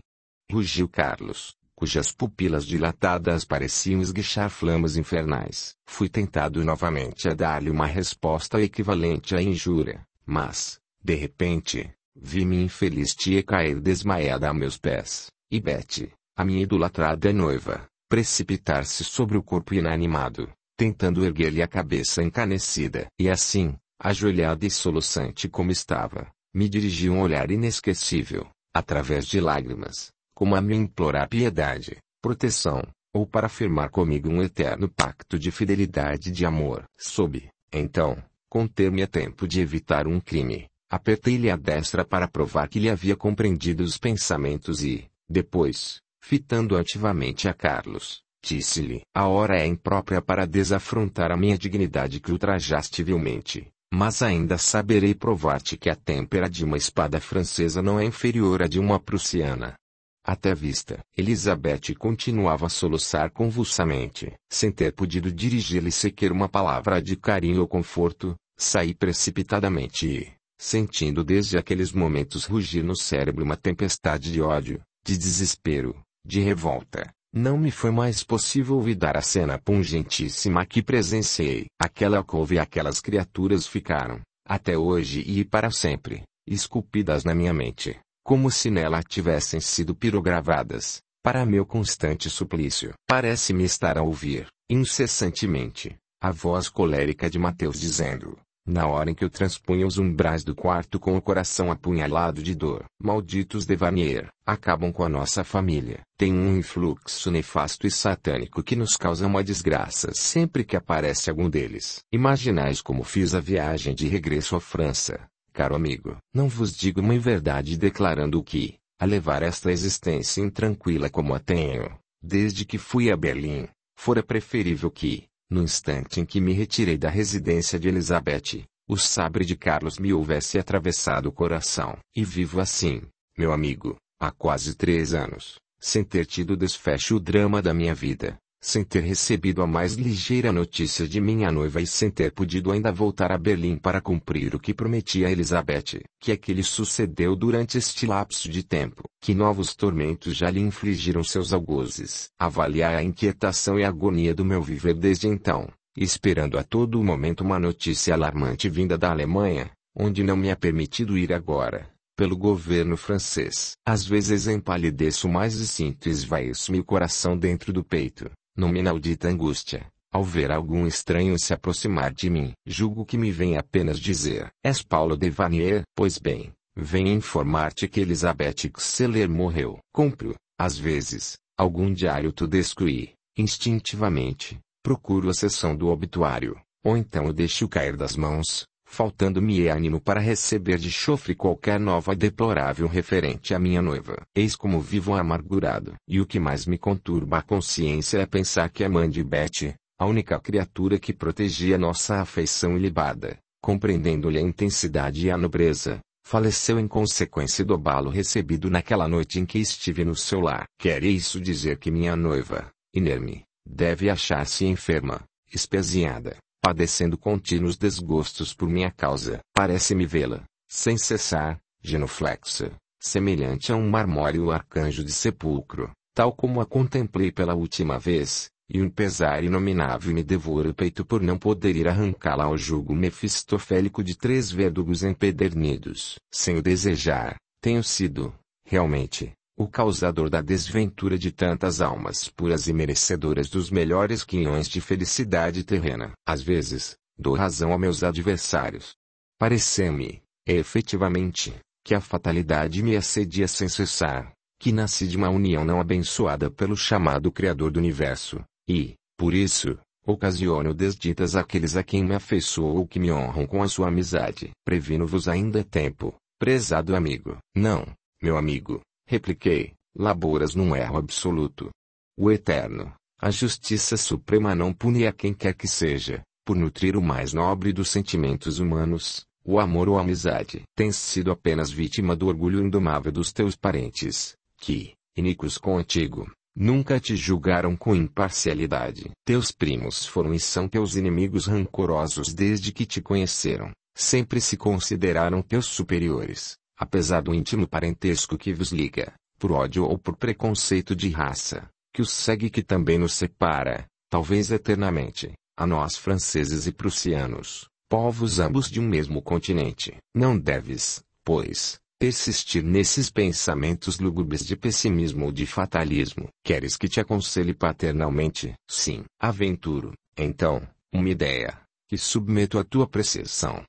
Rugiu Carlos cujas pupilas dilatadas pareciam esguichar flamas infernais. Fui tentado novamente a dar-lhe uma resposta equivalente à injúria, mas, de repente, vi minha infeliz tia cair desmaiada a meus pés, e Betty, a minha idolatrada noiva, precipitar-se sobre o corpo inanimado, tentando erguer-lhe a cabeça encanecida. E assim, ajoelhada e soluçante como estava, me dirigiu um olhar inesquecível, através de lágrimas, como a me implorar piedade, proteção, ou para firmar comigo um eterno pacto de fidelidade e de amor. Soube, então, conter-me a tempo de evitar um crime. Apertei-lhe a destra para provar que lhe havia compreendido os pensamentos e, depois, fitando ativamente a Carlos, disse-lhe: A hora é imprópria para desafrontar a minha dignidade que ultrajaste vilmente, mas ainda saberei provar-te que a têmpera de uma espada francesa não é inferior à de uma prussiana. Até vista, Elizabeth continuava a soluçar convulsamente, sem ter podido dirigir-lhe sequer uma palavra de carinho ou conforto, saí precipitadamente e, sentindo desde aqueles momentos rugir no cérebro uma tempestade de ódio, de desespero, de revolta, não me foi mais possível olvidar a cena pungentíssima que presenciei. Aquela couve e aquelas criaturas ficaram, até hoje e para sempre, esculpidas na minha mente como se nela tivessem sido pirogravadas, para meu constante suplício. Parece-me estar a ouvir, incessantemente, a voz colérica de Mateus dizendo, na hora em que eu transpunha os umbrais do quarto com o coração apunhalado de dor. Malditos Devanier, acabam com a nossa família. Tem um influxo nefasto e satânico que nos causa uma desgraça sempre que aparece algum deles. Imaginais como fiz a viagem de regresso à França, Caro amigo, não vos digo uma verdade declarando que, a levar esta existência intranquila como a tenho, desde que fui a Berlim, fora preferível que, no instante em que me retirei da residência de Elizabeth, o sabre de Carlos me houvesse atravessado o coração. E vivo assim, meu amigo, há quase três anos, sem ter tido desfecho o drama da minha vida sem ter recebido a mais ligeira notícia de minha noiva e sem ter podido ainda voltar a Berlim para cumprir o que prometi a Elizabeth, que é que lhe sucedeu durante este lapso de tempo, que novos tormentos já lhe infligiram seus algozes. Avaliar a inquietação e a agonia do meu viver desde então, esperando a todo momento uma notícia alarmante vinda da Alemanha, onde não me é permitido ir agora pelo governo francês. Às vezes empalideço mais e sinto esvair-se-me o coração dentro do peito. Não me inaudita angústia, ao ver algum estranho se aproximar de mim. Julgo que me vem apenas dizer, és Paulo de Vanier? Pois bem, venho informar-te que Elizabeth Xeller morreu. Compro, às vezes, algum diário tudesco e, instintivamente, procuro a seção do obituário, ou então o deixo cair das mãos, faltando-me ânimo para receber de chofre qualquer nova deplorável referente à minha noiva. Eis como vivo amargurado. E o que mais me conturba a consciência é pensar que a mãe de Betty, a única criatura que protegia nossa afeição ilibada, compreendendo-lhe a intensidade e a nobreza, faleceu em consequência do abalo recebido naquela noite em que estive no seu lar. Quer isso dizer que minha noiva, inerme, deve achar-se enferma, espesinhada padecendo contínuos desgostos por minha causa. Parece-me vê-la, sem cessar, genuflexa, semelhante a um marmóreo arcanjo de sepulcro, tal como a contemplei pela última vez, e um pesar inominável me devora o peito por não poder ir arrancá-la ao jugo mefistofélico de três verdugos empedernidos. Sem o desejar, tenho sido, realmente, o causador da desventura de tantas almas puras e merecedoras dos melhores quinhões de felicidade terrena. Às vezes, dou razão a meus adversários. parecer me efetivamente, que a fatalidade me assedia sem cessar, que nasci de uma união não abençoada pelo chamado Criador do Universo, e, por isso, ocasiono desditas àqueles a quem me afeiçoou ou que me honram com a sua amizade. Previno-vos ainda tempo, prezado amigo. Não, meu amigo, Repliquei: Laboras num erro absoluto. O Eterno, a Justiça Suprema não pune a quem quer que seja, por nutrir o mais nobre dos sentimentos humanos, o amor ou a amizade. Tens sido apenas vítima do orgulho indomável dos teus parentes, que, iníquos contigo, nunca te julgaram com imparcialidade. Teus primos foram e são teus inimigos rancorosos desde que te conheceram, sempre se consideraram teus superiores apesar do íntimo parentesco que vos liga, por ódio ou por preconceito de raça, que os segue e que também nos separa, talvez eternamente, a nós franceses e prussianos, povos ambos de um mesmo continente. Não deves, pois, persistir nesses pensamentos lúgubres de pessimismo ou de fatalismo. Queres que te aconselhe paternalmente? Sim. Aventuro, então, uma ideia, que submeto à tua percepção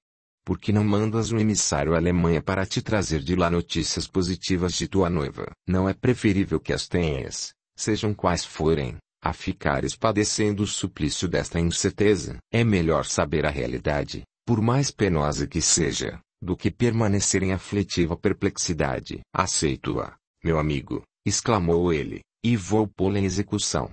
por que não mandas um emissário à Alemanha para te trazer de lá notícias positivas de tua noiva? Não é preferível que as tenhas, sejam quais forem, a ficares padecendo o suplício desta incerteza. É melhor saber a realidade, por mais penosa que seja, do que permanecer em afletiva perplexidade. Aceito-a, meu amigo, exclamou ele, e vou pô-la em execução.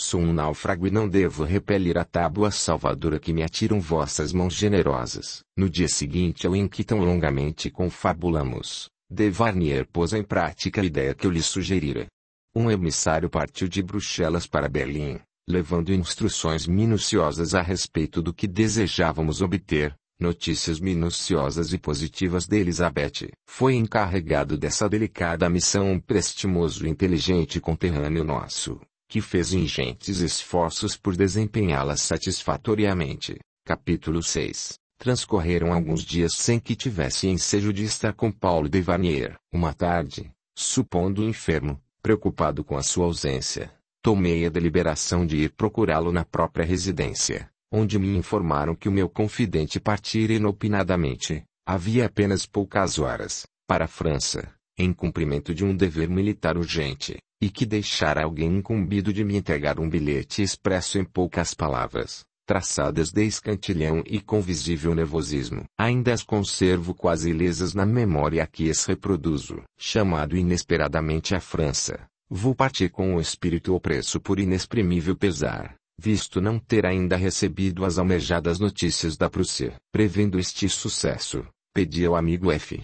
Sou um náufrago e não devo repelir a tábua salvadora que me atiram vossas mãos generosas. No dia seguinte ao em que tão longamente confabulamos, Devarnier pôs em prática a ideia que eu lhe sugerira. Um emissário partiu de Bruxelas para Berlim, levando instruções minuciosas a respeito do que desejávamos obter, notícias minuciosas e positivas de Elizabeth. Foi encarregado dessa delicada missão um prestimoso e inteligente conterrâneo nosso que fez ingentes esforços por desempenhá-las satisfatoriamente. Capítulo 6 Transcorreram alguns dias sem que tivesse ensejo de estar com Paulo de Varnier. Uma tarde, supondo enfermo, preocupado com a sua ausência, tomei a deliberação de ir procurá-lo na própria residência, onde me informaram que o meu confidente partira inopinadamente, havia apenas poucas horas, para a França, em cumprimento de um dever militar urgente. E que deixara alguém incumbido de me entregar um bilhete expresso em poucas palavras, traçadas de escantilhão e com visível nervosismo. Ainda as conservo quase ilesas na memória que as reproduzo. Chamado inesperadamente à França, vou partir com o espírito opresso por inexprimível pesar visto não ter ainda recebido as almejadas notícias da Prússia. Prevendo este sucesso, pedi ao amigo F.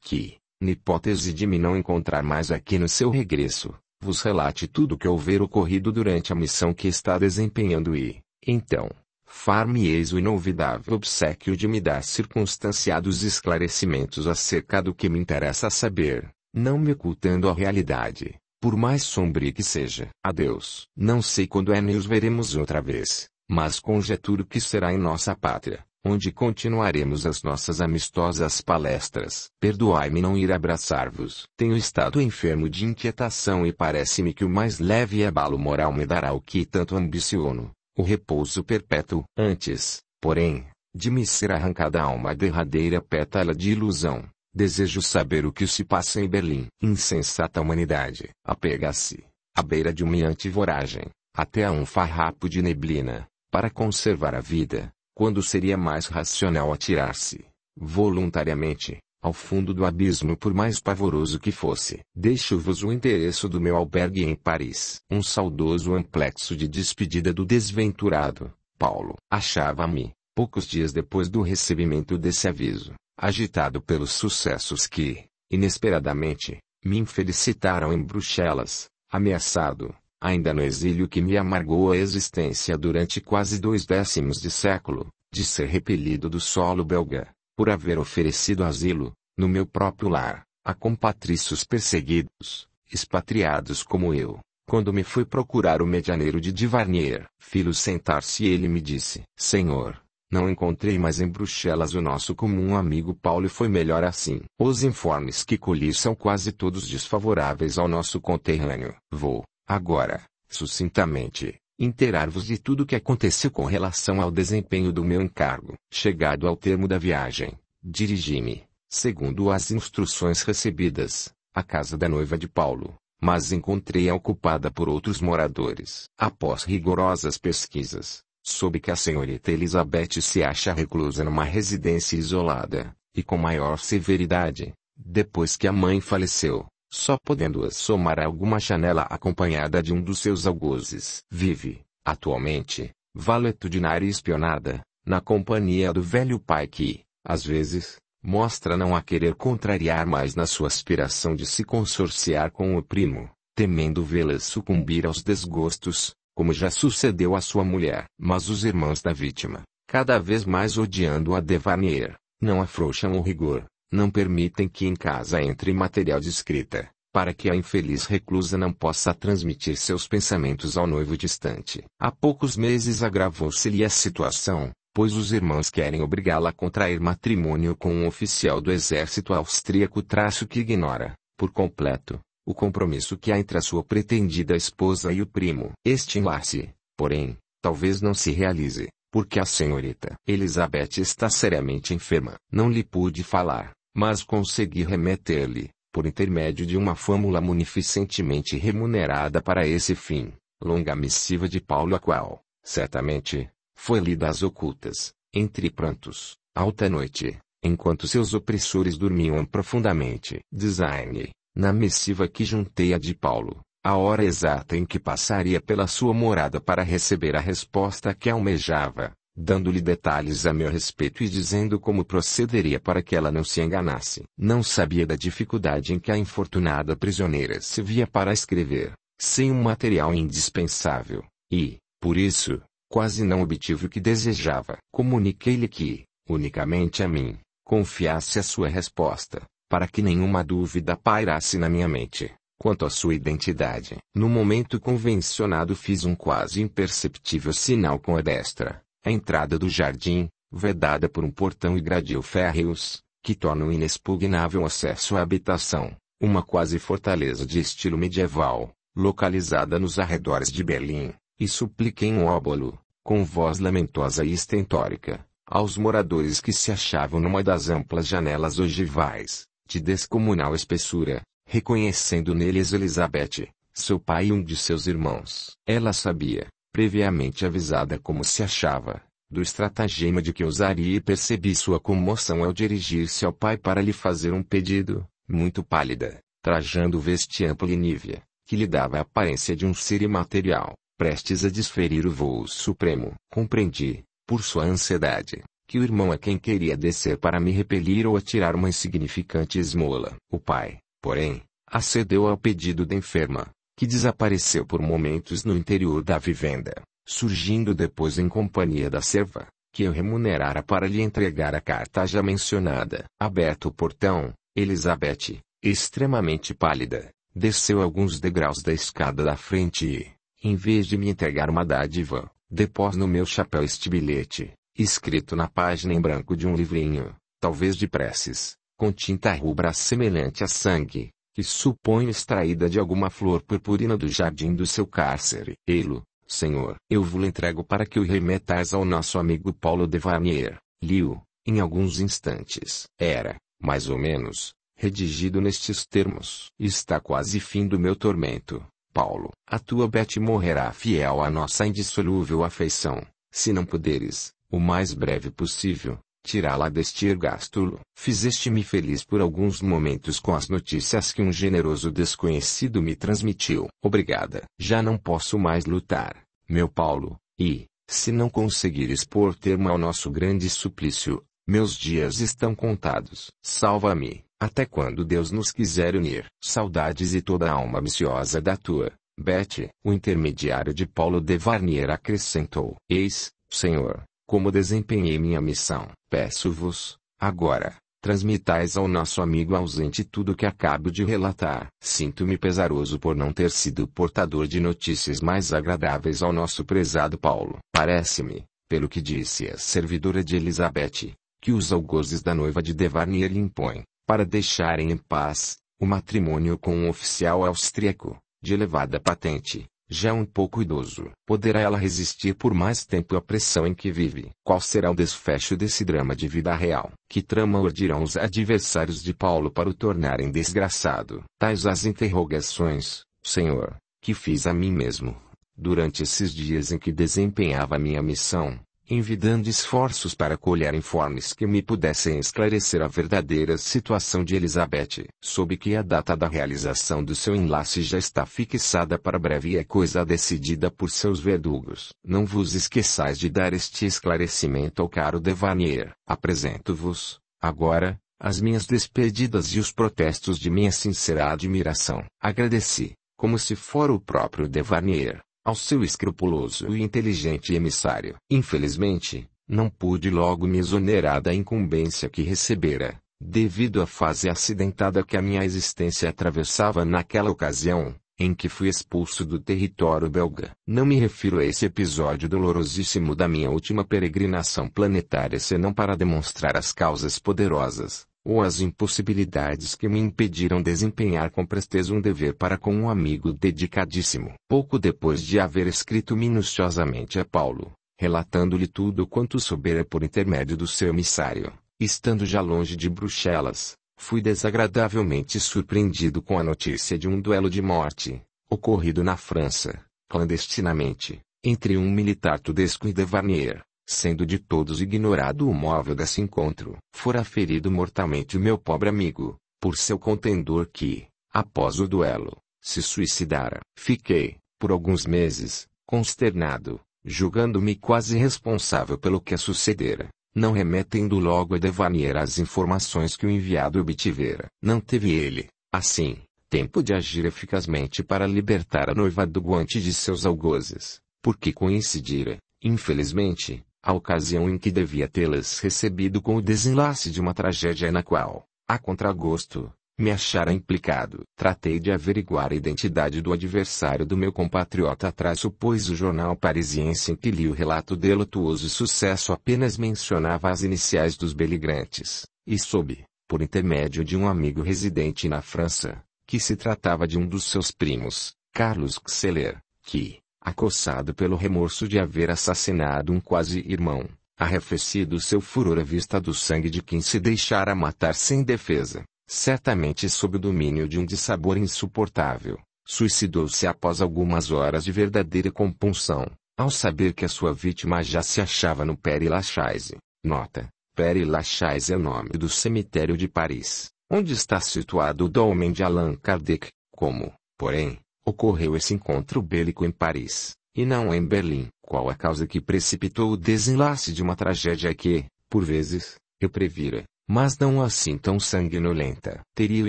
que, na hipótese de me não encontrar mais aqui no seu regresso, vos relate tudo o que houver ocorrido durante a missão que está desempenhando e, então, far-me-eis o inolvidável obsequio de me dar circunstanciados esclarecimentos acerca do que me interessa saber, não me ocultando a realidade, por mais sombria que seja. Adeus. Não sei quando é nos veremos outra vez, mas conjeturo que será em nossa pátria onde continuaremos as nossas amistosas palestras. Perdoai-me não ir abraçar-vos. Tenho estado enfermo de inquietação e parece-me que o mais leve abalo moral me dará o que tanto ambiciono, o repouso perpétuo. Antes, porém, de me ser arrancada a uma derradeira pétala de ilusão, desejo saber o que se passa em Berlim. Insensata humanidade, apega-se, à beira de uma voragem, até a um farrapo de neblina, para conservar a vida quando seria mais racional atirar-se, voluntariamente, ao fundo do abismo por mais pavoroso que fosse. Deixo-vos o endereço do meu albergue em Paris. Um saudoso amplexo de despedida do desventurado, Paulo. Achava-me, poucos dias depois do recebimento desse aviso, agitado pelos sucessos que, inesperadamente, me infelicitaram em Bruxelas, ameaçado, ainda no exílio que me amargou a existência durante quase dois décimos de século, de ser repelido do solo belga, por haver oferecido asilo, no meu próprio lar, a compatriços perseguidos, expatriados como eu, quando me foi procurar o medianeiro de Divarnier, filho sentar-se ele me disse, Senhor, não encontrei mais em Bruxelas o nosso comum amigo Paulo e foi melhor assim. Os informes que colhi são quase todos desfavoráveis ao nosso conterrâneo. Vou, Agora, sucintamente, interar-vos de tudo o que aconteceu com relação ao desempenho do meu encargo. Chegado ao termo da viagem, dirigi-me, segundo as instruções recebidas, à casa da noiva de Paulo, mas encontrei-a ocupada por outros moradores. Após rigorosas pesquisas, soube que a senhorita Elizabeth se acha reclusa numa residência isolada, e com maior severidade, depois que a mãe faleceu só podendo-as somar a alguma chanela acompanhada de um dos seus algozes. Vive, atualmente, valetudinária e espionada, na companhia do velho pai que, às vezes, mostra não a querer contrariar mais na sua aspiração de se consorciar com o primo, temendo vê-la sucumbir aos desgostos, como já sucedeu à sua mulher. Mas os irmãos da vítima, cada vez mais odiando a Devanir, não afrouxam o rigor, não permitem que em casa entre material de escrita, para que a infeliz reclusa não possa transmitir seus pensamentos ao noivo distante. Há poucos meses agravou-se-lhe a situação, pois os irmãos querem obrigá-la a contrair matrimônio com um oficial do exército austríaco traço que ignora, por completo, o compromisso que há entre a sua pretendida esposa e o primo. Este enlace, porém, talvez não se realize, porque a senhorita Elizabeth está seriamente enferma. Não lhe pude falar, mas consegui remeter-lhe, por intermédio de uma fórmula munificentemente remunerada para esse fim, longa missiva de Paulo a qual, certamente, foi lida às ocultas, entre prantos, alta noite, enquanto seus opressores dormiam profundamente. Design, na missiva que juntei a de Paulo, a hora exata em que passaria pela sua morada para receber a resposta que almejava, dando-lhe detalhes a meu respeito e dizendo como procederia para que ela não se enganasse. Não sabia da dificuldade em que a infortunada prisioneira se via para escrever, sem um material indispensável, e, por isso, quase não obtive o que desejava. Comuniquei-lhe que, unicamente a mim, confiasse a sua resposta, para que nenhuma dúvida pairasse na minha mente quanto à sua identidade. No momento convencionado fiz um quase imperceptível sinal com a destra, a entrada do jardim, vedada por um portão e gradil férreos, que tornam inexpugnável acesso à habitação, uma quase fortaleza de estilo medieval, localizada nos arredores de Berlim, e supliquei um óbolo, com voz lamentosa e estentórica, aos moradores que se achavam numa das amplas janelas ogivais, de descomunal espessura, reconhecendo neles Elizabeth, seu pai e um de seus irmãos. Ela sabia, previamente avisada como se achava, do estratagema de que usaria e percebi sua comoção ao dirigir-se ao pai para lhe fazer um pedido, muito pálida, trajando veste ampla e nívea, que lhe dava a aparência de um ser imaterial, prestes a desferir o voo supremo. Compreendi, por sua ansiedade, que o irmão é quem queria descer para me repelir ou atirar uma insignificante esmola. O pai, porém, acedeu ao pedido da enferma, que desapareceu por momentos no interior da vivenda, surgindo depois em companhia da serva, que eu remunerara para lhe entregar a carta já mencionada. Aberto o portão, Elizabeth, extremamente pálida, desceu alguns degraus da escada da frente e, em vez de me entregar uma dádiva, depôs no meu chapéu este bilhete, escrito na página em branco de um livrinho, talvez de preces, com tinta rubra semelhante a sangue, que suponho extraída de alguma flor purpurina do jardim do seu cárcere. elo, senhor, eu vou-lhe entrego para que o remetais ao nosso amigo Paulo de Varnier. Liu, em alguns instantes, era, mais ou menos, redigido nestes termos. Está quase fim do meu tormento, Paulo. A tua Beth morrerá fiel à nossa indissolúvel afeição, se não puderes, o mais breve possível, tirá-la deste ergástulo. Fizeste-me feliz por alguns momentos com as notícias que um generoso desconhecido me transmitiu. Obrigada. Já não posso mais lutar, meu Paulo, e, se não conseguires pôr termo ao nosso grande suplício, meus dias estão contados. Salva-me, até quando Deus nos quiser unir. Saudades e toda a alma ambiciosa da tua, Beth. O intermediário de Paulo de Varnier acrescentou: Eis, Senhor, como desempenhei minha missão, peço-vos, agora, transmitais ao nosso amigo ausente tudo o que acabo de relatar. Sinto-me pesaroso por não ter sido portador de notícias mais agradáveis ao nosso prezado Paulo. Parece-me, pelo que disse a servidora de Elizabeth, que os algozes da noiva de Devarnier lhe impõem, para deixarem em paz, o matrimônio com um oficial austríaco, de elevada patente, já é um pouco idoso. Poderá ela resistir por mais tempo à pressão em que vive? Qual será o desfecho desse drama de vida real? Que trama urdirão os adversários de Paulo para o tornarem desgraçado? Tais as interrogações, Senhor, que fiz a mim mesmo, durante esses dias em que desempenhava minha missão envidando esforços para colher informes que me pudessem esclarecer a verdadeira situação de Elizabeth. Soube que a data da realização do seu enlace já está fixada para breve e é coisa decidida por seus verdugos. Não vos esqueçais de dar este esclarecimento ao caro Devanier. Apresento-vos, agora, as minhas despedidas e os protestos de minha sincera admiração. Agradeci, como se for o próprio Devanier, ao seu escrupuloso e inteligente emissário. Infelizmente, não pude logo me exonerar da incumbência que recebera, devido à fase acidentada que a minha existência atravessava naquela ocasião, em que fui expulso do território belga. Não me refiro a esse episódio dolorosíssimo da minha última peregrinação planetária senão para demonstrar as causas poderosas ou as impossibilidades que me impediram desempenhar com presteza um dever para com um amigo dedicadíssimo. Pouco depois de haver escrito minuciosamente a Paulo, relatando-lhe tudo quanto soubera por intermédio do seu emissário, estando já longe de Bruxelas, fui desagradavelmente surpreendido com a notícia de um duelo de morte, ocorrido na França, clandestinamente, entre um militar tudesco e Devarnier, sendo de todos ignorado o móvel desse encontro, fora ferido mortalmente o meu pobre amigo, por seu contendor que, após o duelo, se suicidara. Fiquei, por alguns meses, consternado, julgando-me quase responsável pelo que sucedera, não remetendo logo a devanear as informações que o enviado obtivera. Não teve ele, assim, tempo de agir eficazmente para libertar a noiva do guante de seus algozes, porque coincidira, infelizmente, a ocasião em que devia tê-las recebido com o desenlace de uma tragédia na qual, a contragosto, me achara implicado. Tratei de averiguar a identidade do adversário do meu compatriota atrás. pois o jornal parisiense em que li o relato delutuoso sucesso apenas mencionava as iniciais dos beligrantes, e soube, por intermédio de um amigo residente na França, que se tratava de um dos seus primos, Carlos Xeler, que, acossado pelo remorso de haver assassinado um quase-irmão, arrefecido seu furor à vista do sangue de quem se deixara matar sem defesa, certamente sob o domínio de um dissabor insuportável, suicidou-se após algumas horas de verdadeira compunção, ao saber que a sua vítima já se achava no Père Lachaise. Nota: Père Lachaise é o nome do cemitério de Paris, onde está situado o dolmen de Allan Kardec, como, porém, Ocorreu esse encontro bélico em Paris, e não em Berlim. Qual a causa que precipitou o desenlace de uma tragédia que, por vezes, eu previra, mas não assim tão sanguinolenta? Teria o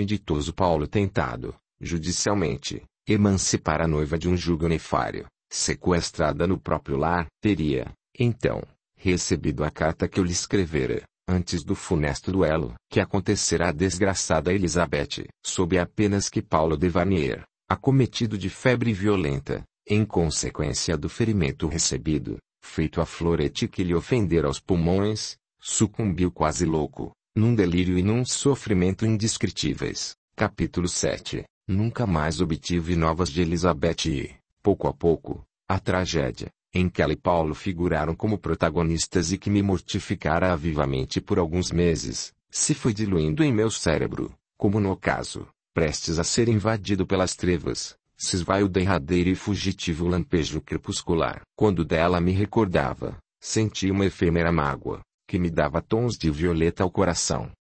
inditoso Paulo tentado, judicialmente, emancipar a noiva de um julgo nefário, sequestrada no próprio lar? Teria, então, recebido a carta que eu lhe escrevera, antes do funesto duelo que acontecerá à desgraçada Elizabeth, sob apenas que Paulo de Varnier, acometido de febre violenta, em consequência do ferimento recebido, feito a florete que lhe ofendera os pulmões, sucumbiu quase louco, num delírio e num sofrimento indescritíveis. Capítulo 7 Nunca mais obtive novas de Elizabeth e, pouco a pouco, a tragédia, em que ela e Paulo figuraram como protagonistas e que me mortificara vivamente por alguns meses, se foi diluindo em meu cérebro, como no caso, prestes a ser invadido pelas trevas, se esvai o derradeiro e fugitivo lampejo crepuscular. Quando dela me recordava, senti uma efêmera mágoa, que me dava tons de violeta ao coração.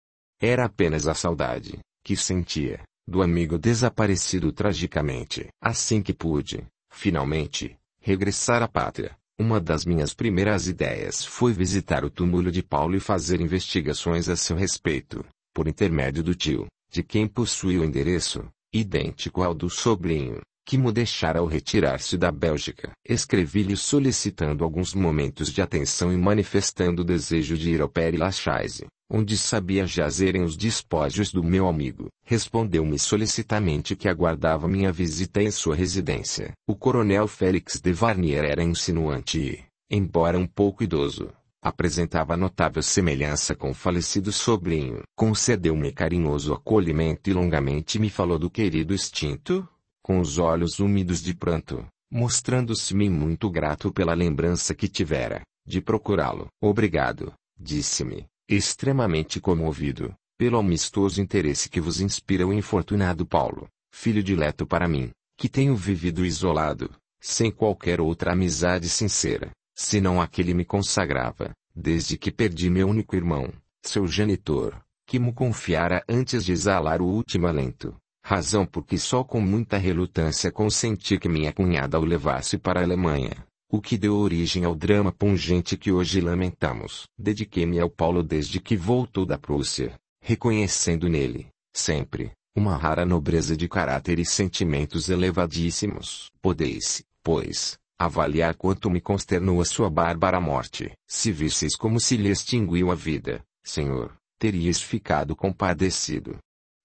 Era apenas a saudade, que sentia, do amigo desaparecido tragicamente. Assim que pude, finalmente, regressar à pátria, uma das minhas primeiras ideias foi visitar o túmulo de Paulo e fazer investigações a seu respeito, por intermédio do tio de quem possui o endereço, idêntico ao do sobrinho, que mo deixara ao retirar-se da Bélgica. Escrevi-lhe solicitando alguns momentos de atenção e manifestando o desejo de ir ao Père Lachaise, onde sabia jazerem os despojos do meu amigo. Respondeu-me solicitamente que aguardava minha visita em sua residência. O coronel Félix de Varnier era insinuante e, embora um pouco idoso, apresentava notável semelhança com o falecido sobrinho. Concedeu-me carinhoso acolhimento e longamente me falou do querido extinto, com os olhos úmidos de pranto, mostrando-se-me muito grato pela lembrança que tivera, de procurá-lo. Obrigado, disse-me, extremamente comovido, pelo amistoso interesse que vos inspira o infortunado Paulo, filho dileto para mim, que tenho vivido isolado, sem qualquer outra amizade sincera senão não aquele me consagrava, desde que perdi meu único irmão, seu genitor, que me confiara antes de exalar o último alento, razão porque só com muita relutância consenti que minha cunhada o levasse para a Alemanha, o que deu origem ao drama pungente que hoje lamentamos. Dediquei-me ao Paulo desde que voltou da Prússia, reconhecendo nele, sempre, uma rara nobreza de caráter e sentimentos elevadíssimos. Podeis, pois, avaliar quanto me consternou a sua bárbara morte. Se visseis como se lhe extinguiu a vida, Senhor, terias ficado compadecido.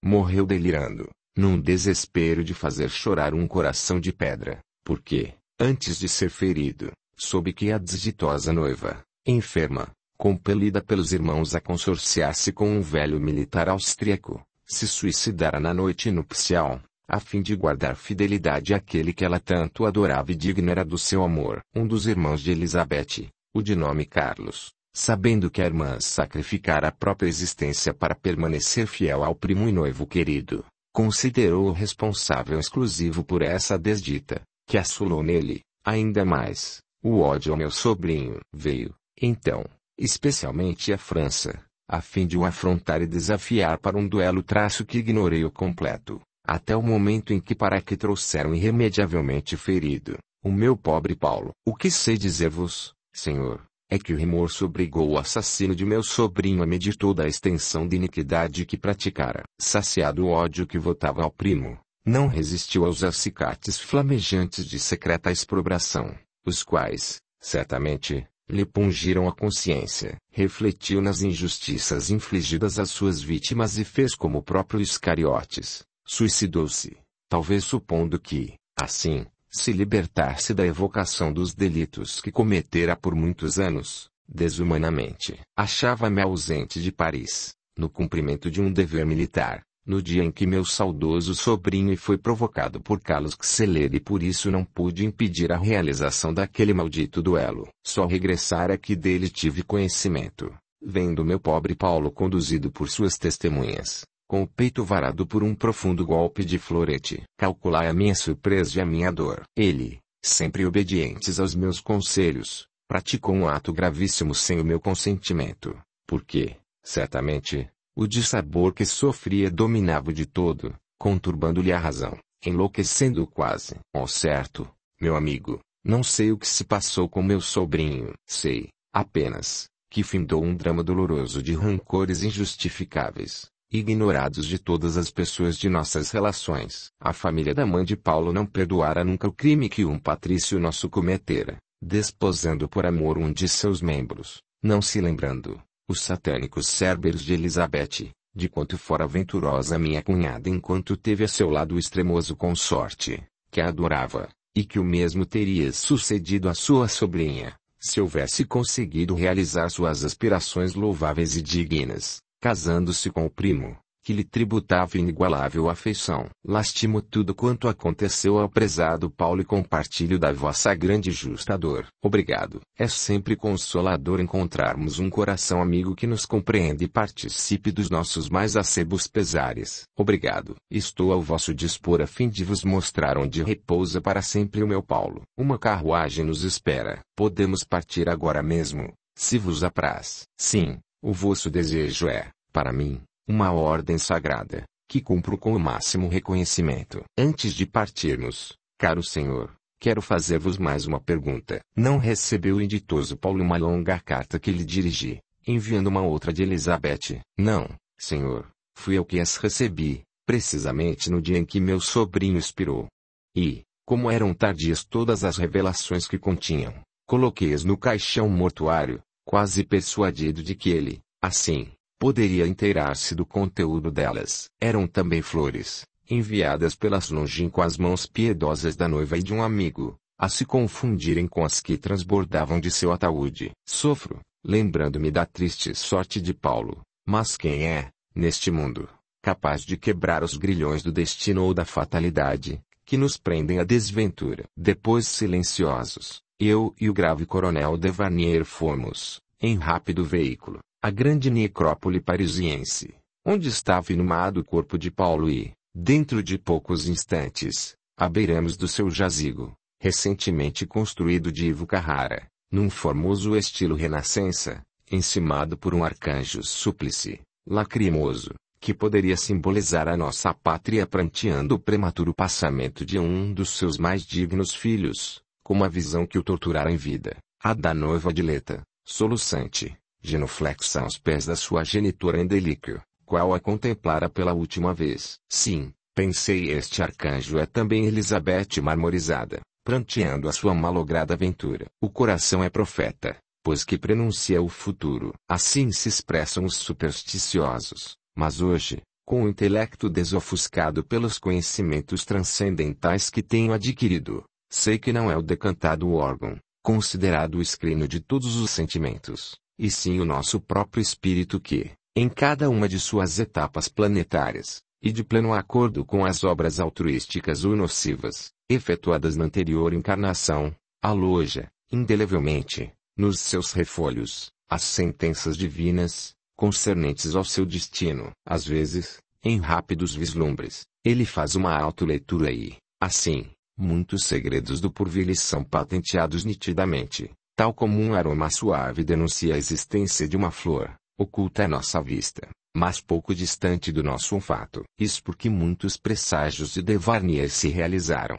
Morreu delirando, num desespero de fazer chorar um coração de pedra, porque, antes de ser ferido, soube que a desditosa noiva, enferma, compelida pelos irmãos a consorciar-se com um velho militar austríaco, se suicidara na noite nupcial a fim de guardar fidelidade àquele que ela tanto adorava e digno era do seu amor. Um dos irmãos de Elizabeth, o de nome Carlos, sabendo que a irmã sacrificara a própria existência para permanecer fiel ao primo e noivo querido, considerou-o responsável exclusivo por essa desdita, que assolou nele, ainda mais, o ódio ao meu sobrinho. Veio, então, especialmente à França, a fim de o afrontar e desafiar para um duelo traço que ignorei o completo. Até o momento em que para que trouxeram irremediavelmente ferido, o meu pobre Paulo. O que sei dizer-vos, senhor, é que o remorso obrigou o assassino de meu sobrinho a medir toda a extensão de iniquidade que praticara. Saciado o ódio que votava ao primo, não resistiu aos acicates flamejantes de secreta exprobração, os quais, certamente, lhe pungiram a consciência. Refletiu nas injustiças infligidas às suas vítimas e fez como o próprio Iscariotes, Suicidou-se, talvez supondo que, assim, se libertasse da evocação dos delitos que cometera por muitos anos, desumanamente. Achava-me ausente de Paris, no cumprimento de um dever militar, no dia em que meu saudoso sobrinho foi provocado por Carlos Xeler e por isso não pude impedir a realização daquele maldito duelo. Só regressara que dele tive conhecimento, vendo meu pobre Paulo conduzido por suas testemunhas, com o peito varado por um profundo golpe de florete. Calculai a minha surpresa e a minha dor. Ele, sempre obedientes aos meus conselhos, praticou um ato gravíssimo sem o meu consentimento, porque, certamente, o dissabor que sofria dominava de todo, conturbando-lhe a razão, enlouquecendo o quase. Ao certo, meu amigo, não sei o que se passou com meu sobrinho. Sei, apenas, que findou um drama doloroso de rancores injustificáveis, ignorados de todas as pessoas de nossas relações. A família da mãe de Paulo não perdoara nunca o crime que um patrício nosso cometera, desposando por amor um de seus membros, não se lembrando, os satânicos Cérberos de Elizabeth, de quanto fora venturosa minha cunhada enquanto teve a seu lado o extremoso consorte, que a adorava, e que o mesmo teria sucedido à sua sobrinha, se houvesse conseguido realizar suas aspirações louváveis e dignas, casando-se com o primo, que lhe tributava inigualável afeição. Lastimo tudo quanto aconteceu ao prezado Paulo e compartilho da vossa grande e justa dor. Obrigado. É sempre consolador encontrarmos um coração amigo que nos compreende e participe dos nossos mais acebos pesares. Obrigado. Estou ao vosso dispor a fim de vos mostrar onde repousa para sempre o meu Paulo. Uma carruagem nos espera. Podemos partir agora mesmo, se vos apraz. Sim, o vosso desejo é, para mim, uma ordem sagrada, que cumpro com o máximo reconhecimento. Antes de partirmos, caro senhor, quero fazer-vos mais uma pergunta. Não recebeu o editoso Paulo uma longa carta que lhe dirigi, enviando uma outra de Elizabeth? Não, senhor, fui eu que as recebi, precisamente no dia em que meu sobrinho expirou. E, como eram tardias todas as revelações que continham, coloquei-as no caixão mortuário, quase persuadido de que ele, assim, poderia inteirar-se do conteúdo delas. Eram também flores, enviadas pelas longínquas mãos piedosas da noiva e de um amigo, a se confundirem com as que transbordavam de seu ataúde. Sofro, lembrando-me da triste sorte de Paulo, mas quem é, neste mundo, capaz de quebrar os grilhões do destino ou da fatalidade, que nos prendem à desventura? Depois silenciosos, eu e o grave coronel Devanier fomos, em rápido veículo, à grande necrópole parisiense, onde estava inumado o corpo de Paulo e, dentro de poucos instantes, abeiramos do seu jazigo, recentemente construído de Ivo Carrara, num formoso estilo renascença, encimado por um arcanjo súplice, lacrimoso, que poderia simbolizar a nossa pátria pranteando o prematuro passamento de um dos seus mais dignos filhos como a visão que o torturara em vida, a da noiva dileta, soluçante, genuflexa aos pés da sua genitora em delíquio, qual a contemplara pela última vez. Sim, pensei este arcanjo é também Elizabeth marmorizada, pranteando a sua malograda aventura. O coração é profeta, pois que prenuncia o futuro. Assim se expressam os supersticiosos, mas hoje, com o intelecto desofuscado pelos conhecimentos transcendentais que tenho adquirido, Sei que não é o decantado órgão, considerado o escrino de todos os sentimentos, e sim o nosso próprio espírito que, em cada uma de suas etapas planetárias, e de pleno acordo com as obras altruísticas ou nocivas, efetuadas na anterior encarnação, aloja, indelevelmente, nos seus refolhos, as sentenças divinas, concernentes ao seu destino. Às vezes, em rápidos vislumbres, ele faz uma autoleitura e, assim, Muitos segredos do porvir são patenteados nitidamente, tal como um aroma suave denuncia a existência de uma flor, oculta à nossa vista, mas pouco distante do nosso olfato. Isso porque muitos presságios de Devarnier se realizaram.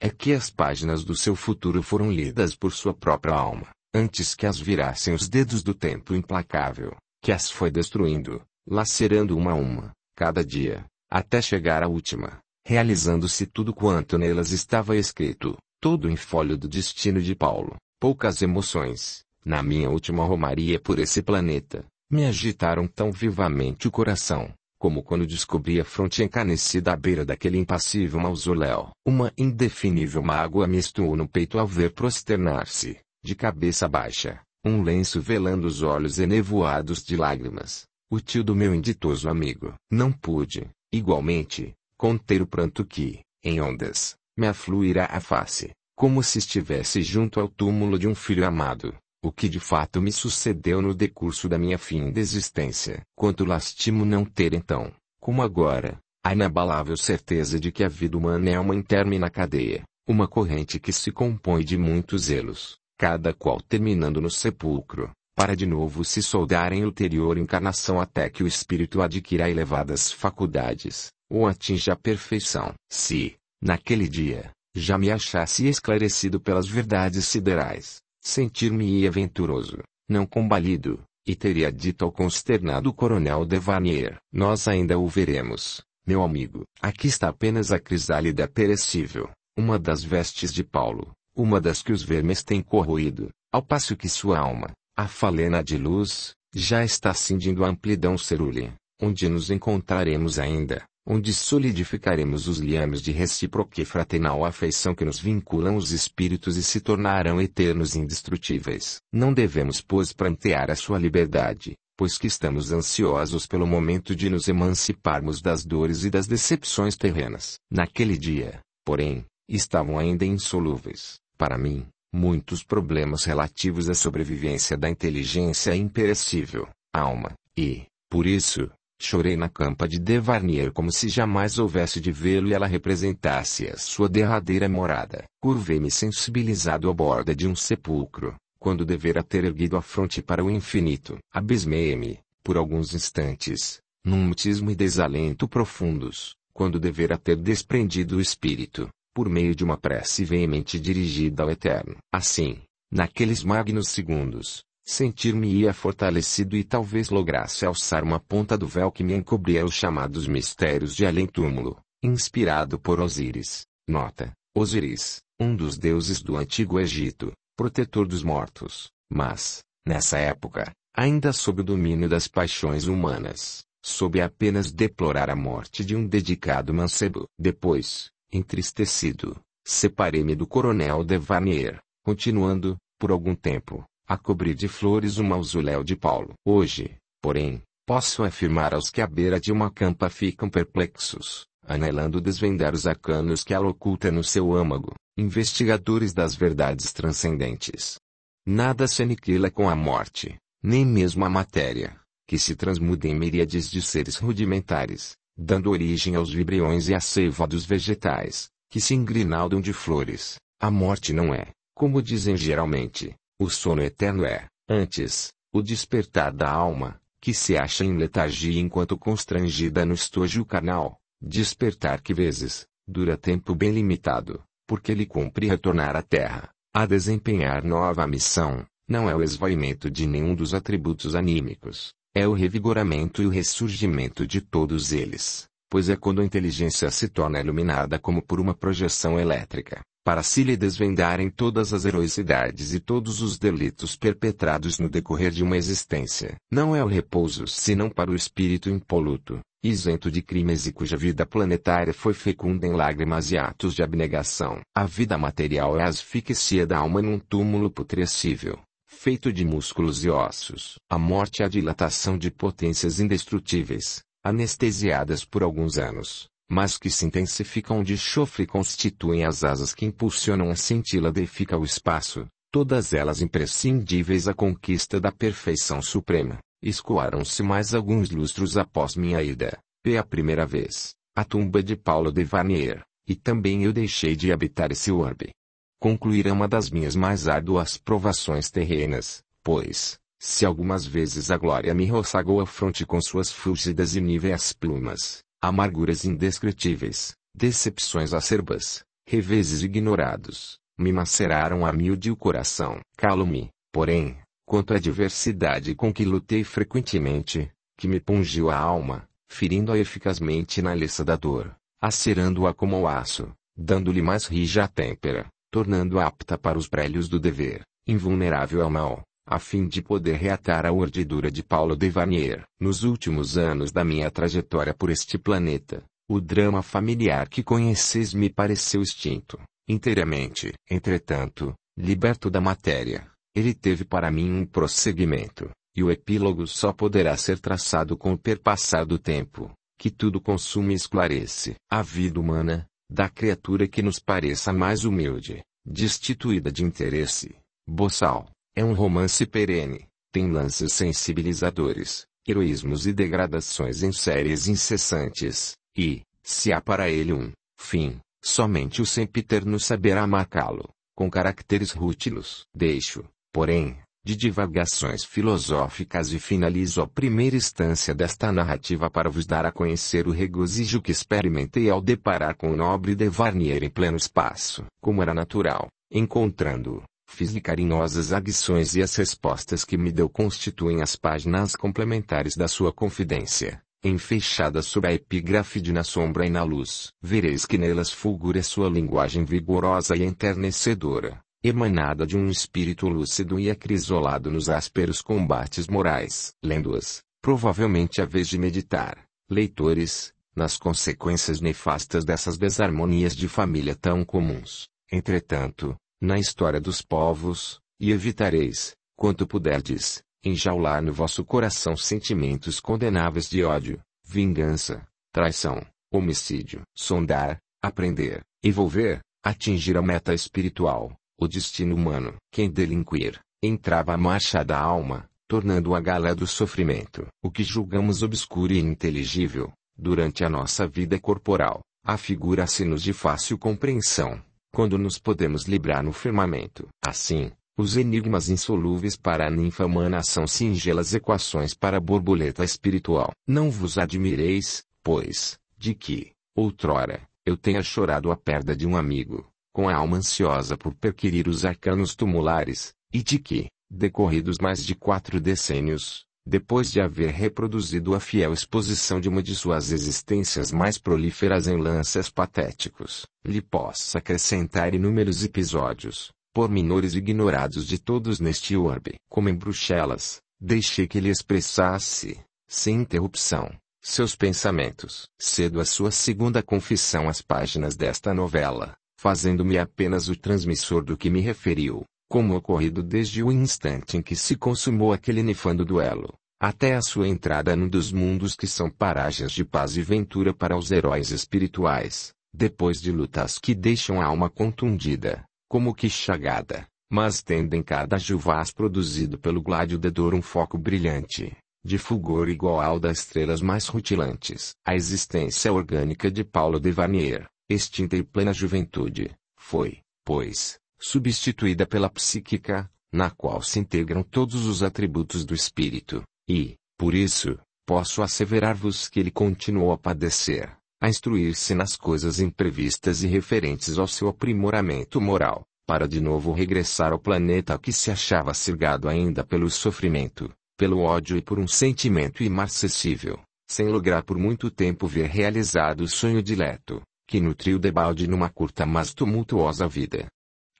É que as páginas do seu futuro foram lidas por sua própria alma, antes que as virassem os dedos do tempo implacável, que as foi destruindo, lacerando uma a uma, cada dia, até chegar à última, realizando-se tudo quanto nelas estava escrito, todo em folho do destino de Paulo. Poucas emoções, na minha última romaria por esse planeta, me agitaram tão vivamente o coração, como quando descobri a fronte encanecida à beira daquele impassível mausoléu. Uma indefinível mágoa me estuou no peito ao ver prosternar-se, de cabeça baixa, um lenço velando os olhos enevoados de lágrimas, o tio do meu inditoso amigo. Não pude, igualmente, conter o pranto que, em ondas, me afluirá a face, como se estivesse junto ao túmulo de um filho amado, o que de fato me sucedeu no decurso da minha fim de existência. Quanto lastimo não ter então, como agora, a inabalável certeza de que a vida humana é uma intermina cadeia, uma corrente que se compõe de muitos elos, cada qual terminando no sepulcro, para de novo se soldar em ulterior encarnação até que o espírito adquira elevadas faculdades, ou atinja a perfeição. Se, naquele dia, já me achasse esclarecido pelas verdades siderais, sentir-me-ia venturoso, não combalido, e teria dito ao consternado coronel Devanier: Nós ainda o veremos, meu amigo. Aqui está apenas a crisálida perecível, uma das vestes de Paulo, uma das que os vermes têm corroído, ao passo que sua alma, a falena de luz, já está cindindo a amplidão cerúlea, onde nos encontraremos ainda onde solidificaremos os liames de recíproca e fraternal afeição que nos vinculam os espíritos e se tornarão eternos e indestrutíveis. Não devemos, pois, prantear a sua liberdade, pois que estamos ansiosos pelo momento de nos emanciparmos das dores e das decepções terrenas. Naquele dia, porém, estavam ainda insolúveis, para mim, muitos problemas relativos à sobrevivência da inteligência é imperecível, alma, e, por isso, Chorei na campa de Devarnier como se jamais houvesse de vê-lo e ela representasse a sua derradeira morada. Curvei-me sensibilizado à borda de um sepulcro, quando devera ter erguido a fronte para o infinito. Abismei-me, por alguns instantes, num mutismo e desalento profundos, quando devera ter desprendido o espírito, por meio de uma prece veemente dirigida ao Eterno. Assim, naqueles magnos segundos, sentir-me-ia fortalecido e talvez lograsse alçar uma ponta do véu que me encobria os chamados mistérios de além-túmulo, inspirado por Osíris. Nota: Osíris, um dos deuses do antigo Egito, protetor dos mortos, mas, nessa época, ainda sob o domínio das paixões humanas, soube apenas deplorar a morte de um dedicado mancebo. Depois, entristecido, separei-me do coronel Devarnier, continuando, por algum tempo, a cobrir de flores o mausoléu de Paulo. Hoje, porém, posso afirmar aos que à beira de uma campa ficam perplexos, anelando desvendar os arcanos que ela oculta no seu âmago, investigadores das verdades transcendentes. Nada se aniquila com a morte, nem mesmo a matéria, que se transmuda em miríades de seres rudimentares, dando origem aos vibriões e à seiva dos vegetais, que se engrinaldam de flores. A morte não é, como dizem geralmente, o sono eterno é, antes, o despertar da alma, que se acha em letargia enquanto constrangida no estojo carnal, despertar que vezes, dura tempo bem limitado, porque lhe cumpre retornar à terra, a desempenhar nova missão, não é o esvaimento de nenhum dos atributos anímicos, é o revigoramento e o ressurgimento de todos eles, pois é quando a inteligência se torna iluminada como por uma projeção elétrica, para se lhe desvendarem todas as heroicidades e todos os delitos perpetrados no decorrer de uma existência. Não é o repouso senão para o espírito impoluto, isento de crimes e cuja vida planetária foi fecunda em lágrimas e atos de abnegação. A vida material é a asfixia da alma num túmulo putrescível, feito de músculos e ossos. A morte é a dilatação de potências indestrutíveis, anestesiadas por alguns anos mas que se intensificam de chofre constituem as asas que impulsionam a cintila e fica o espaço, todas elas imprescindíveis à conquista da perfeição suprema. Escoaram-se mais alguns lustros após minha ida, pela primeira vez, a tumba de Paulo de Varnier, e também eu deixei de habitar esse orbe. Concluirá uma das minhas mais árduas provações terrenas, pois, se algumas vezes a glória me roçagou a fronte com suas fúlgidas e níveas plumas, amarguras indescritíveis, decepções acerbas, reveses ignorados, me maceraram a miúde o coração. Calo-me, porém, quanto à diversidade com que lutei frequentemente, que me pungiu a alma, ferindo-a eficazmente na liça da dor, acerando-a como o aço, dando-lhe mais rija a têmpera, tornando-a apta para os prélios do dever, invulnerável ao mal, a fim de poder reatar a urdidura de Paulo de Varnier, Nos últimos anos da minha trajetória por este planeta, o drama familiar que conheces me pareceu extinto, inteiramente. Entretanto, liberto da matéria, ele teve para mim um prosseguimento, e o epílogo só poderá ser traçado com o perpassar do tempo, que tudo consume e esclarece. A vida humana, da criatura que nos pareça mais humilde, destituída de interesse, boçal, é um romance perene, tem lances sensibilizadores, heroísmos e degradações em séries incessantes, e, se há para ele um fim, somente o sempiterno saberá marcá-lo, com caracteres rútilos. Deixo, porém, de divagações filosóficas e finalizo a primeira instância desta narrativa para vos dar a conhecer o regozijo que experimentei ao deparar com o nobre de Varnier em pleno espaço, como era natural, encontrando-o Fiz-lhe carinhosas e as respostas que me deu constituem as páginas complementares da sua confidência, enfeixadas sob a epígrafe de Na Sombra e na Luz. Vereis que nelas fulgura sua linguagem vigorosa e enternecedora, emanada de um espírito lúcido e acrisolado nos ásperos combates morais. Lendo-as, provavelmente a vez de meditar, leitores, nas consequências nefastas dessas desarmonias de família tão comuns. Entretanto, na história dos povos, e evitareis, quanto puderdes, enjaular no vosso coração sentimentos condenáveis de ódio, vingança, traição, homicídio, sondar, aprender, envolver, atingir a meta espiritual, o destino humano. Quem delinquir, entrava a marcha da alma, tornando a galé do sofrimento. O que julgamos obscuro e inteligível, durante a nossa vida corporal, afigura-se-nos de fácil compreensão quando nos podemos librar no firmamento. Assim, os enigmas insolúveis para a ninfa humana são singelas equações para a borboleta espiritual. Não vos admireis, pois, de que, outrora, eu tenha chorado a perda de um amigo, com a alma ansiosa por perquirir os arcanos tumulares, e de que, decorridos mais de quatro decênios, depois de haver reproduzido a fiel exposição de uma de suas existências mais prolíferas em lances patéticos, lhe possa acrescentar inúmeros episódios, pormenores ignorados de todos neste orbe. Como em Bruxelas, deixei que ele expressasse, sem interrupção, seus pensamentos. Cedo a sua segunda confissão às páginas desta novela, fazendo-me apenas o transmissor do que me referiu como ocorrido desde o instante em que se consumou aquele nefando duelo, até a sua entrada num dos mundos que são paragens de paz e ventura para os heróis espirituais, depois de lutas que deixam a alma contundida, como que chagada, mas tendo em cada juvaz produzido pelo gladiador um foco brilhante, de fulgor igual ao das estrelas mais rutilantes. A existência orgânica de Paulo de Vanier, extinta em plena juventude, foi, pois, substituída pela psíquica, na qual se integram todos os atributos do espírito, e, por isso, posso asseverar-vos que ele continuou a padecer, a instruir-se nas coisas imprevistas e referentes ao seu aprimoramento moral, para de novo regressar ao planeta que se achava cegado ainda pelo sofrimento, pelo ódio e por um sentimento imarcessível, sem lograr por muito tempo ver realizado o sonho dileto, que nutriu Debalde numa curta mas tumultuosa vida.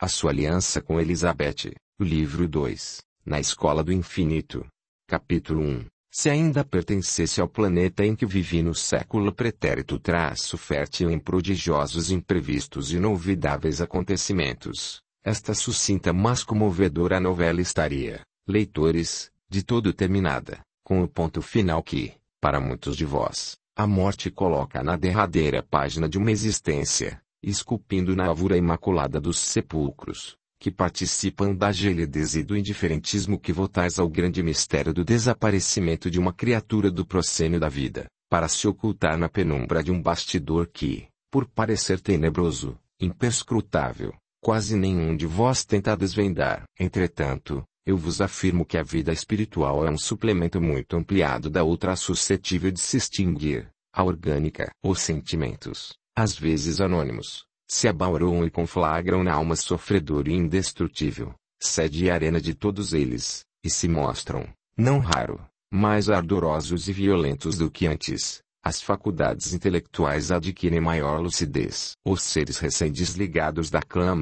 A sua aliança com Elizabeth, o livro 2, Na Escola do Infinito. Capítulo 1. Se ainda pertencesse ao planeta em que vivi no século pretérito traço fértil em prodigiosos imprevistos e inovidáveis acontecimentos, esta sucinta mas comovedora novela estaria, leitores, de todo terminada, com o ponto final que, para muitos de vós, a morte coloca na derradeira página de uma existência, esculpindo na alvura imaculada dos sepulcros, que participam da gelidez e do indiferentismo que votais ao grande mistério do desaparecimento de uma criatura do procênio da vida, para se ocultar na penumbra de um bastidor que, por parecer tenebroso, imperscrutável, quase nenhum de vós tenta desvendar. Entretanto, eu vos afirmo que a vida espiritual é um suplemento muito ampliado da outra suscetível de se extinguir, a orgânica, os sentimentos, às vezes anônimos, se abauram e conflagram na alma sofredora e indestrutível, sede e arena de todos eles, e se mostram, não raro, mais ardorosos e violentos do que antes. As faculdades intelectuais adquirem maior lucidez. Os seres recém-desligados da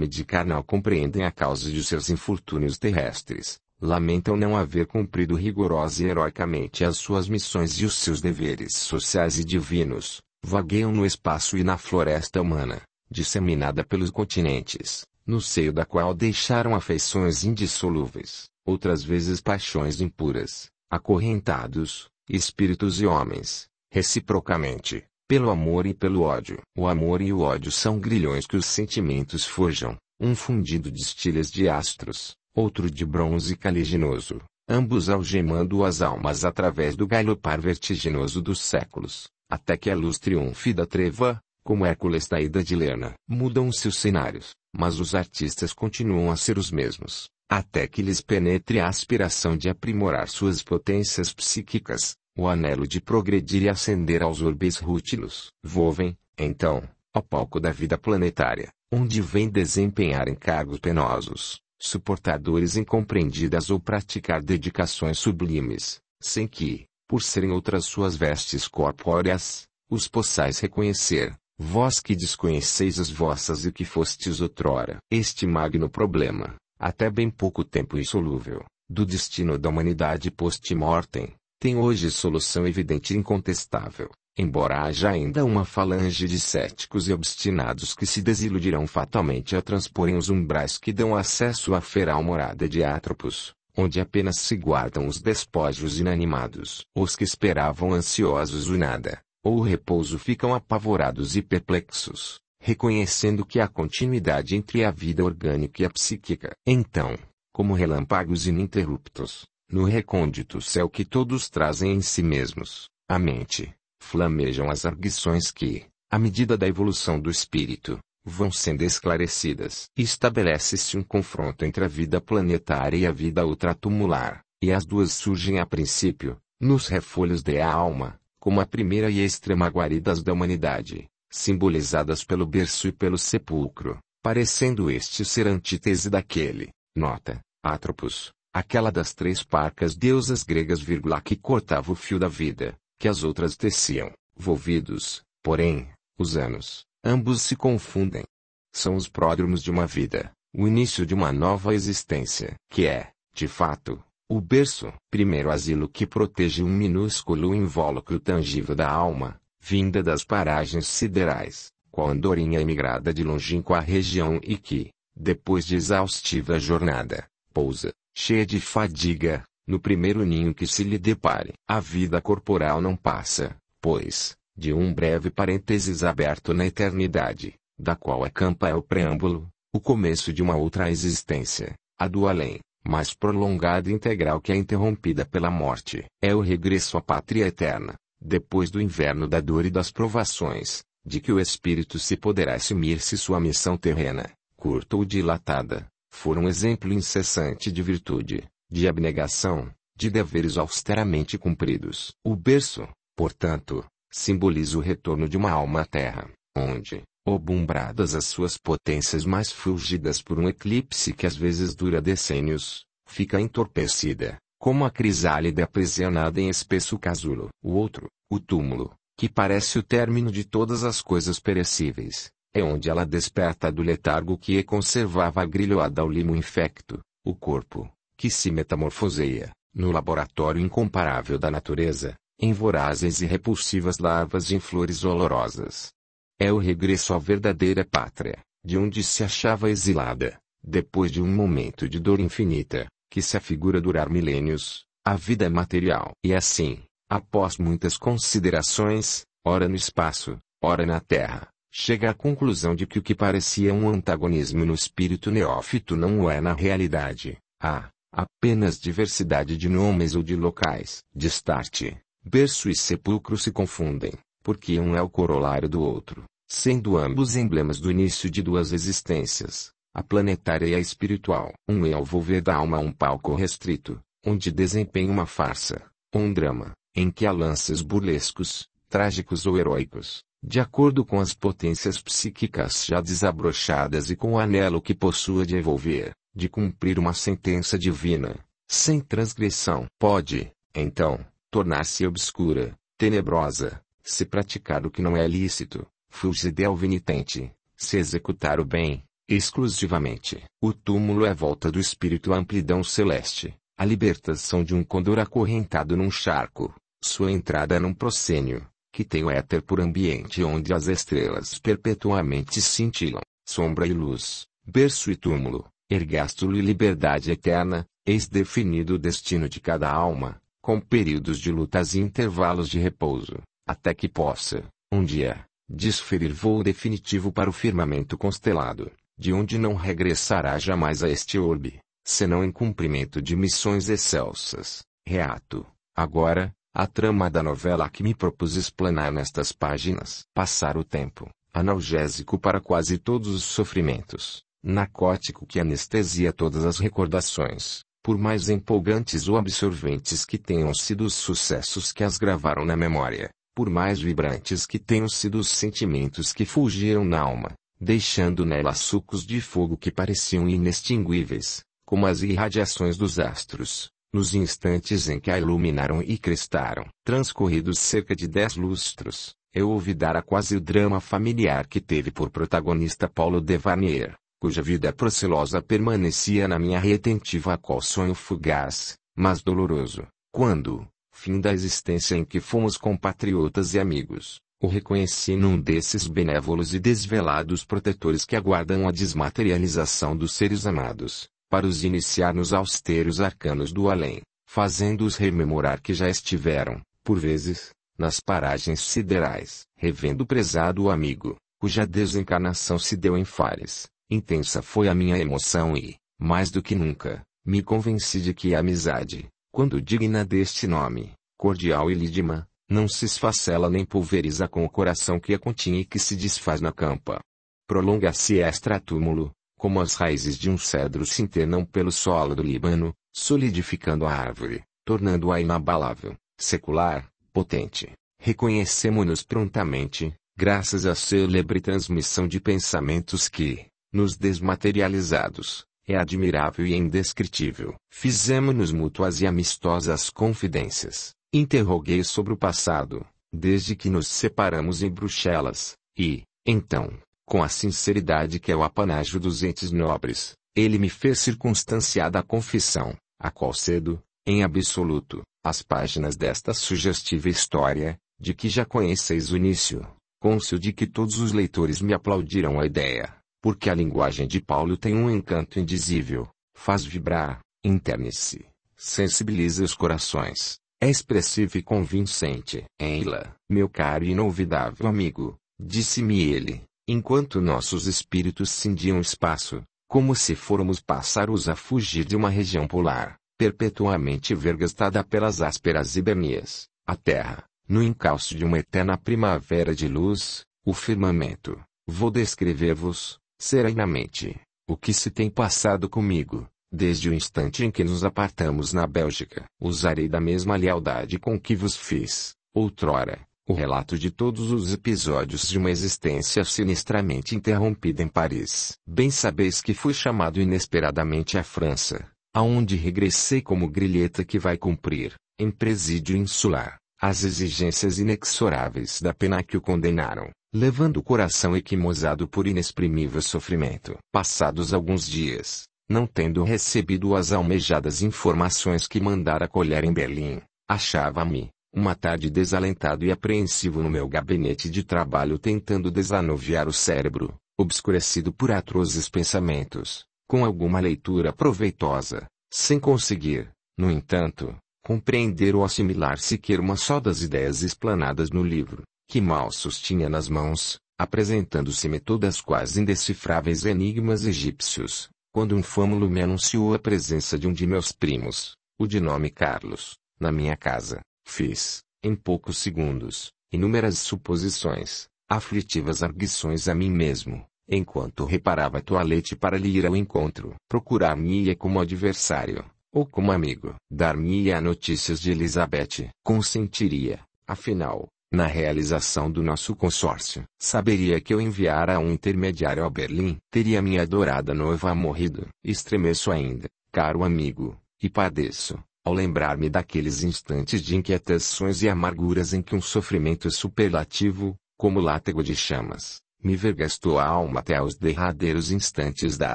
de carnal compreendem a causa de seus infortúnios terrestres, lamentam não haver cumprido rigorosa e heroicamente as suas missões e os seus deveres sociais e divinos, Vagueiam no espaço e na floresta humana, disseminada pelos continentes, no seio da qual deixaram afeições indissolúveis, outras vezes paixões impuras, acorrentados, espíritos e homens, reciprocamente, pelo amor e pelo ódio. O amor e o ódio são grilhões que os sentimentos forjam, um fundido de estilhas de astros, outro de bronze caliginoso, ambos algemando as almas através do galopar vertiginoso dos séculos. Até que a luz triunfe da treva, como Hércules da Ida de Lerna. Mudam-se os cenários, mas os artistas continuam a ser os mesmos, até que lhes penetre a aspiração de aprimorar suas potências psíquicas, o anelo de progredir e ascender aos orbes rútilos. Volvem, então, ao palco da vida planetária, onde vêm desempenhar encargos penosos, suportadores incompreendidas ou praticar dedicações sublimes, sem que, por serem outras suas vestes corpóreas, os possais reconhecer, vós que desconheceis as vossas e que fostes outrora. Este magno problema, até bem pouco tempo insolúvel, do destino da humanidade post-mortem, tem hoje solução evidente e incontestável, embora haja ainda uma falange de céticos e obstinados que se desiludirão fatalmente a transporem os umbrais que dão acesso à feral morada de Atropos, onde apenas se guardam os despojos inanimados. Os que esperavam ansiosos o nada, ou o repouso ficam apavorados e perplexos, reconhecendo que há continuidade entre a vida orgânica e a psíquica. Então, como relâmpagos ininterruptos, no recôndito céu que todos trazem em si mesmos, a mente, flamejam as arguições que, à medida da evolução do espírito, vão sendo esclarecidas. Estabelece-se um confronto entre a vida planetária e a vida ultratumular, e as duas surgem a princípio, nos refolhos de a alma, como a primeira e a extrema guaridas da humanidade, simbolizadas pelo berço e pelo sepulcro, parecendo este ser antítese daquele. Nota, Atropos, aquela das três parcas deusas gregas vírgula, que cortava o fio da vida, que as outras teciam, volvidos, porém, os anos, Ambos se confundem. São os pródromos de uma vida, o início de uma nova existência, que é, de fato, o berço, primeiro asilo que protege um minúsculo invólucro tangível da alma, vinda das paragens siderais, qual andorinha é emigrada de longínqua região e que, depois de exaustiva jornada, pousa, cheia de fadiga, no primeiro ninho que se lhe depare. A vida corporal não passa, pois, de um breve parênteses aberto na eternidade, da qual a é campa é o preâmbulo, o começo de uma outra existência, a do além, mais prolongada e integral que é interrompida pela morte. É o regresso à pátria eterna, depois do inverno da dor e das provações, de que o espírito se poderá assumir se sua missão terrena, curta ou dilatada, for um exemplo incessante de virtude, de abnegação, de deveres austeramente cumpridos. O berço, portanto, simboliza o retorno de uma alma à Terra, onde, obumbradas as suas potências mais fulgidas por um eclipse que às vezes dura decênios, fica entorpecida, como a crisálida aprisionada em espesso casulo. O outro, o túmulo, que parece o término de todas as coisas perecíveis, é onde ela desperta do letargo que é conservava agrilhoada ao limo infecto, o corpo, que se metamorfoseia, no laboratório incomparável da natureza, em vorazes e repulsivas larvas em flores olorosas. É o regresso à verdadeira pátria, de onde se achava exilada, depois de um momento de dor infinita, que se afigura durar milênios, a vida é material. E assim, após muitas considerações, ora no espaço, ora na terra, chega à conclusão de que o que parecia um antagonismo no espírito neófito não o é na realidade. Há apenas diversidade de nomes ou de locais. Destarte, Berço e sepulcro se confundem, porque um é o corolário do outro, sendo ambos emblemas do início de duas existências, a planetária e a espiritual. Um é o volver da alma a um palco restrito, onde desempenha uma farsa, ou um drama, em que há lances burlescos, trágicos ou heróicos, de acordo com as potências psíquicas já desabrochadas e com o anelo que possua de evolver, de cumprir uma sentença divina, sem transgressão. Pode, então, tornar-se obscura, tenebrosa, se praticar o que não é lícito, fugir ao venitente, se executar o bem, exclusivamente. O túmulo é a volta do espírito à amplidão celeste, a libertação de um condor acorrentado num charco, sua entrada num proscênio, que tem o éter por ambiente onde as estrelas perpetuamente cintilam, sombra e luz, berço e túmulo, ergástulo e liberdade eterna, eis definido o destino de cada alma, com períodos de lutas e intervalos de repouso, até que possa, um dia, desferir voo definitivo para o firmamento constelado, de onde não regressará jamais a este orbe, senão em cumprimento de missões excelsas. Reato, agora, a trama da novela que me propus explanar nestas páginas. Passar o tempo, analgésico para quase todos os sofrimentos, narcótico que anestesia todas as recordações, por mais empolgantes ou absorventes que tenham sido os sucessos que as gravaram na memória, por mais vibrantes que tenham sido os sentimentos que fulgiram na alma, deixando nela sucos de fogo que pareciam inextinguíveis, como as irradiações dos astros, nos instantes em que a iluminaram e crestaram. Transcorridos cerca de dez lustros, eu ouvi dar a quase o drama familiar que teve por protagonista Paulo Devarnier, cuja vida procelosa permanecia na minha retentiva qual sonho fugaz, mas doloroso, quando, fim da existência em que fomos compatriotas e amigos, o reconheci num desses benévolos e desvelados protetores que aguardam a desmaterialização dos seres amados, para os iniciar nos austeros arcanos do além, fazendo-os rememorar que já estiveram, por vezes, nas paragens siderais, revendo o prezado amigo, cuja desencarnação se deu em Fares, Intensa foi a minha emoção e, mais do que nunca, me convenci de que a amizade, quando digna deste nome, cordial e lídima, não se esfacela nem pulveriza com o coração que a continha e que se desfaz na campa. Prolonga-se extra-túmulo, como as raízes de um cedro se internam pelo solo do Líbano, solidificando a árvore, tornando-a inabalável, secular, potente. Reconhecemos-nos prontamente, graças à célebre transmissão de pensamentos que, nos desmaterializados, é admirável e indescritível. Fizemos-nos mútuas e amistosas confidências. Interroguei sobre o passado, desde que nos separamos em Bruxelas, e, então, com a sinceridade que é o apanágio dos entes nobres, ele me fez circunstanciada a confissão, a qual cedo, em absoluto, as páginas desta sugestiva história, de que já conheceis o início, cônscio de que todos os leitores me aplaudirão a ideia porque a linguagem de Paulo tem um encanto indizível, faz vibrar, interne-se, sensibiliza os corações, é expressivo e convincente. Eila, meu caro e inolvidável amigo, disse-me ele, enquanto nossos espíritos cindiam espaço, como se fôramos pássaros a fugir de uma região polar, perpetuamente vergastada pelas ásperas hibernias, a terra, no encalço de uma eterna primavera de luz, o firmamento. Vou descrever-vos, serenamente, o que se tem passado comigo, desde o instante em que nos apartamos na Bélgica. Usarei da mesma lealdade com que vos fiz, outrora, o relato de todos os episódios de uma existência sinistramente interrompida em Paris. Bem sabeis que fui chamado inesperadamente à França, aonde regressei como grilheta que vai cumprir, em presídio insular, as exigências inexoráveis da pena que o condenaram levando o coração equimosado por inexprimível sofrimento. Passados alguns dias, não tendo recebido as almejadas informações que mandara colher em Berlim, achava-me, uma tarde desalentado e apreensivo no meu gabinete de trabalho tentando desanuviar o cérebro, obscurecido por atrozes pensamentos, com alguma leitura proveitosa, sem conseguir, no entanto, compreender ou assimilar sequer uma só das ideias explanadas no livro que mal sustinha nas mãos, apresentando-se-me todas quase indecifráveis enigmas egípcios, quando um fâmulo me anunciou a presença de um de meus primos, o de nome Carlos, na minha casa, fiz, em poucos segundos, inúmeras suposições, aflitivas arguições a mim mesmo, enquanto reparava a toalete para lhe ir ao encontro, procurar-me-ia como adversário, ou como amigo, dar-me-ia notícias de Elizabeth, consentiria, afinal, na realização do nosso consórcio, saberia que eu enviara um intermediário a Berlim, teria minha adorada noiva morrido. Estremeço ainda, caro amigo, e padeço, ao lembrar-me daqueles instantes de inquietações e amarguras em que um sofrimento superlativo, como látego de chamas, me vergastou a alma até aos derradeiros instantes da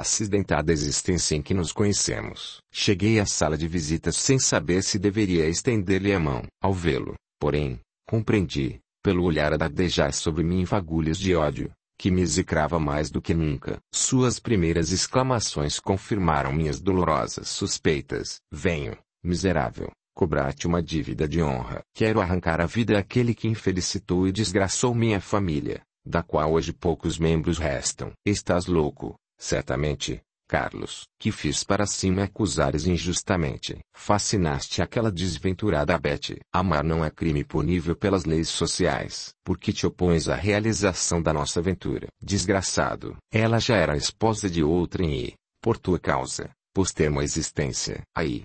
acidentada existência em que nos conhecemos. Cheguei à sala de visitas sem saber se deveria estender-lhe a mão. Ao vê-lo, porém, Compreendi, pelo olhar a dadejar sobre mim fagulhas de ódio, que me execrava mais do que nunca. Suas primeiras exclamações confirmaram minhas dolorosas suspeitas. Venho, miserável, cobrar-te uma dívida de honra. Quero arrancar a vida àquele que infelicitou e desgraçou minha família, da qual hoje poucos membros restam. Estás louco, certamente, Carlos, que fiz para si me acusares injustamente. Fascinaste aquela desventurada Bete. Amar não é crime punível pelas leis sociais, porque te opões à realização da nossa aventura. Desgraçado, ela já era esposa de outrem e, por tua causa, pôs termo à existência. Aí,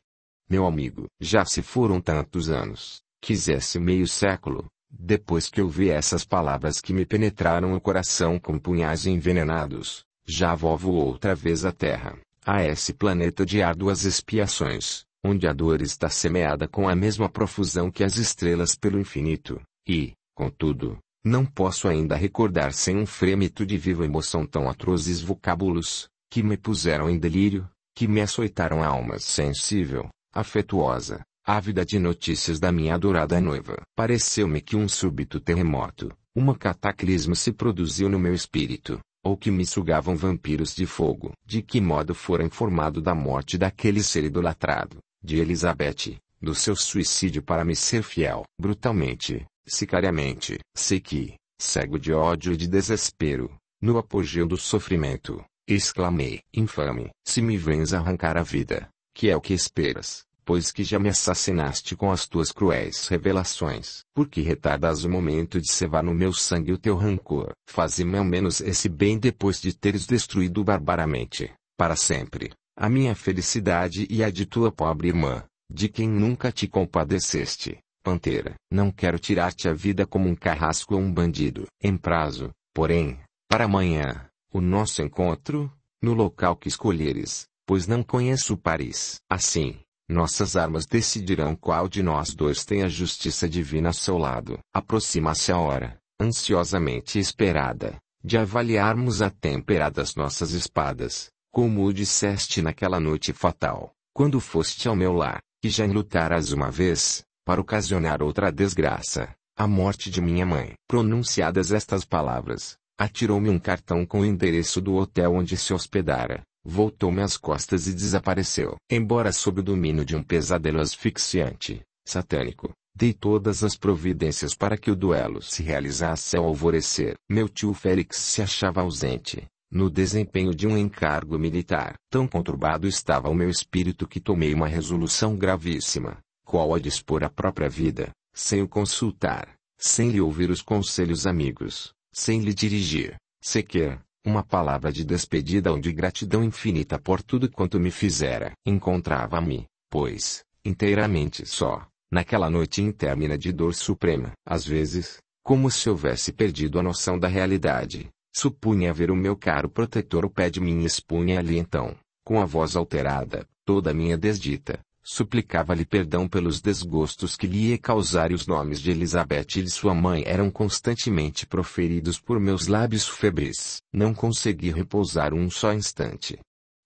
meu amigo, já se foram tantos anos, quisesse meio século, depois que ouvi essas palavras que me penetraram o coração com punhais envenenados, já volvo outra vez à Terra, a esse planeta de árduas expiações, onde a dor está semeada com a mesma profusão que as estrelas pelo infinito, e, contudo, não posso ainda recordar sem um frêmito de viva emoção tão atrozes vocábulos, que me puseram em delírio, que me açoitaram a alma sensível, afetuosa, ávida de notícias da minha adorada noiva. Pareceu-me que um súbito terremoto, uma cataclisma se produziu no meu espírito, ou que me sugavam vampiros de fogo. De que modo fora informado da morte daquele ser idolatrado, de Elizabeth, do seu suicídio para me ser fiel? Brutalmente, sicariamente, sei que, cego de ódio e de desespero, no apogeu do sofrimento, exclamei: Infame, se me vens arrancar a vida, que é o que esperas? pois que já me assassinaste com as tuas cruéis revelações. Porque retardas o momento de cevar no meu sangue o teu rancor? Faze-me ao menos esse bem depois de teres destruído barbaramente, para sempre, a minha felicidade e a de tua pobre irmã, de quem nunca te compadeceste. Pantera, não quero tirar-te a vida como um carrasco ou um bandido. Em prazo, porém, para amanhã, o nosso encontro, no local que escolheres, pois não conheço Paris. Assim, nossas armas decidirão qual de nós dois tem a justiça divina a seu lado. Aproxima-se a hora, ansiosamente esperada, de avaliarmos a tempera das nossas espadas, como o disseste naquela noite fatal, quando foste ao meu lar, que já lutaras uma vez, para ocasionar outra desgraça, a morte de minha mãe. Pronunciadas estas palavras, atirou-me um cartão com o endereço do hotel onde se hospedara, voltou-me as costas e desapareceu. Embora sob o domínio de um pesadelo asfixiante, satânico, dei todas as providências para que o duelo se realizasse ao alvorecer. Meu tio Félix se achava ausente, no desempenho de um encargo militar. Tão conturbado estava o meu espírito que tomei uma resolução gravíssima, qual a dispor a própria vida, sem o consultar, sem lhe ouvir os conselhos amigos, sem lhe dirigir, sequer, uma palavra de despedida ou de gratidão infinita por tudo quanto me fizera. Encontrava-me, pois, inteiramente só, naquela noite intermina de dor suprema. Às vezes, como se houvesse perdido a noção da realidade, supunha ver o meu caro protetor o pé de mim e expunha ali então, com a voz alterada, toda a minha desdita, suplicava-lhe perdão pelos desgostos que lhe ia causar e os nomes de Elizabeth e de sua mãe eram constantemente proferidos por meus lábios febris. Não consegui repousar um só instante.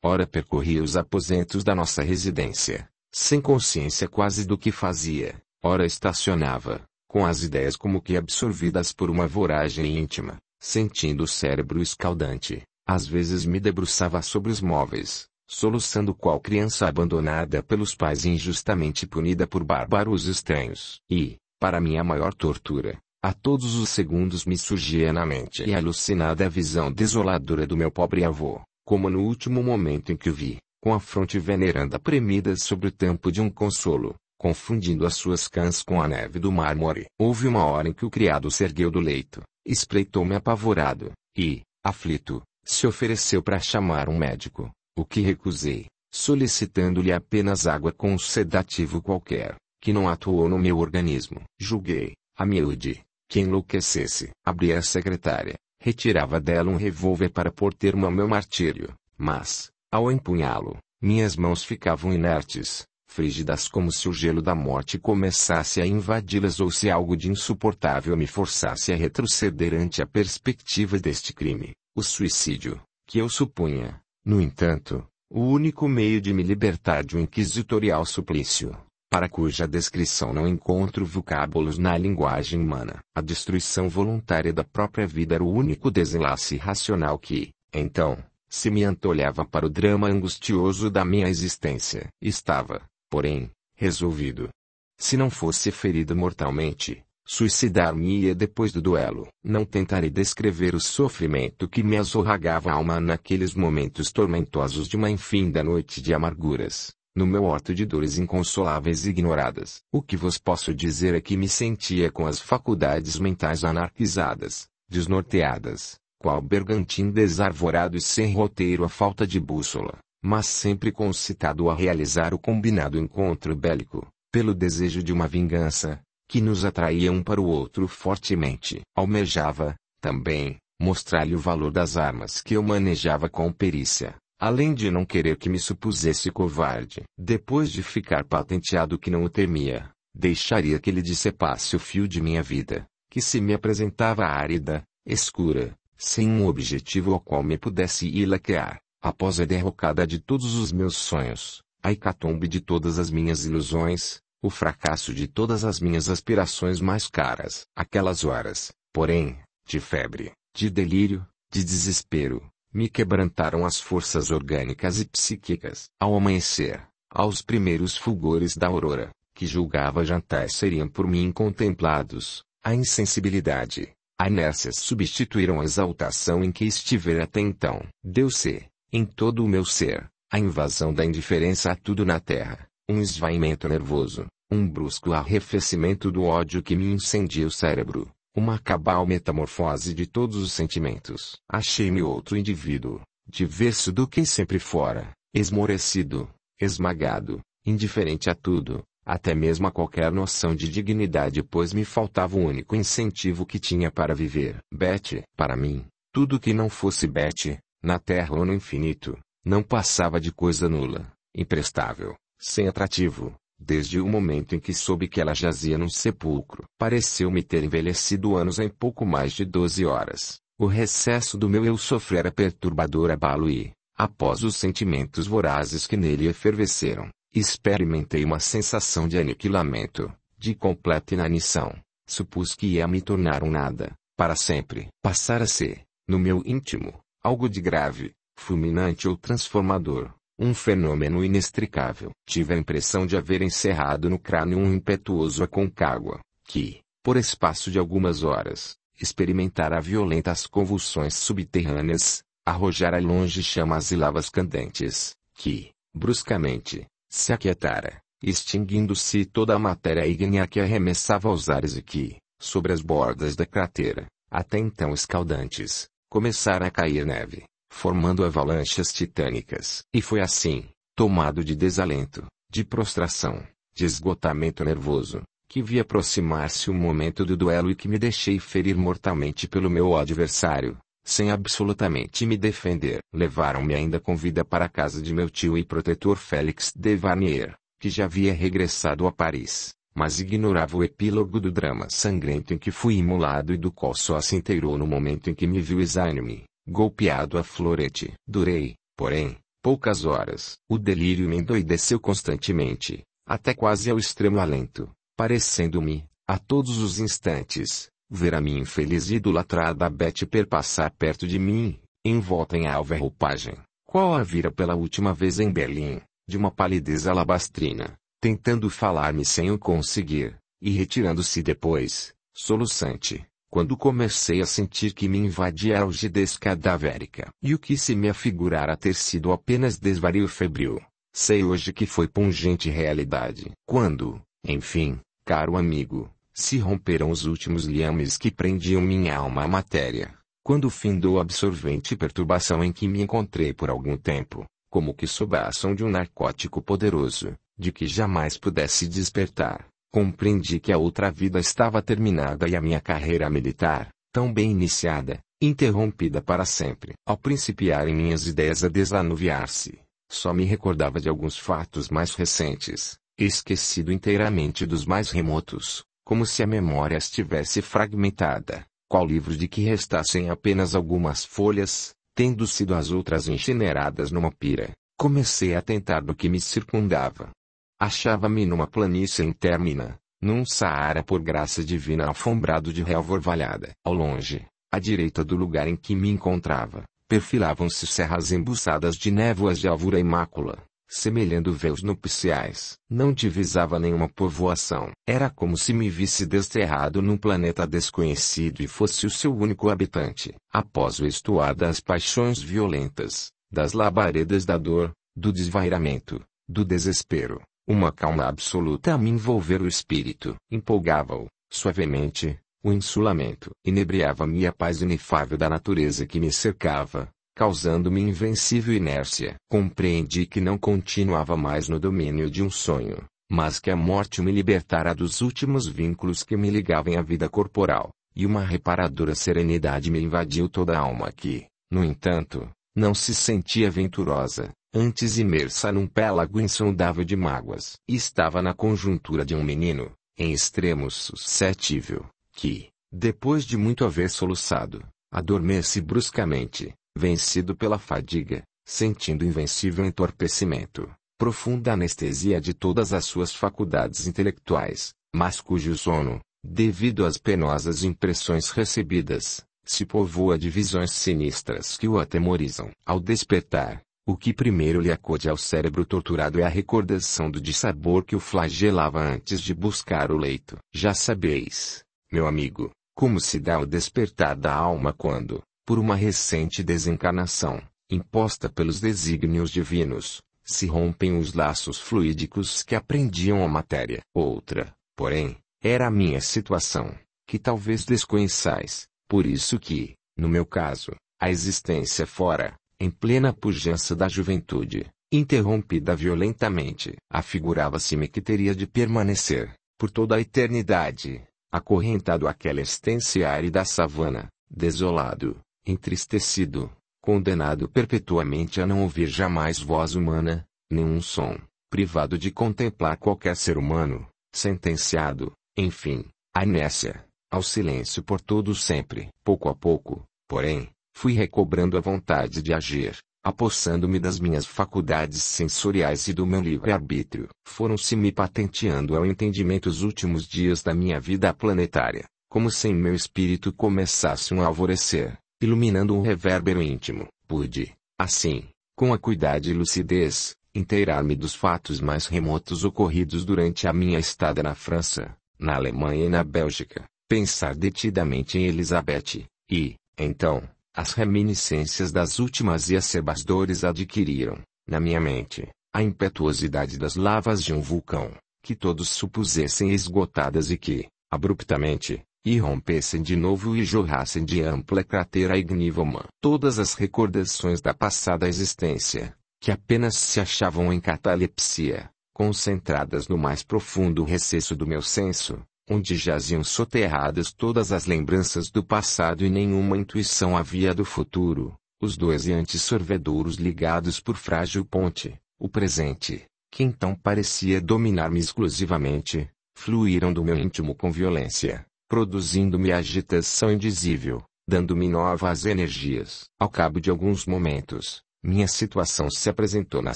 Ora percorria os aposentos da nossa residência, sem consciência quase do que fazia, ora estacionava, com as ideias como que absorvidas por uma voragem íntima, sentindo o cérebro escaldante, às vezes me debruçava sobre os móveis, soluçando qual criança abandonada pelos pais e injustamente punida por bárbaros estranhos. E, para minha maior tortura, a todos os segundos me surgia na mente e alucinada a visão desoladora do meu pobre avô, como no último momento em que o vi, com a fronte veneranda premida sobre o tampo de um consolo, confundindo as suas cãs com a neve do mármore. Houve uma hora em que o criado se ergueu do leito, espreitou-me apavorado, e, aflito, se ofereceu para chamar um médico, o que recusei, solicitando-lhe apenas água com um sedativo qualquer, que não atuou no meu organismo. Julguei, a miúde, que enlouquecesse. abri a secretária, retirava dela um revólver para pôr termo ao meu martírio, mas, ao empunhá-lo, minhas mãos ficavam inertes, frígidas como se o gelo da morte começasse a invadi-las ou se algo de insuportável me forçasse a retroceder ante a perspectiva deste crime, o suicídio, que eu supunha, no entanto, o único meio de me libertar de um inquisitorial suplício, para cuja descrição não encontro vocábulos na linguagem humana, a destruição voluntária da própria vida era o único desenlace racional que, então, se me antolhava para o drama angustioso da minha existência. Estava, porém, resolvido. Se não fosse ferido mortalmente, Suicidar-me-ia depois do duelo. Não tentarei descrever o sofrimento que me azorragava a alma naqueles momentos tormentosos de uma infinda noite de amarguras, no meu horto de dores inconsoláveis e ignoradas. O que vos posso dizer é que me sentia com as faculdades mentais anarquizadas, desnorteadas, qual bergantim desarvorado e sem roteiro à falta de bússola, mas sempre concitado a realizar o combinado encontro bélico, pelo desejo de uma vingança que nos atraíam para o outro fortemente. Almejava, também, mostrar-lhe o valor das armas que eu manejava com perícia, além de não querer que me supusesse covarde. Depois de ficar patenteado que não o temia, deixaria que ele dissepasse o fio de minha vida, que se me apresentava árida, escura, sem um objetivo ao qual me pudesse ilaquear, após a derrocada de todos os meus sonhos, a hecatombe de todas as minhas ilusões, o fracasso de todas as minhas aspirações mais caras. Aquelas horas, porém, de febre, de delírio, de desespero, me quebrantaram as forças orgânicas e psíquicas. Ao amanhecer, aos primeiros fulgores da aurora, que julgava jantar seriam por mim contemplados, a insensibilidade, a inércia substituíram a exaltação em que estivera até então. Deu-se, em todo o meu ser, a invasão da indiferença a tudo na terra, um esvaimento nervoso, um brusco arrefecimento do ódio que me incendia o cérebro. Uma cabal metamorfose de todos os sentimentos. Achei-me outro indivíduo, diverso do que sempre fora, esmorecido, esmagado, indiferente a tudo, até mesmo a qualquer noção de dignidade, pois me faltava o único incentivo que tinha para viver. Betty, para mim, tudo que não fosse Betty, na terra ou no infinito, não passava de coisa nula, imprestável, sem atrativo, Desde o momento em que soube que ela jazia num sepulcro, pareceu-me ter envelhecido anos em pouco mais de doze horas. O recesso do meu eu sofrera é perturbador abalo e, após os sentimentos vorazes que nele efervesceram, experimentei uma sensação de aniquilamento, de completa inanição. Supus que ia me tornar um nada, para sempre. Passara a ser, no meu íntimo, algo de grave, fulminante ou transformador, um fenômeno inextricável. Tive a impressão de haver encerrado no crânio um impetuoso aconcágua, que, por espaço de algumas horas, experimentara violentas convulsões subterrâneas, arrojara longe chamas e lavas candentes, que, bruscamente, se aquietara, extinguindo-se toda a matéria ígnea que arremessava aos ares e que, sobre as bordas da cratera, até então escaldantes, começara a cair neve formando avalanches titânicas. E foi assim, tomado de desalento, de prostração, de esgotamento nervoso, que vi aproximar-se o momento do duelo e que me deixei ferir mortalmente pelo meu adversário, sem absolutamente me defender. Levaram-me ainda com vida para a casa de meu tio e protetor Félix de Varnier, que já havia regressado a Paris, mas ignorava o epílogo do drama sangrento em que fui imolado e do qual só se inteirou no momento em que me viu exânime. Golpeado a florete. Durei, porém, poucas horas. O delírio me endoideceu constantemente, até quase ao extremo alento, parecendo-me, a todos os instantes, ver a minha infeliz e idolatrada Betty perpassar perto de mim, envolta em alva roupagem, qual a vira pela última vez em Berlim, de uma palidez alabastrina, tentando falar-me sem o conseguir, e retirando-se depois, soluçante, quando comecei a sentir que me invadia a algidez cadavérica. E o que se me afigurara ter sido apenas desvario febril, sei hoje que foi pungente realidade. Quando, enfim, caro amigo, se romperam os últimos liames que prendiam minha alma à matéria, quando findou do absorvente perturbação em que me encontrei por algum tempo, como que sob a ação de um narcótico poderoso, de que jamais pudesse despertar. Compreendi que a outra vida estava terminada e a minha carreira militar, tão bem iniciada, interrompida para sempre. Ao principiar em minhas ideias a desanuviar-se, só me recordava de alguns fatos mais recentes, esquecido inteiramente dos mais remotos, como se a memória estivesse fragmentada, qual livro de que restassem apenas algumas folhas, tendo sido as outras incineradas numa pira. Comecei a tentar do que me circundava, Achava-me numa planície intermina, num Saara por graça divina alfombrado de relva orvalhada. Ao longe, à direita do lugar em que me encontrava, perfilavam-se serras embuçadas de névoas de alvura e mácula, semelhando véus nupciais. Não divisava nenhuma povoação. Era como se me visse desterrado num planeta desconhecido e fosse o seu único habitante. Após o estuar das paixões violentas, das labaredas da dor, do desvairamento, do desespero, uma calma absoluta me envolver o espírito, empolgava-o, suavemente, o insulamento, inebriava-me a paz inefável da natureza que me cercava, causando-me invencível inércia. Compreendi que não continuava mais no domínio de um sonho, mas que a morte me libertara dos últimos vínculos que me ligavam à vida corporal, e uma reparadora serenidade me invadiu toda a alma que, no entanto, não se sentia venturosa, antes imersa num pélago insondável de mágoas. Estava na conjuntura de um menino, em extremo suscetível, que, depois de muito haver soluçado, adormece bruscamente, vencido pela fadiga, sentindo invencível entorpecimento, profunda anestesia de todas as suas faculdades intelectuais, mas cujo sono, devido às penosas impressões recebidas, se povoa de visões sinistras que o atemorizam. Ao despertar, o que primeiro lhe acode ao é cérebro torturado é a recordação do dissabor que o flagelava antes de buscar o leito. Já sabeis, meu amigo, como se dá o despertar da alma quando, por uma recente desencarnação, imposta pelos desígnios divinos, se rompem os laços fluídicos que aprendiam a matéria. Outra, porém, era a minha situação, que talvez desconheçais, por isso que, no meu caso, a existência fora, em plena pujança da juventude, interrompida violentamente, afigurava-se-me que teria de permanecer, por toda a eternidade, acorrentado àquela estância da savana, desolado, entristecido, condenado perpetuamente a não ouvir jamais voz humana, nenhum som, privado de contemplar qualquer ser humano, sentenciado, enfim, à inércia, ao silêncio por todo sempre. Pouco a pouco, porém, fui recobrando a vontade de agir, apossando-me das minhas faculdades sensoriais e do meu livre-arbítrio. Foram-se me patenteando ao entendimento os últimos dias da minha vida planetária, como se em meu espírito começasse um alvorecer, iluminando um revérbero íntimo. Pude, assim, com acuidade e lucidez, inteirar-me dos fatos mais remotos ocorridos durante a minha estada na França, na Alemanha e na Bélgica pensar detidamente em Elizabeth, e, então, as reminiscências das últimas e acerbas dores adquiriram, na minha mente, a impetuosidade das lavas de um vulcão, que todos supusessem esgotadas e que, abruptamente, irrompessem de novo e jorrassem de ampla cratera ignívoma. Todas as recordações da passada existência, que apenas se achavam em catalepsia, concentradas no mais profundo recesso do meu senso, onde jaziam soterradas todas as lembranças do passado e nenhuma intuição havia do futuro, os antes sorvedouros ligados por frágil ponte, o presente, que então parecia dominar-me exclusivamente, fluíram do meu íntimo com violência, produzindo-me agitação indizível, dando-me novas energias. Ao cabo de alguns momentos, minha situação se apresentou na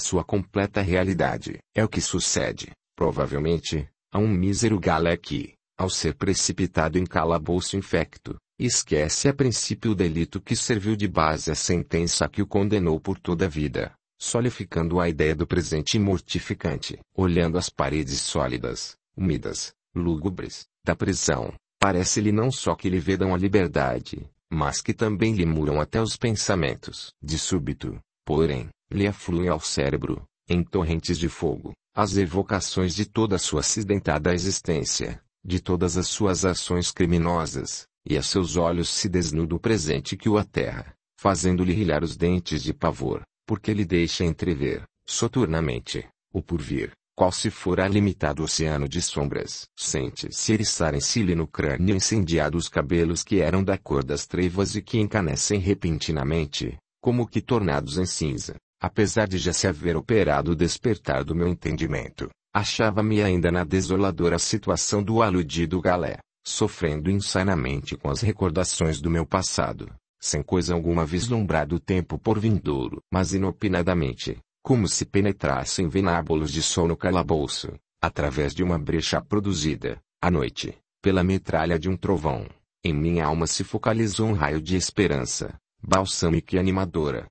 sua completa realidade. É o que sucede, provavelmente, a um mísero galé que, ao ser precipitado em calabouço infecto, esquece a princípio o delito que serviu de base à sentença que o condenou por toda a vida, solidificando a ideia do presente mortificante, olhando as paredes sólidas, úmidas, lúgubres, da prisão, parece-lhe não só que lhe vedam a liberdade, mas que também lhe muram até os pensamentos. De súbito, porém, lhe afluem ao cérebro, em torrentes de fogo, as evocações de toda a sua acidentada existência, de todas as suas ações criminosas, e a seus olhos se desnuda o presente que o aterra, fazendo-lhe rilhar os dentes de pavor, porque ele deixa entrever, soturnamente, o porvir, qual se for a limitado oceano de sombras. Sente-se eriçarem-se-lhe no crânio incendiado os cabelos que eram da cor das trevas e que encanecem repentinamente, como que tornados em cinza, apesar de já se haver operado o despertar do meu entendimento. Achava-me ainda na desoladora situação do aludido galé, sofrendo insanamente com as recordações do meu passado, sem coisa alguma vislumbrado o tempo por vindouro, mas inopinadamente, como se penetrassem venábulos de sol no calabouço, através de uma brecha produzida, à noite, pela metralha de um trovão. Em minha alma se focalizou um raio de esperança, balsâmica e animadora.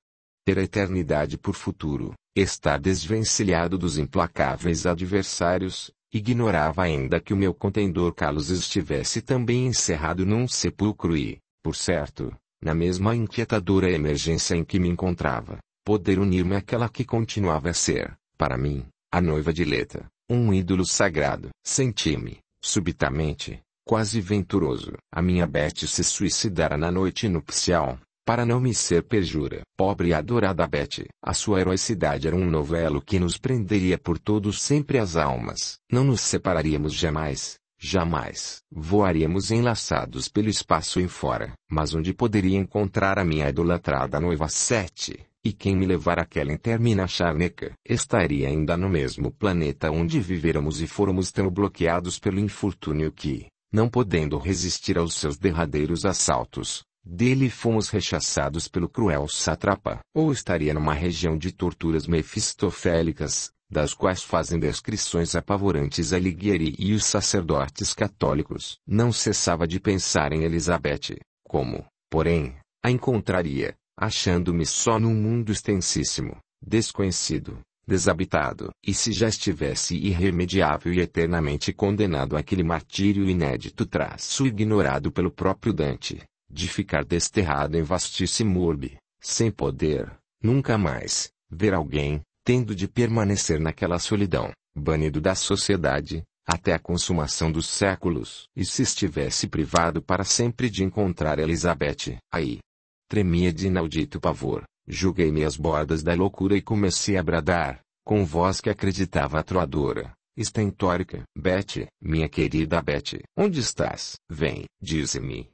Ter a eternidade por futuro, Está desvencilhado dos implacáveis adversários, ignorava ainda que o meu contendor Carlos estivesse também encerrado num sepulcro e, por certo, na mesma inquietadora emergência em que me encontrava, poder unir-me àquela que continuava a ser, para mim, a noiva de Leta, um ídolo sagrado. Senti-me, subitamente, quase venturoso. A minha Beth se suicidara na noite nupcial, para não me ser perjura. Pobre e adorada Betty, a sua heroicidade era um novelo que nos prenderia por todos sempre as almas. Não nos separaríamos jamais, jamais. Voaríamos enlaçados pelo espaço em fora, mas onde poderia encontrar a minha idolatrada noiva Sete E quem me levar àquela intermina charneca, estaria ainda no mesmo planeta onde viveramos e fôramos tão bloqueados pelo infortúnio que, não podendo resistir aos seus derradeiros assaltos, dele fomos rechaçados pelo cruel satrapa, Ou estaria numa região de torturas mefistofélicas, das quais fazem descrições apavorantes Alighieri e os sacerdotes católicos. Não cessava de pensar em Elizabeth, como, porém, a encontraria, achando-me só num mundo extensíssimo, desconhecido, desabitado. E se já estivesse irremediável e eternamente condenado àquele martírio inédito traço ignorado pelo próprio Dante, de ficar desterrado em vastíssimo urbe, sem poder, nunca mais, ver alguém, tendo de permanecer naquela solidão, banido da sociedade, até a consumação dos séculos. E se estivesse privado para sempre de encontrar Elizabeth, aí tremia de inaudito pavor, julguei-me às bordas da loucura e comecei a bradar, com voz que acreditava atroadora, estentórica. Beth, minha querida Beth, onde estás? Vem, dize-me,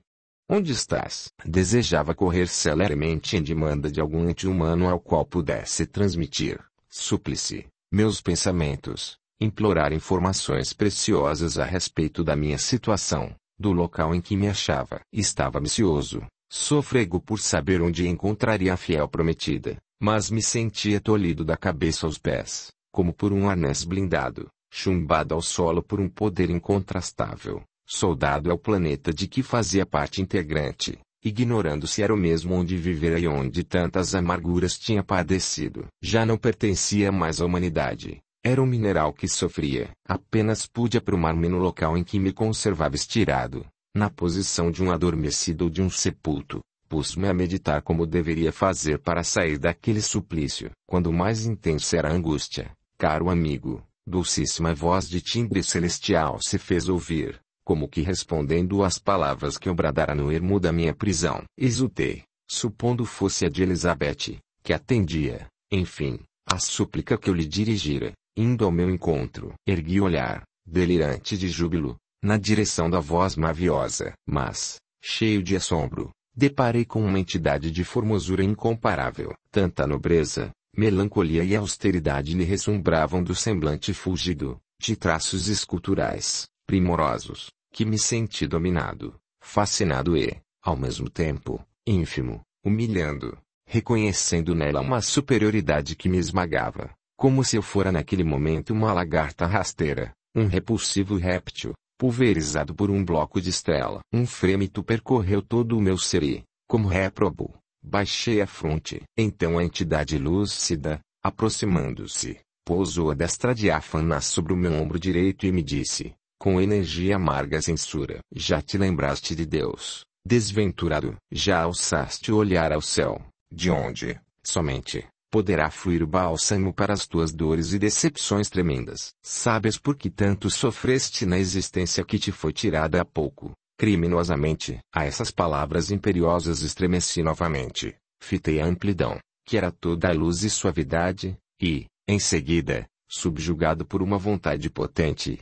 Onde estás? Desejava correr celeremente em demanda de algum ente humano ao qual pudesse transmitir, súplice, meus pensamentos, implorar informações preciosas a respeito da minha situação, do local em que me achava. Estava ansioso, sofrego por saber onde encontraria a fiel prometida, mas me sentia tolhido da cabeça aos pés, como por um arnés blindado, chumbado ao solo por um poder incontrastável. Soldado é o planeta de que fazia parte integrante, ignorando se era o mesmo onde vivera e onde tantas amarguras tinha padecido. Já não pertencia mais à humanidade. Era um mineral que sofria. Apenas pude aprumar-me no local em que me conservava estirado, na posição de um adormecido ou de um sepulto. Pus-me a meditar como deveria fazer para sair daquele suplício. Quando mais intensa era a angústia, caro amigo, dulcíssima voz de timbre celestial se fez ouvir como que respondendo às palavras que eu bradara no ermo da minha prisão. Exultei, supondo fosse a de Elizabeth, que atendia, enfim, a súplica que eu lhe dirigira, indo ao meu encontro. Ergui o olhar, delirante de júbilo, na direção da voz maviosa. Mas, cheio de assombro, deparei com uma entidade de formosura incomparável. Tanta nobreza, melancolia e austeridade lhe ressumbravam do semblante fulgido, de traços esculturais, primorosos, que me senti dominado, fascinado e, ao mesmo tempo, ínfimo, humilhando, reconhecendo nela uma superioridade que me esmagava, como se eu fora naquele momento uma lagarta rasteira, um repulsivo réptil, pulverizado por um bloco de estrela. Um frêmito percorreu todo o meu ser e, como réprobo, baixei a fronte. Então a entidade lúcida, aproximando-se, pousou a destra diáfana sobre o meu ombro direito e me disse, com energia amarga censura. Já te lembraste de Deus, desventurado, já alçaste o olhar ao céu, de onde, somente, poderá fluir o bálsamo para as tuas dores e decepções tremendas. Sabes por que tanto sofreste na existência que te foi tirada há pouco, criminosamente. A essas palavras imperiosas estremeci novamente, fitei a amplidão, que era toda a luz e suavidade, e, em seguida, subjugado por uma vontade potente,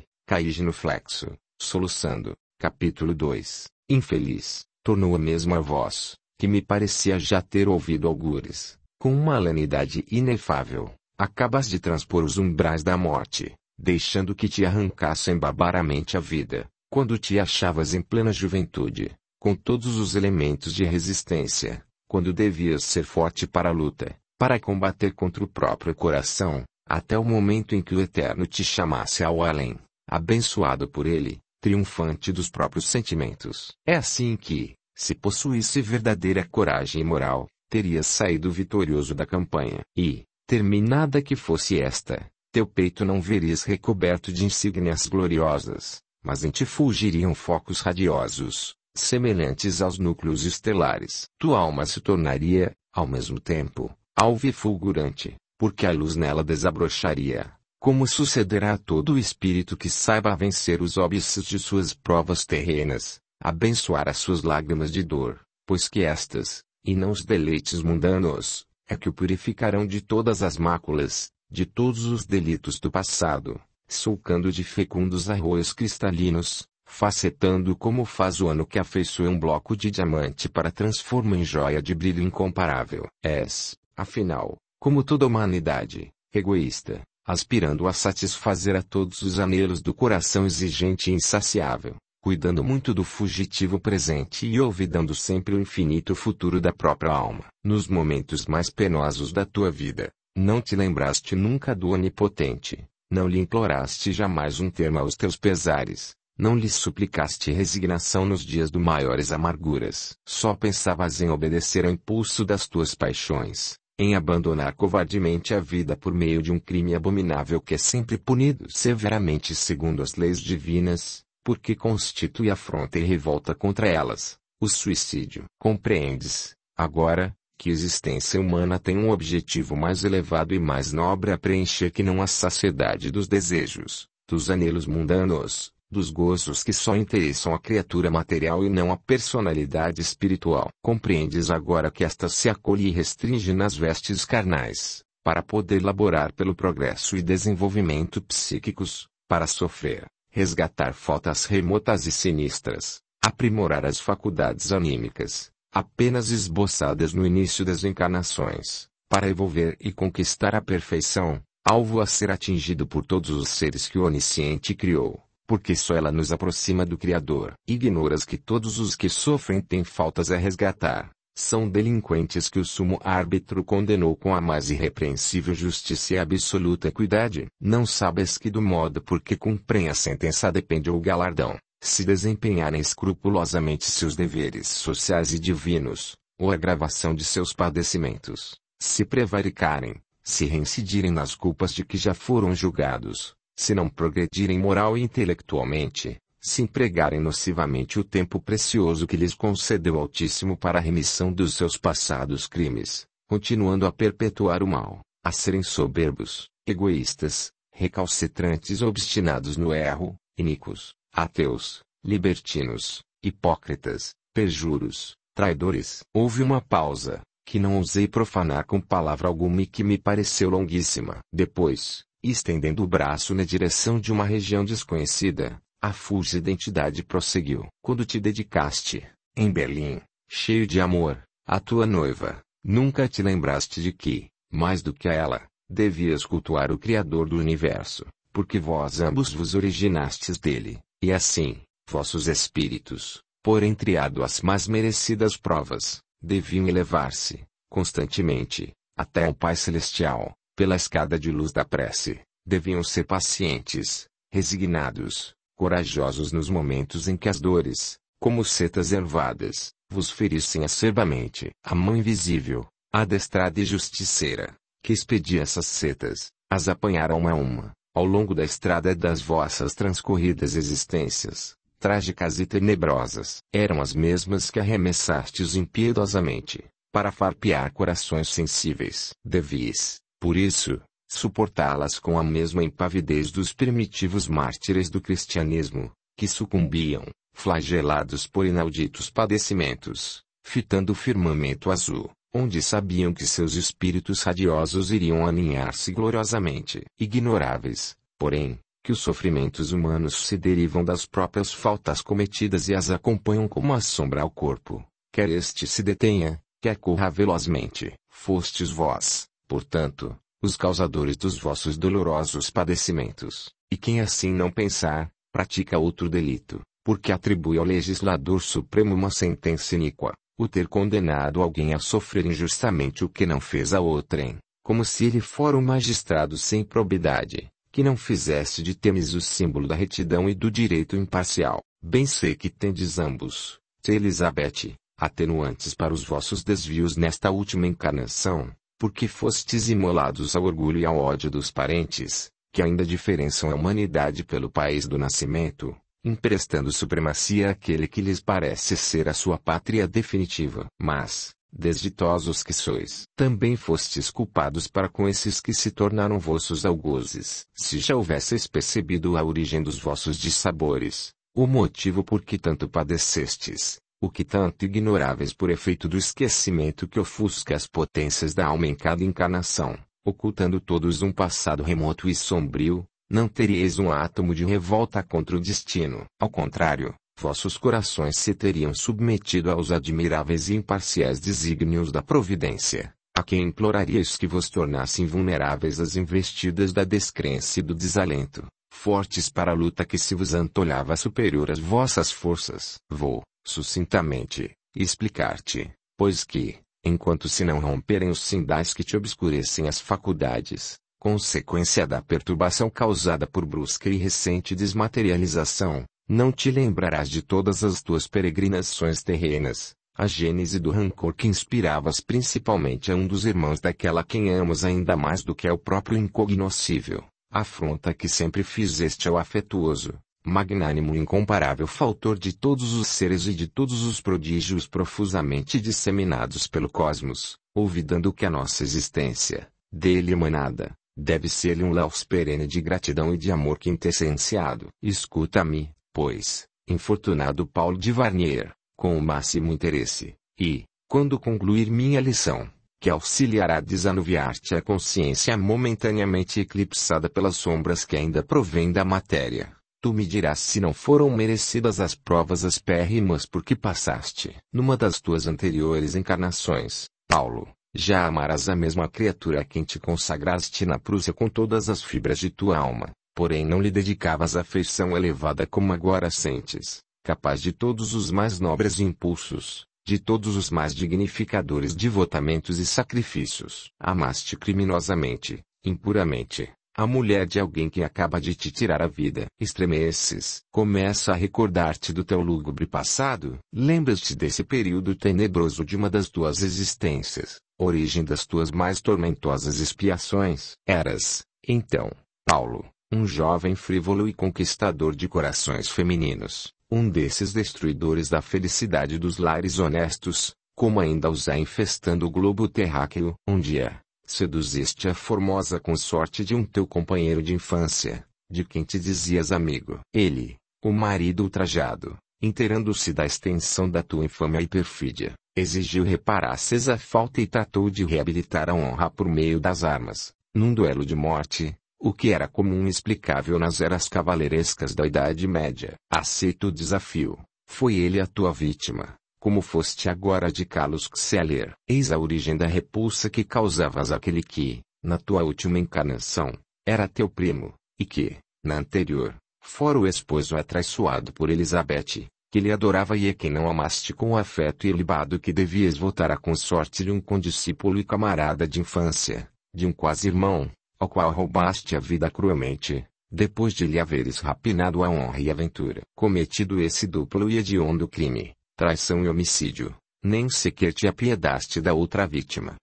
flexo, soluçando, capítulo 2, infeliz, tornou a mesma voz, que me parecia já ter ouvido algures, com uma alenidade inefável, acabas de transpor os umbrais da morte, deixando que te arrancassem barbaramente a vida, quando te achavas em plena juventude, com todos os elementos de resistência, quando devias ser forte para a luta, para combater contra o próprio coração, até o momento em que o Eterno te chamasse ao além abençoado por ele, triunfante dos próprios sentimentos. É assim que, se possuísse verdadeira coragem e moral, teria saído vitorioso da campanha. E, terminada que fosse esta, teu peito não verias recoberto de insígnias gloriosas, mas em ti fulgiriam focos radiosos, semelhantes aos núcleos estelares. Tua alma se tornaria, ao mesmo tempo, alve fulgurante, porque a luz nela desabrocharia, como sucederá a todo espírito que saiba vencer os óbices de suas provas terrenas, abençoar as suas lágrimas de dor, pois que estas, e não os deleites mundanos, é que o purificarão de todas as máculas, de todos os delitos do passado, sulcando de fecundos arroios cristalinos, facetando como faz o ano que afeiçoa um bloco de diamante para transforma em joia de brilho incomparável. És, afinal, como toda humanidade, egoísta, aspirando a satisfazer a todos os anelos do coração exigente e insaciável, cuidando muito do fugitivo presente e olvidando sempre o infinito futuro da própria alma. Nos momentos mais penosos da tua vida, não te lembraste nunca do Onipotente, não lhe imploraste jamais um termo aos teus pesares, não lhe suplicaste resignação nos dias do maiores amarguras. Só pensavas em obedecer ao impulso das tuas paixões, em abandonar covardemente a vida por meio de um crime abominável que é sempre punido severamente segundo as leis divinas, porque constitui afronta e revolta contra elas, o suicídio. Compreendes, agora, que existência humana tem um objetivo mais elevado e mais nobre a preencher que não a saciedade dos desejos, dos anelos mundanos, dos gozos que só interessam a criatura material e não a personalidade espiritual. Compreendes agora que esta se acolhe e restringe nas vestes carnais, para poder laborar pelo progresso e desenvolvimento psíquicos, para sofrer, resgatar fotos remotas e sinistras, aprimorar as faculdades anímicas, apenas esboçadas no início das encarnações, para evolver e conquistar a perfeição, alvo a ser atingido por todos os seres que o Onisciente criou porque só ela nos aproxima do Criador. Ignoras que todos os que sofrem têm faltas a resgatar, são delinquentes que o sumo árbitro condenou com a mais irrepreensível justiça e absoluta equidade. Não sabes que do modo porque cumprem a sentença depende o galardão, se desempenharem escrupulosamente seus deveres sociais e divinos, ou a gravação de seus padecimentos, se prevaricarem, se reincidirem nas culpas de que já foram julgados, se não progredirem moral e intelectualmente, se empregarem nocivamente o tempo precioso que lhes concedeu Altíssimo para a remissão dos seus passados crimes, continuando a perpetuar o mal, a serem soberbos, egoístas, recalcitrantes obstinados no erro, iníquos, ateus, libertinos, hipócritas, perjuros, traidores. Houve uma pausa, que não ousei profanar com palavra alguma e que me pareceu longuíssima. Depois, e estendendo o braço na direção de uma região desconhecida, a fuja identidade prosseguiu. Quando te dedicaste, em Berlim, cheio de amor, à tua noiva, nunca te lembraste de que, mais do que a ela, devias cultuar o Criador do Universo, porque vós ambos vos originastes dele, e assim, vossos espíritos, por entreado as mais merecidas provas, deviam elevar-se, constantemente, até ao Pai Celestial, pela escada de luz da prece, deviam ser pacientes, resignados, corajosos nos momentos em que as dores, como setas ervadas, vos ferissem acerbamente. A mão invisível, adestrada e justiceira, que expedia essas setas, as apanhara uma a uma, ao longo da estrada das vossas transcorridas existências, trágicas e tenebrosas. Eram as mesmas que arremessastes impiedosamente, para farpear corações sensíveis. Devis, por isso, suportá-las com a mesma impavidez dos primitivos mártires do cristianismo, que sucumbiam, flagelados por inauditos padecimentos, fitando o firmamento azul, onde sabiam que seus espíritos radiosos iriam aninhar-se gloriosamente. Ignoráveis, porém, que os sofrimentos humanos se derivam das próprias faltas cometidas e as acompanham como a sombra ao corpo, quer este se detenha, quer corra velozmente. Fostes vós, portanto, os causadores dos vossos dolorosos padecimentos, e quem assim não pensar, pratica outro delito, porque atribui ao legislador supremo uma sentença iníqua, o ter condenado alguém a sofrer injustamente o que não fez a outrem, como se ele for um magistrado sem probidade, que não fizesse de Temis o símbolo da retidão e do direito imparcial. Bem sei que tendes ambos, Elizabeth, atenuantes para os vossos desvios nesta última encarnação, porque fostes imolados ao orgulho e ao ódio dos parentes, que ainda diferençam a humanidade pelo país do nascimento, emprestando supremacia àquele que lhes parece ser a sua pátria definitiva. Mas, desditosos que sois, também fostes culpados para com esses que se tornaram vossos algozes. Se já houvesseis percebido a origem dos vossos dissabores, o motivo por que tanto padecestes, o que tanto ignoráveis por efeito do esquecimento que ofusca as potências da alma em cada encarnação, ocultando todos um passado remoto e sombrio, não teríeis um átomo de revolta contra o destino. Ao contrário, vossos corações se teriam submetido aos admiráveis e imparciais desígnios da providência, a quem imploraríeis que vos tornassem vulneráveis às investidas da descrença e do desalento, fortes para a luta que se vos antolhava superior às vossas forças. Vou, sucintamente, explicar-te, pois que, enquanto se não romperem os sindais que te obscurecem as faculdades, consequência da perturbação causada por brusca e recente desmaterialização, não te lembrarás de todas as tuas peregrinações terrenas, a gênese do rancor que inspiravas principalmente a um dos irmãos daquela quem amas ainda mais do que ao próprio incognoscível, afronta que sempre fizeste ao afetuoso, magnânimo e incomparável fator de todos os seres e de todos os prodígios profusamente disseminados pelo cosmos, ouvidando que a nossa existência, dele emanada, deve ser-lhe um laus perene de gratidão e de amor quintessenciado. Escuta-me, pois, infortunado Paulo de Varnier, com o máximo interesse, e, quando concluir minha lição, que auxiliará a desanuviar-te a consciência momentaneamente eclipsada pelas sombras que ainda provém da matéria, Tu me dirás se não foram merecidas as provas aspérrimas por que passaste. Numa das tuas anteriores encarnações, Paulo, já amarás a mesma criatura a quem te consagraste na Prússia com todas as fibras de tua alma, porém não lhe dedicavas afeição elevada como agora sentes, capaz de todos os mais nobres impulsos, de todos os mais dignificadores devotamentos e sacrifícios. Amaste criminosamente, impuramente, a mulher de alguém que acaba de te tirar a vida. Estremeces. Começa a recordar-te do teu lúgubre passado. Lembras-te desse período tenebroso de uma das tuas existências. Origem das tuas mais tormentosas expiações. Eras, então, Paulo, um jovem frívolo e conquistador de corações femininos. Um desses destruidores da felicidade dos lares honestos, como ainda os há infestando o globo terráqueo. Um dia, Seduziste a formosa consorte de um teu companheiro de infância, de quem te dizias amigo. Ele, o marido ultrajado, inteirando-se da extensão da tua infâmia e perfídia, exigiu reparasses a falta e tratou de reabilitar a honra por meio das armas, num duelo de morte, o que era comum e explicável nas eras cavaleirescas da Idade Média. Aceita o desafio, foi ele a tua vítima como foste agora de Carlos Xeller. Eis a origem da repulsa que causavas aquele que, na tua última encarnação, era teu primo, e que, na anterior, fora o esposo atraiçoado por Elizabeth, que lhe adorava e a quem não amaste com o afeto e libado que devias voltar à consorte de um condiscípulo e camarada de infância, de um quase-irmão, ao qual roubaste a vida cruelmente, depois de lhe haveres rapinado a honra e a ventura. Cometido esse duplo e hediondo crime, traição e homicídio, nem sequer te apiedaste da outra vítima.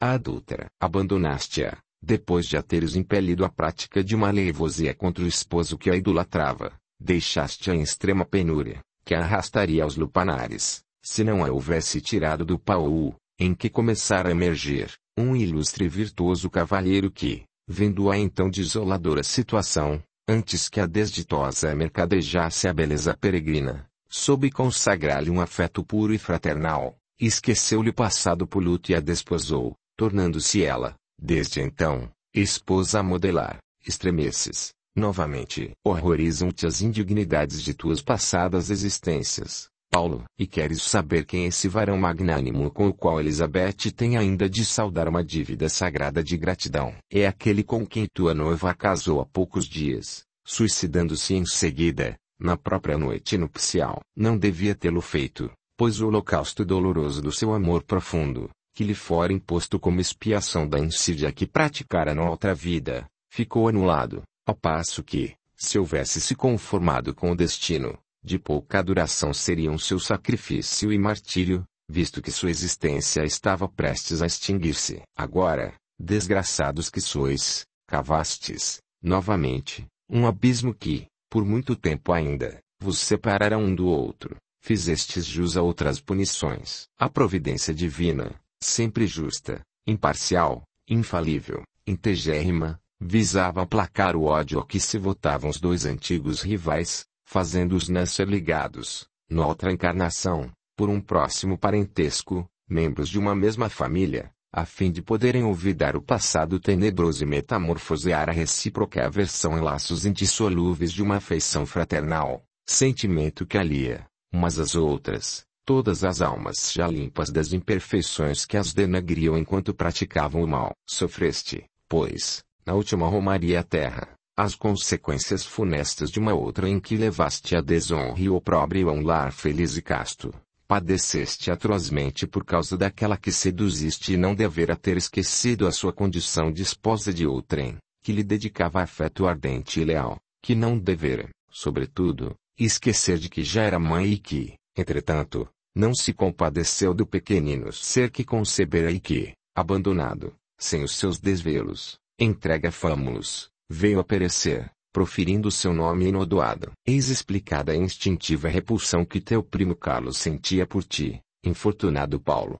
A adúltera, abandonaste-a, depois de a teres impelido a prática de uma leivosia contra o esposo que a idolatrava, deixaste-a em extrema penúria, que a arrastaria aos lupanares, se não a houvesse tirado do pau, em que começara a emergir, um ilustre e virtuoso cavalheiro que, vendo-a então desoladora situação, antes que a desditosa mercadejasse a beleza peregrina, soube consagrar-lhe um afeto puro e fraternal, esqueceu-lhe o passado poluto e a desposou, tornando-se ela, desde então, esposa a modelar, estremeces, novamente, horrorizam-te as indignidades de tuas passadas existências, Paulo, e queres saber quem é esse varão magnânimo com o qual Elizabeth tem ainda de saldar uma dívida sagrada de gratidão, é aquele com quem tua noiva casou há poucos dias, suicidando-se em seguida, na própria noite nupcial, não devia tê-lo feito, pois o holocausto doloroso do seu amor profundo, que lhe fora imposto como expiação da insídia que praticara na outra vida, ficou anulado, ao passo que, se houvesse se conformado com o destino, de pouca duração seriam seu sacrifício e martírio, visto que sua existência estava prestes a extinguir-se. Agora, desgraçados que sois, cavastes, novamente, um abismo que, por muito tempo ainda, vos separarão um do outro. Fizestes jus a outras punições. A providência divina, sempre justa, imparcial, infalível, integérrima, visava aplacar o ódio a que se votavam os dois antigos rivais, fazendo-os nascer ligados, noutra encarnação, por um próximo parentesco, membros de uma mesma família, a fim de poderem olvidar o passado tenebroso e metamorfosear a recíproca aversão em laços indissolúveis de uma afeição fraternal, sentimento que alia, umas às outras, todas as almas já limpas das imperfeições que as denagriam enquanto praticavam o mal. Sofreste, pois, na última Romaria à Terra, as consequências funestas de uma outra em que levaste a desonra e o opróbrio a um lar feliz e casto, Padeceste atrozmente por causa daquela que seduziste e não devera ter esquecido a sua condição de esposa de outrem, que lhe dedicava afeto ardente e leal, que não devera, sobretudo, esquecer de que já era mãe e que, entretanto, não se compadeceu do pequenino ser que concebera e que, abandonado, sem os seus desvelos, entrega fâmulos, veio a perecer, proferindo seu nome inodoado. Eis explicada a instintiva repulsão que teu primo Carlos sentia por ti, infortunado Paulo.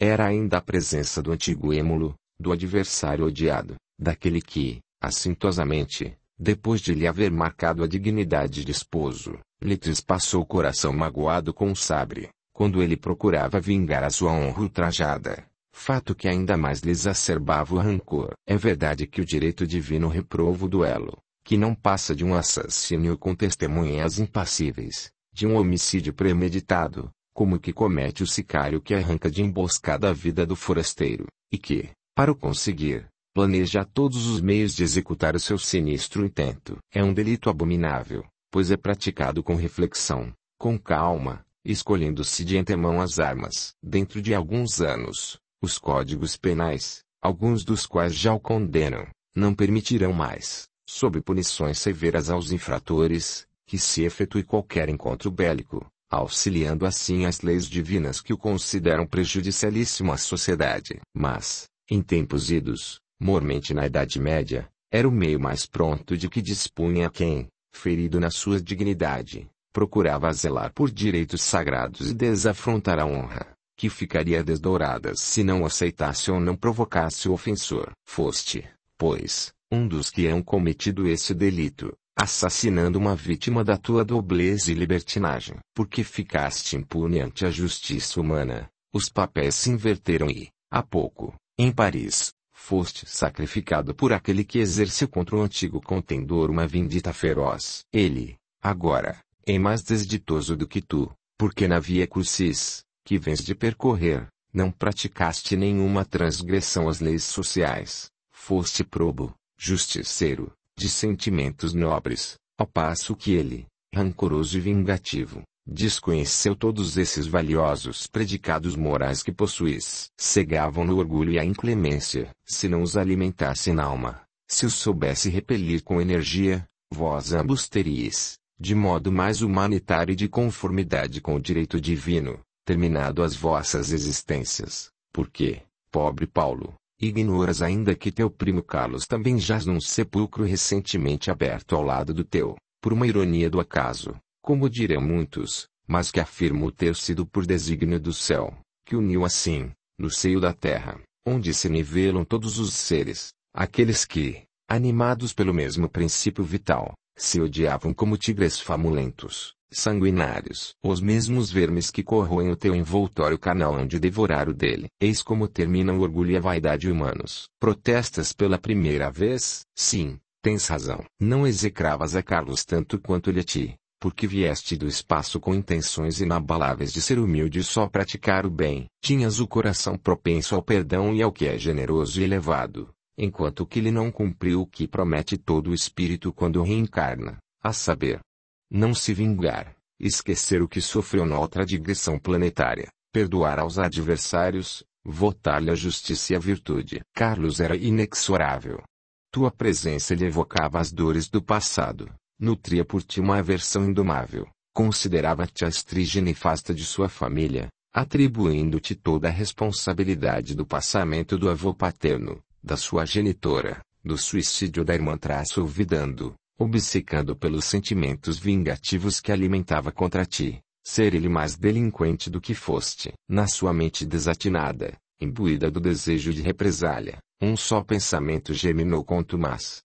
Era ainda a presença do antigo êmulo, do adversário odiado, daquele que, assintosamente, depois de lhe haver marcado a dignidade de esposo, lhe trespassou o coração magoado com o um sabre, quando ele procurava vingar a sua honra ultrajada, fato que ainda mais lhe exacerbava o rancor. É verdade que o direito divino reprova o duelo, que não passa de um assassínio com testemunhas impassíveis, de um homicídio premeditado, como o que comete o sicário que arranca de emboscada a vida do forasteiro, e que, para o conseguir, planeja todos os meios de executar o seu sinistro intento. É um delito abominável, pois é praticado com reflexão, com calma, escolhendo-se de antemão as armas. Dentro de alguns anos, os códigos penais, alguns dos quais já o condenam, não permitirão mais sob punições severas aos infratores, que se efetue qualquer encontro bélico, auxiliando assim as leis divinas que o consideram prejudicialíssimo à sociedade. Mas, em tempos idos, mormente na Idade Média, era o meio mais pronto de que dispunha quem, ferido na sua dignidade, procurava zelar por direitos sagrados e desafrontar a honra, que ficaria desdourada se não aceitasse ou não provocasse o ofensor. Foste, pois, um dos que hão cometido esse delito, assassinando uma vítima da tua dobleza e libertinagem. Porque ficaste impune ante a justiça humana, os papéis se inverteram e, há pouco, em Paris, foste sacrificado por aquele que exerceu contra o antigo contendor uma vindita feroz. Ele, agora, é mais desditoso do que tu, porque na via crucis, que vens de percorrer, não praticaste nenhuma transgressão às leis sociais, foste probo, justiceiro, de sentimentos nobres, ao passo que ele, rancoroso e vingativo, desconheceu todos esses valiosos predicados morais que possuís. Cegavam no orgulho e a inclemência, se não os alimentasse na alma, se os soubesse repelir com energia, vós ambos teríeis, de modo mais humanitário e de conformidade com o direito divino, terminado as vossas existências, porque, pobre Paulo, Ignoras ainda que teu primo Carlos também jaz num sepulcro recentemente aberto ao lado do teu, por uma ironia do acaso, como dirão muitos, mas que afirmo ter sido por desígnio do céu, que uniu assim, no seio da terra, onde se nivelam todos os seres, aqueles que, animados pelo mesmo princípio vital, se odiavam como tigres famulentos, sanguinários. Os mesmos vermes que corroem o teu envoltório canal hão de devorar o dele. Eis como terminam o orgulho e a vaidade humanos. Protestas pela primeira vez? Sim, tens razão. Não execravas a Carlos tanto quanto ele a ti, porque vieste do espaço com intenções inabaláveis de ser humilde e só praticar o bem. Tinhas o coração propenso ao perdão e ao que é generoso e elevado, enquanto que ele não cumpriu o que promete todo o espírito quando reencarna, a saber, não se vingar, esquecer o que sofreu noutra digressão planetária, perdoar aos adversários, votar-lhe a justiça e a virtude. Carlos era inexorável. Tua presença lhe evocava as dores do passado, nutria por ti uma aversão indomável, considerava-te a estrige nefasta de sua família, atribuindo-te toda a responsabilidade do passamento do avô paterno, da sua genitora, do suicídio da irmã traço ouvidando obcecado pelos sentimentos vingativos que alimentava contra ti, ser ele mais delinquente do que foste. Na sua mente desatinada, imbuída do desejo de represália, um só pensamento germinou quanto mais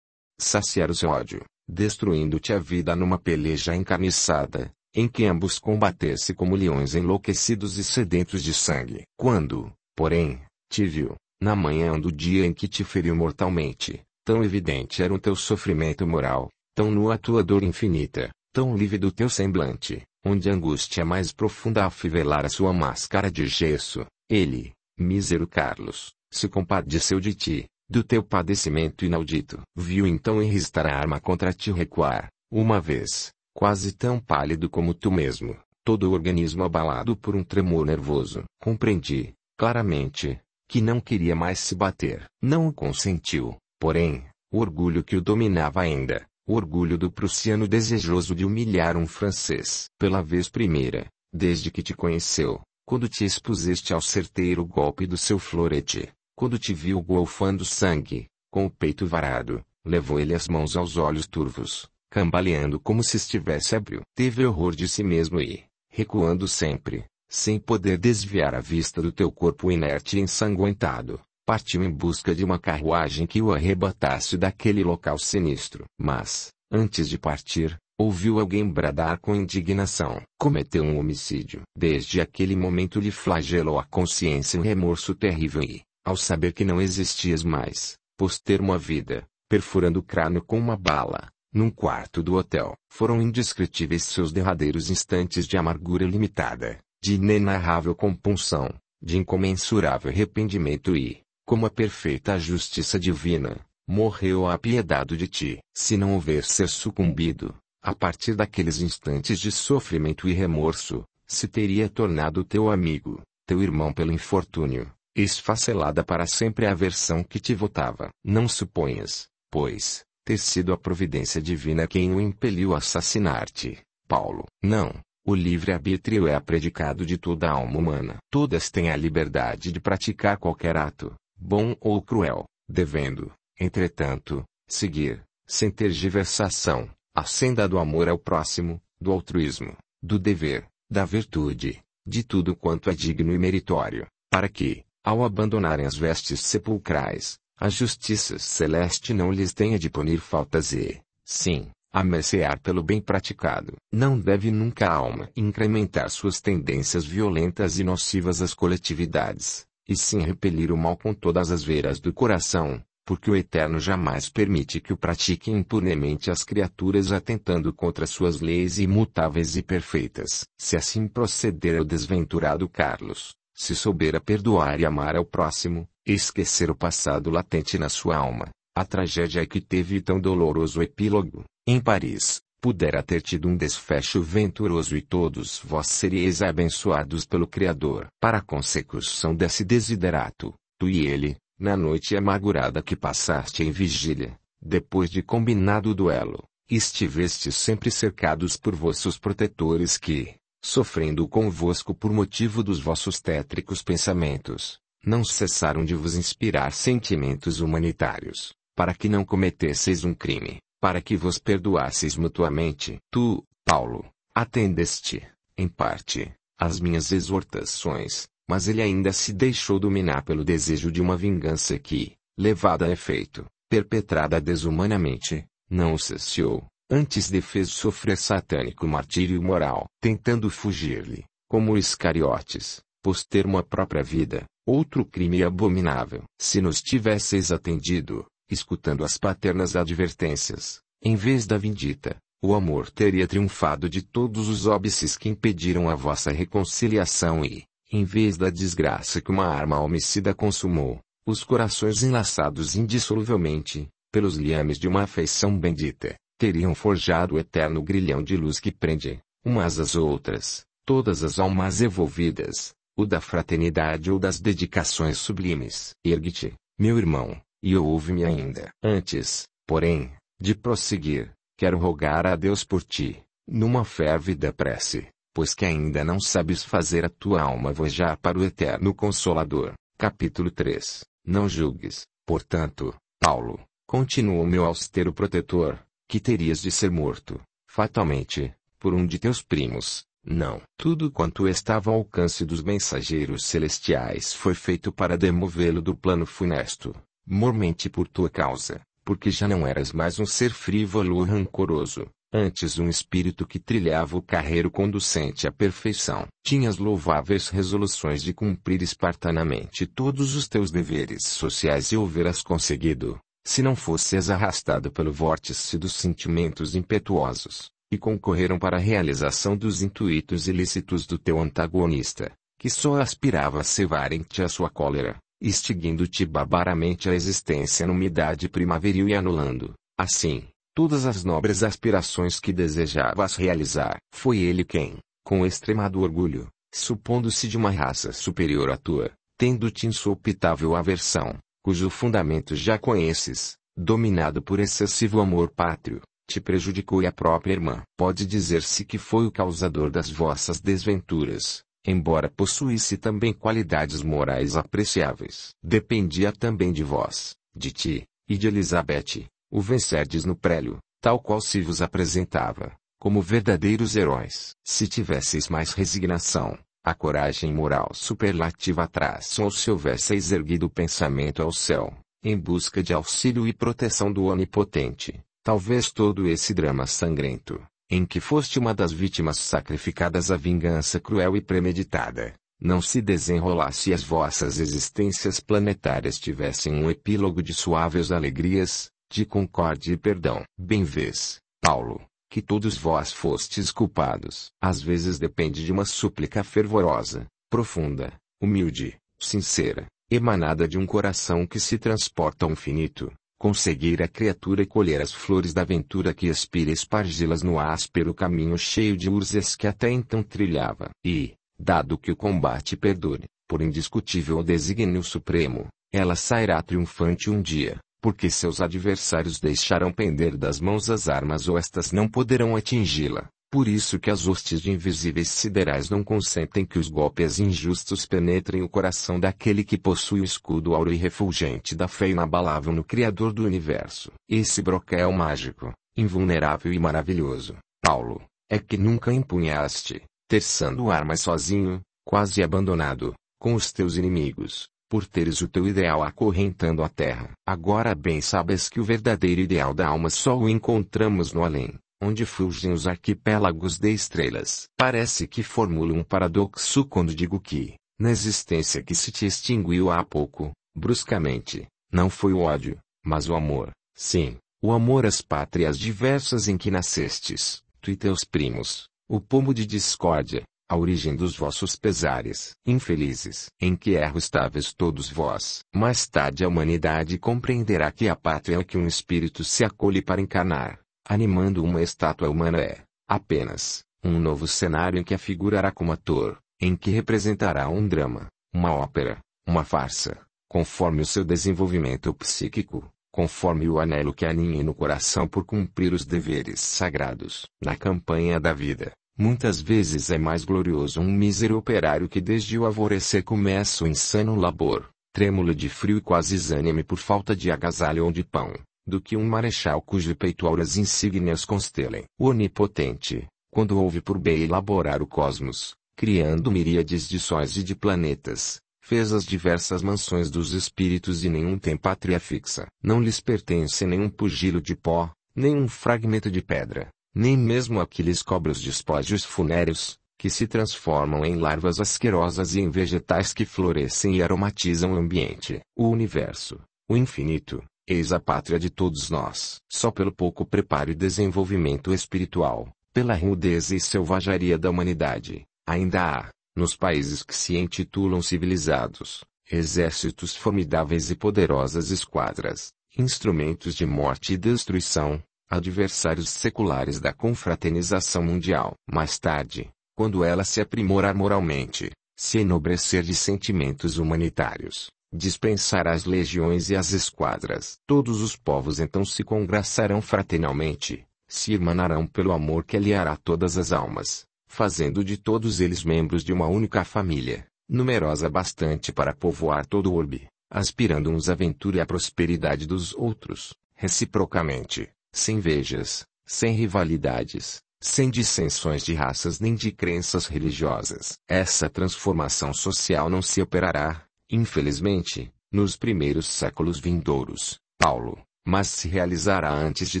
Saciar o seu ódio, destruindo-te a vida numa peleja encarniçada, em que ambos combatesse como leões enlouquecidos e sedentos de sangue. Quando, porém, te viu, na manhã do dia em que te feriu mortalmente, Tão evidente era o teu sofrimento moral, tão nua a tua dor infinita, tão lívido o teu semblante, onde a angústia é mais profunda afivelara sua máscara de gesso, ele, mísero Carlos, se compadeceu de ti, do teu padecimento inaudito. Viu então enristar a arma contra ti recuar, uma vez, quase tão pálido como tu mesmo, todo o organismo abalado por um tremor nervoso. Compreendi, claramente, que não queria mais se bater. Não o consentiu, Porém, o orgulho que o dominava ainda, o orgulho do prussiano desejoso de humilhar um francês. Pela vez primeira, desde que te conheceu, quando te expuseste ao certeiro golpe do seu florete, quando te viu golfando sangue, com o peito varado, levou ele as mãos aos olhos turvos, cambaleando como se estivesse ébrio. Teve horror de si mesmo e, recuando sempre, sem poder desviar a vista do teu corpo inerte e ensanguentado, partiu em busca de uma carruagem que o arrebatasse daquele local sinistro. Mas, antes de partir, ouviu alguém bradar com indignação. Cometeu um homicídio. Desde aquele momento lhe flagelou a consciência um remorso terrível e, ao saber que não existias mais, pôs termo à vida, perfurando o crânio com uma bala, num quarto do hotel. Foram indescritíveis seus derradeiros instantes de amargura limitada, de inenarrável compunção, de incomensurável arrependimento e, como a perfeita justiça divina, morreu apiedado de ti. Se não ser sucumbido, a partir daqueles instantes de sofrimento e remorso, se teria tornado teu amigo, teu irmão pelo infortúnio, esfacelada para sempre a versão que te votava. Não suponhas, pois, ter sido a providência divina quem o impeliu a assassinar-te, Paulo. Não, o livre-arbítrio é a predicado de toda a alma humana. Todas têm a liberdade de praticar qualquer ato, bom ou cruel, devendo, entretanto, seguir, sem tergiversação, a senda do amor ao próximo, do altruísmo, do dever, da virtude, de tudo quanto é digno e meritório, para que, ao abandonarem as vestes sepulcrais, a justiça celeste não lhes tenha de punir faltas e, sim, amercear pelo bem praticado. Não deve nunca a alma incrementar suas tendências violentas e nocivas às coletividades, e sim repelir o mal com todas as veras do coração, porque o Eterno jamais permite que o pratiquem impunemente as criaturas atentando contra suas leis imutáveis e perfeitas. Se assim proceder o desventurado Carlos, se soubera perdoar e amar ao próximo, esquecer o passado latente na sua alma, a tragédia que teve tão doloroso epílogo, em Paris, pudera ter tido um desfecho venturoso e todos vós seríeis abençoados pelo Criador. Para a consecução desse desiderato, tu e ele, na noite amargurada que passaste em vigília, depois de combinado o duelo, estiveste sempre cercados por vossos protetores que, sofrendo convosco por motivo dos vossos tétricos pensamentos, não cessaram de vos inspirar sentimentos humanitários, para que não cometesseis um crime para que vos perdoasseis mutuamente. Tu, Paulo, atendeste, em parte, às minhas exortações, mas ele ainda se deixou dominar pelo desejo de uma vingança que, levada a efeito, perpetrada desumanamente, não cessou, antes de fez sofrer satânico martírio moral, tentando fugir-lhe, como Iscariotes, pôs termo à própria vida, outro crime abominável. Se nos tivesseis atendido, escutando as paternas advertências, em vez da vindita, o amor teria triunfado de todos os óbices que impediram a vossa reconciliação e, em vez da desgraça que uma arma homicida consumou, os corações enlaçados indissoluvelmente, pelos liames de uma afeição bendita, teriam forjado o eterno grilhão de luz que prende, umas às outras, todas as almas evolvidas, o da fraternidade ou das dedicações sublimes. Ergue-te, meu irmão, e ouve-me ainda. Antes, porém, de prosseguir, quero rogar a Deus por ti, numa férvida prece, pois que ainda não sabes fazer a tua alma vojar para o eterno Consolador. Capítulo 3. Não julgues, portanto, Paulo, continua o meu austero protetor, que terias de ser morto, fatalmente, por um de teus primos. Não. Tudo quanto estava ao alcance dos mensageiros celestiais foi feito para demovê-lo do plano funesto. Mormente por tua causa, porque já não eras mais um ser frívolo ou rancoroso, antes um espírito que trilhava o carreiro conducente à perfeição. Tinhas louváveis resoluções de cumprir espartanamente todos os teus deveres sociais e houveras conseguido, se não fosses arrastado pelo vórtice dos sentimentos impetuosos, e concorreram para a realização dos intuitos ilícitos do teu antagonista, que só aspirava a cevar em ti a sua cólera, extinguindo-te barbaramente a existência numa idade primaveril e anulando, assim, todas as nobres aspirações que desejavas realizar. Foi ele quem, com extremado orgulho, supondo-se de uma raça superior à tua, tendo-te insopitável aversão, cujo fundamento já conheces, dominado por excessivo amor pátrio, te prejudicou e a própria irmã. Pode dizer-se que foi o causador das vossas desventuras, embora possuísse também qualidades morais apreciáveis, dependia também de vós, de ti, e de Elizabeth, o vencerdes no prélio, tal qual se vos apresentava, como verdadeiros heróis. Se tivesseis mais resignação, a coragem moral superlativa atrás ou se houvesseis erguido o pensamento ao céu, em busca de auxílio e proteção do Onipotente, talvez todo esse drama sangrento, em que foste uma das vítimas sacrificadas à vingança cruel e premeditada, não se desenrolasse e as vossas existências planetárias tivessem um epílogo de suaves alegrias, de concórdia e perdão. Bem vês, Paulo, que todos vós fostes culpados. Às vezes depende de uma súplica fervorosa, profunda, humilde, sincera, emanada de um coração que se transporta ao infinito, conseguir a criatura e colher as flores da aventura que expira espargi-las no áspero caminho cheio de urzes que até então trilhava. E, dado que o combate perdure, por indiscutível desígnio supremo, ela sairá triunfante um dia, porque seus adversários deixarão pender das mãos as armas ou estas não poderão atingi-la. Por isso que as hostes de invisíveis siderais não consentem que os golpes injustos penetrem o coração daquele que possui o escudo auro e refulgente da fé inabalável no Criador do Universo. Esse broquel é mágico, invulnerável e maravilhoso, Paulo, é que nunca empunhaste, terçando armas sozinho, quase abandonado, com os teus inimigos, por teres o teu ideal acorrentando a terra. Agora bem sabes que o verdadeiro ideal da alma só o encontramos no além onde fulgem os arquipélagos de estrelas. Parece que formulo um paradoxo quando digo que, na existência que se te extinguiu há pouco, bruscamente, não foi o ódio, mas o amor, sim, o amor às pátrias diversas em que nascestes, tu e teus primos, o pomo de discórdia, a origem dos vossos pesares, infelizes, em que erro estáveis todos vós. Mais tarde a humanidade compreenderá que a pátria é o que um espírito se acolhe para encarnar animando uma estátua humana é, apenas, um novo cenário em que a figurará como ator, em que representará um drama, uma ópera, uma farsa, conforme o seu desenvolvimento psíquico, conforme o anelo que aninha no coração por cumprir os deveres sagrados. Na campanha da vida, muitas vezes é mais glorioso um mísero operário que desde o alvorecer começa o insano labor, trêmulo de frio e quase exânime por falta de agasalho ou de pão, do que um marechal cujo peito auras insígnias constelem. O onipotente, quando houve por bem elaborar o cosmos, criando miríades de sóis e de planetas, fez as diversas mansões dos espíritos e nenhum tem pátria fixa. Não lhes pertence nenhum pugilo de pó, nenhum fragmento de pedra, nem mesmo aqueles cobros de cobre despojos funéreos, que se transformam em larvas asquerosas e em vegetais que florescem e aromatizam o ambiente. O universo, o infinito, Eis a pátria de todos nós. Só pelo pouco preparo e desenvolvimento espiritual, pela rudeza e selvageria da humanidade, ainda há, nos países que se intitulam civilizados, exércitos formidáveis e poderosas esquadras, instrumentos de morte e destruição, adversários seculares da confraternização mundial. Mais tarde, quando ela se aprimorar moralmente, se enobrecer de sentimentos humanitários, dispensará as legiões e as esquadras. Todos os povos então se congraçarão fraternalmente, se irmanarão pelo amor que aliará todas as almas, fazendo de todos eles membros de uma única família, numerosa bastante para povoar todo o orbe, aspirando uns à ventura e à prosperidade dos outros, reciprocamente, sem vejas, sem rivalidades, sem dissensões de raças nem de crenças religiosas. Essa transformação social não se operará, infelizmente, nos primeiros séculos vindouros, Paulo, mas se realizará antes de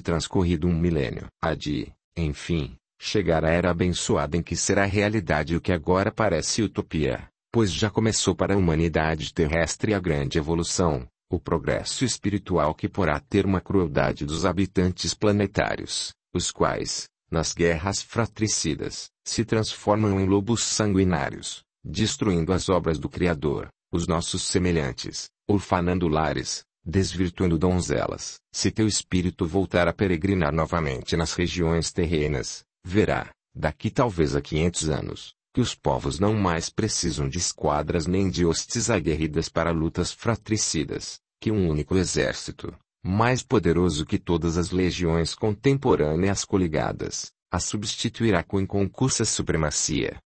transcorrido um milênio. A de, enfim, chegar a era abençoada em que será realidade o que agora parece utopia, pois já começou para a humanidade terrestre a grande evolução, o progresso espiritual que porá ter uma crueldade dos habitantes planetários, os quais, nas guerras fratricidas, se transformam em lobos sanguinários, destruindo as obras do Criador, os nossos semelhantes, orfanando lares, desvirtuando donzelas. Se teu espírito voltar a peregrinar novamente nas regiões terrenas, verá, daqui talvez a quinhentos anos, que os povos não mais precisam de esquadras nem de hostes aguerridas para lutas fratricidas, que um único exército, mais poderoso que todas as legiões contemporâneas coligadas, a substituirá com inconcursa supremacia.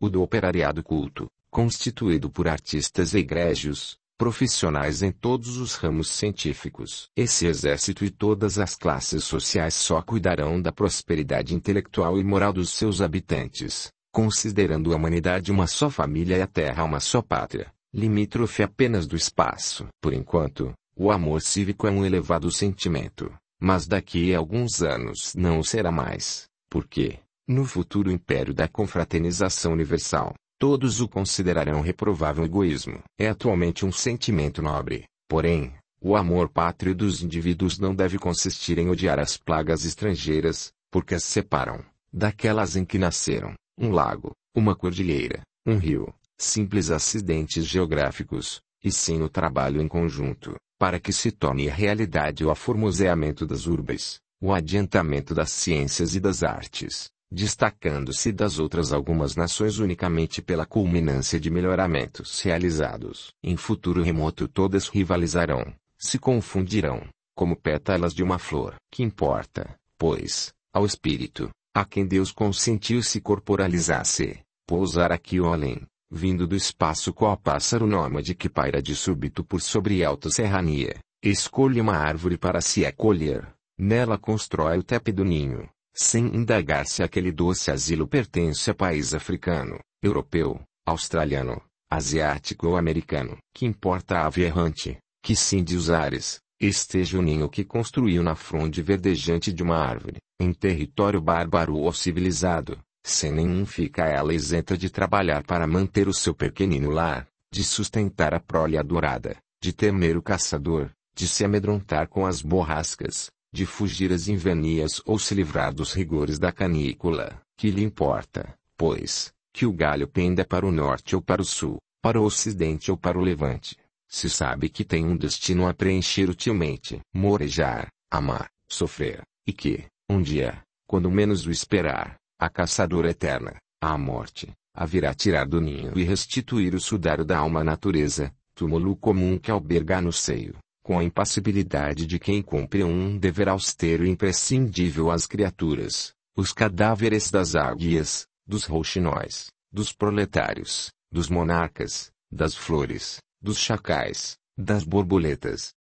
O do operariado culto, constituído por artistas egrégios, profissionais em todos os ramos científicos. Esse exército e todas as classes sociais só cuidarão da prosperidade intelectual e moral dos seus habitantes, considerando a humanidade uma só família e a terra uma só pátria, limítrofe apenas do espaço. Por enquanto, o amor cívico é um elevado sentimento, mas daqui a alguns anos não o será mais, porque, no futuro império da confraternização universal, Todos o considerarão reprovável egoísmo. É atualmente um sentimento nobre, porém, o amor pátrio dos indivíduos não deve consistir em odiar as plagas estrangeiras, porque as separam daquelas em que nasceram. Um lago, uma cordilheira, um rio, simples acidentes geográficos, e sim o trabalho em conjunto, para que se torne realidade o aformoseamento das urbes, o adiantamento das ciências e das artes, destacando-se das outras algumas nações unicamente pela culminância de melhoramentos realizados. Em futuro remoto todas rivalizarão, se confundirão, como pétalas de uma flor. Que importa, pois, ao espírito, a quem Deus consentiu se corporalizasse, pousar aqui ou além, vindo do espaço qual pássaro nômade que paira de súbito por sobre alta serrania, escolhe uma árvore para se acolher, nela constrói o tépido ninho sem indagar se aquele doce asilo pertence a país africano, europeu, australiano, asiático ou americano. Que importa a ave errante, que cinde os ares, esteja o ninho que construiu na fronde verdejante de uma árvore, em território bárbaro ou civilizado, sem nenhum fica ela isenta de trabalhar para manter o seu pequenino lar, de sustentar a prole adorada, de temer o caçador, de se amedrontar com as borrascas, de fugir às invenias ou se livrar dos rigores da canícula, que lhe importa, pois, que o galho penda para o norte ou para o sul, para o ocidente ou para o levante, se sabe que tem um destino a preencher utilmente, morejar, amar, sofrer, e que, um dia, quando menos o esperar, a caçadora eterna, a morte, a virá tirar do ninho e restituir o sudário da alma natureza, túmulo comum que alberga no seio com a impassibilidade de quem cumpre um dever austero e imprescindível às criaturas, os cadáveres das águias, dos rouxinóis, dos proletários, dos monarcas, das flores, dos chacais, das borboletas,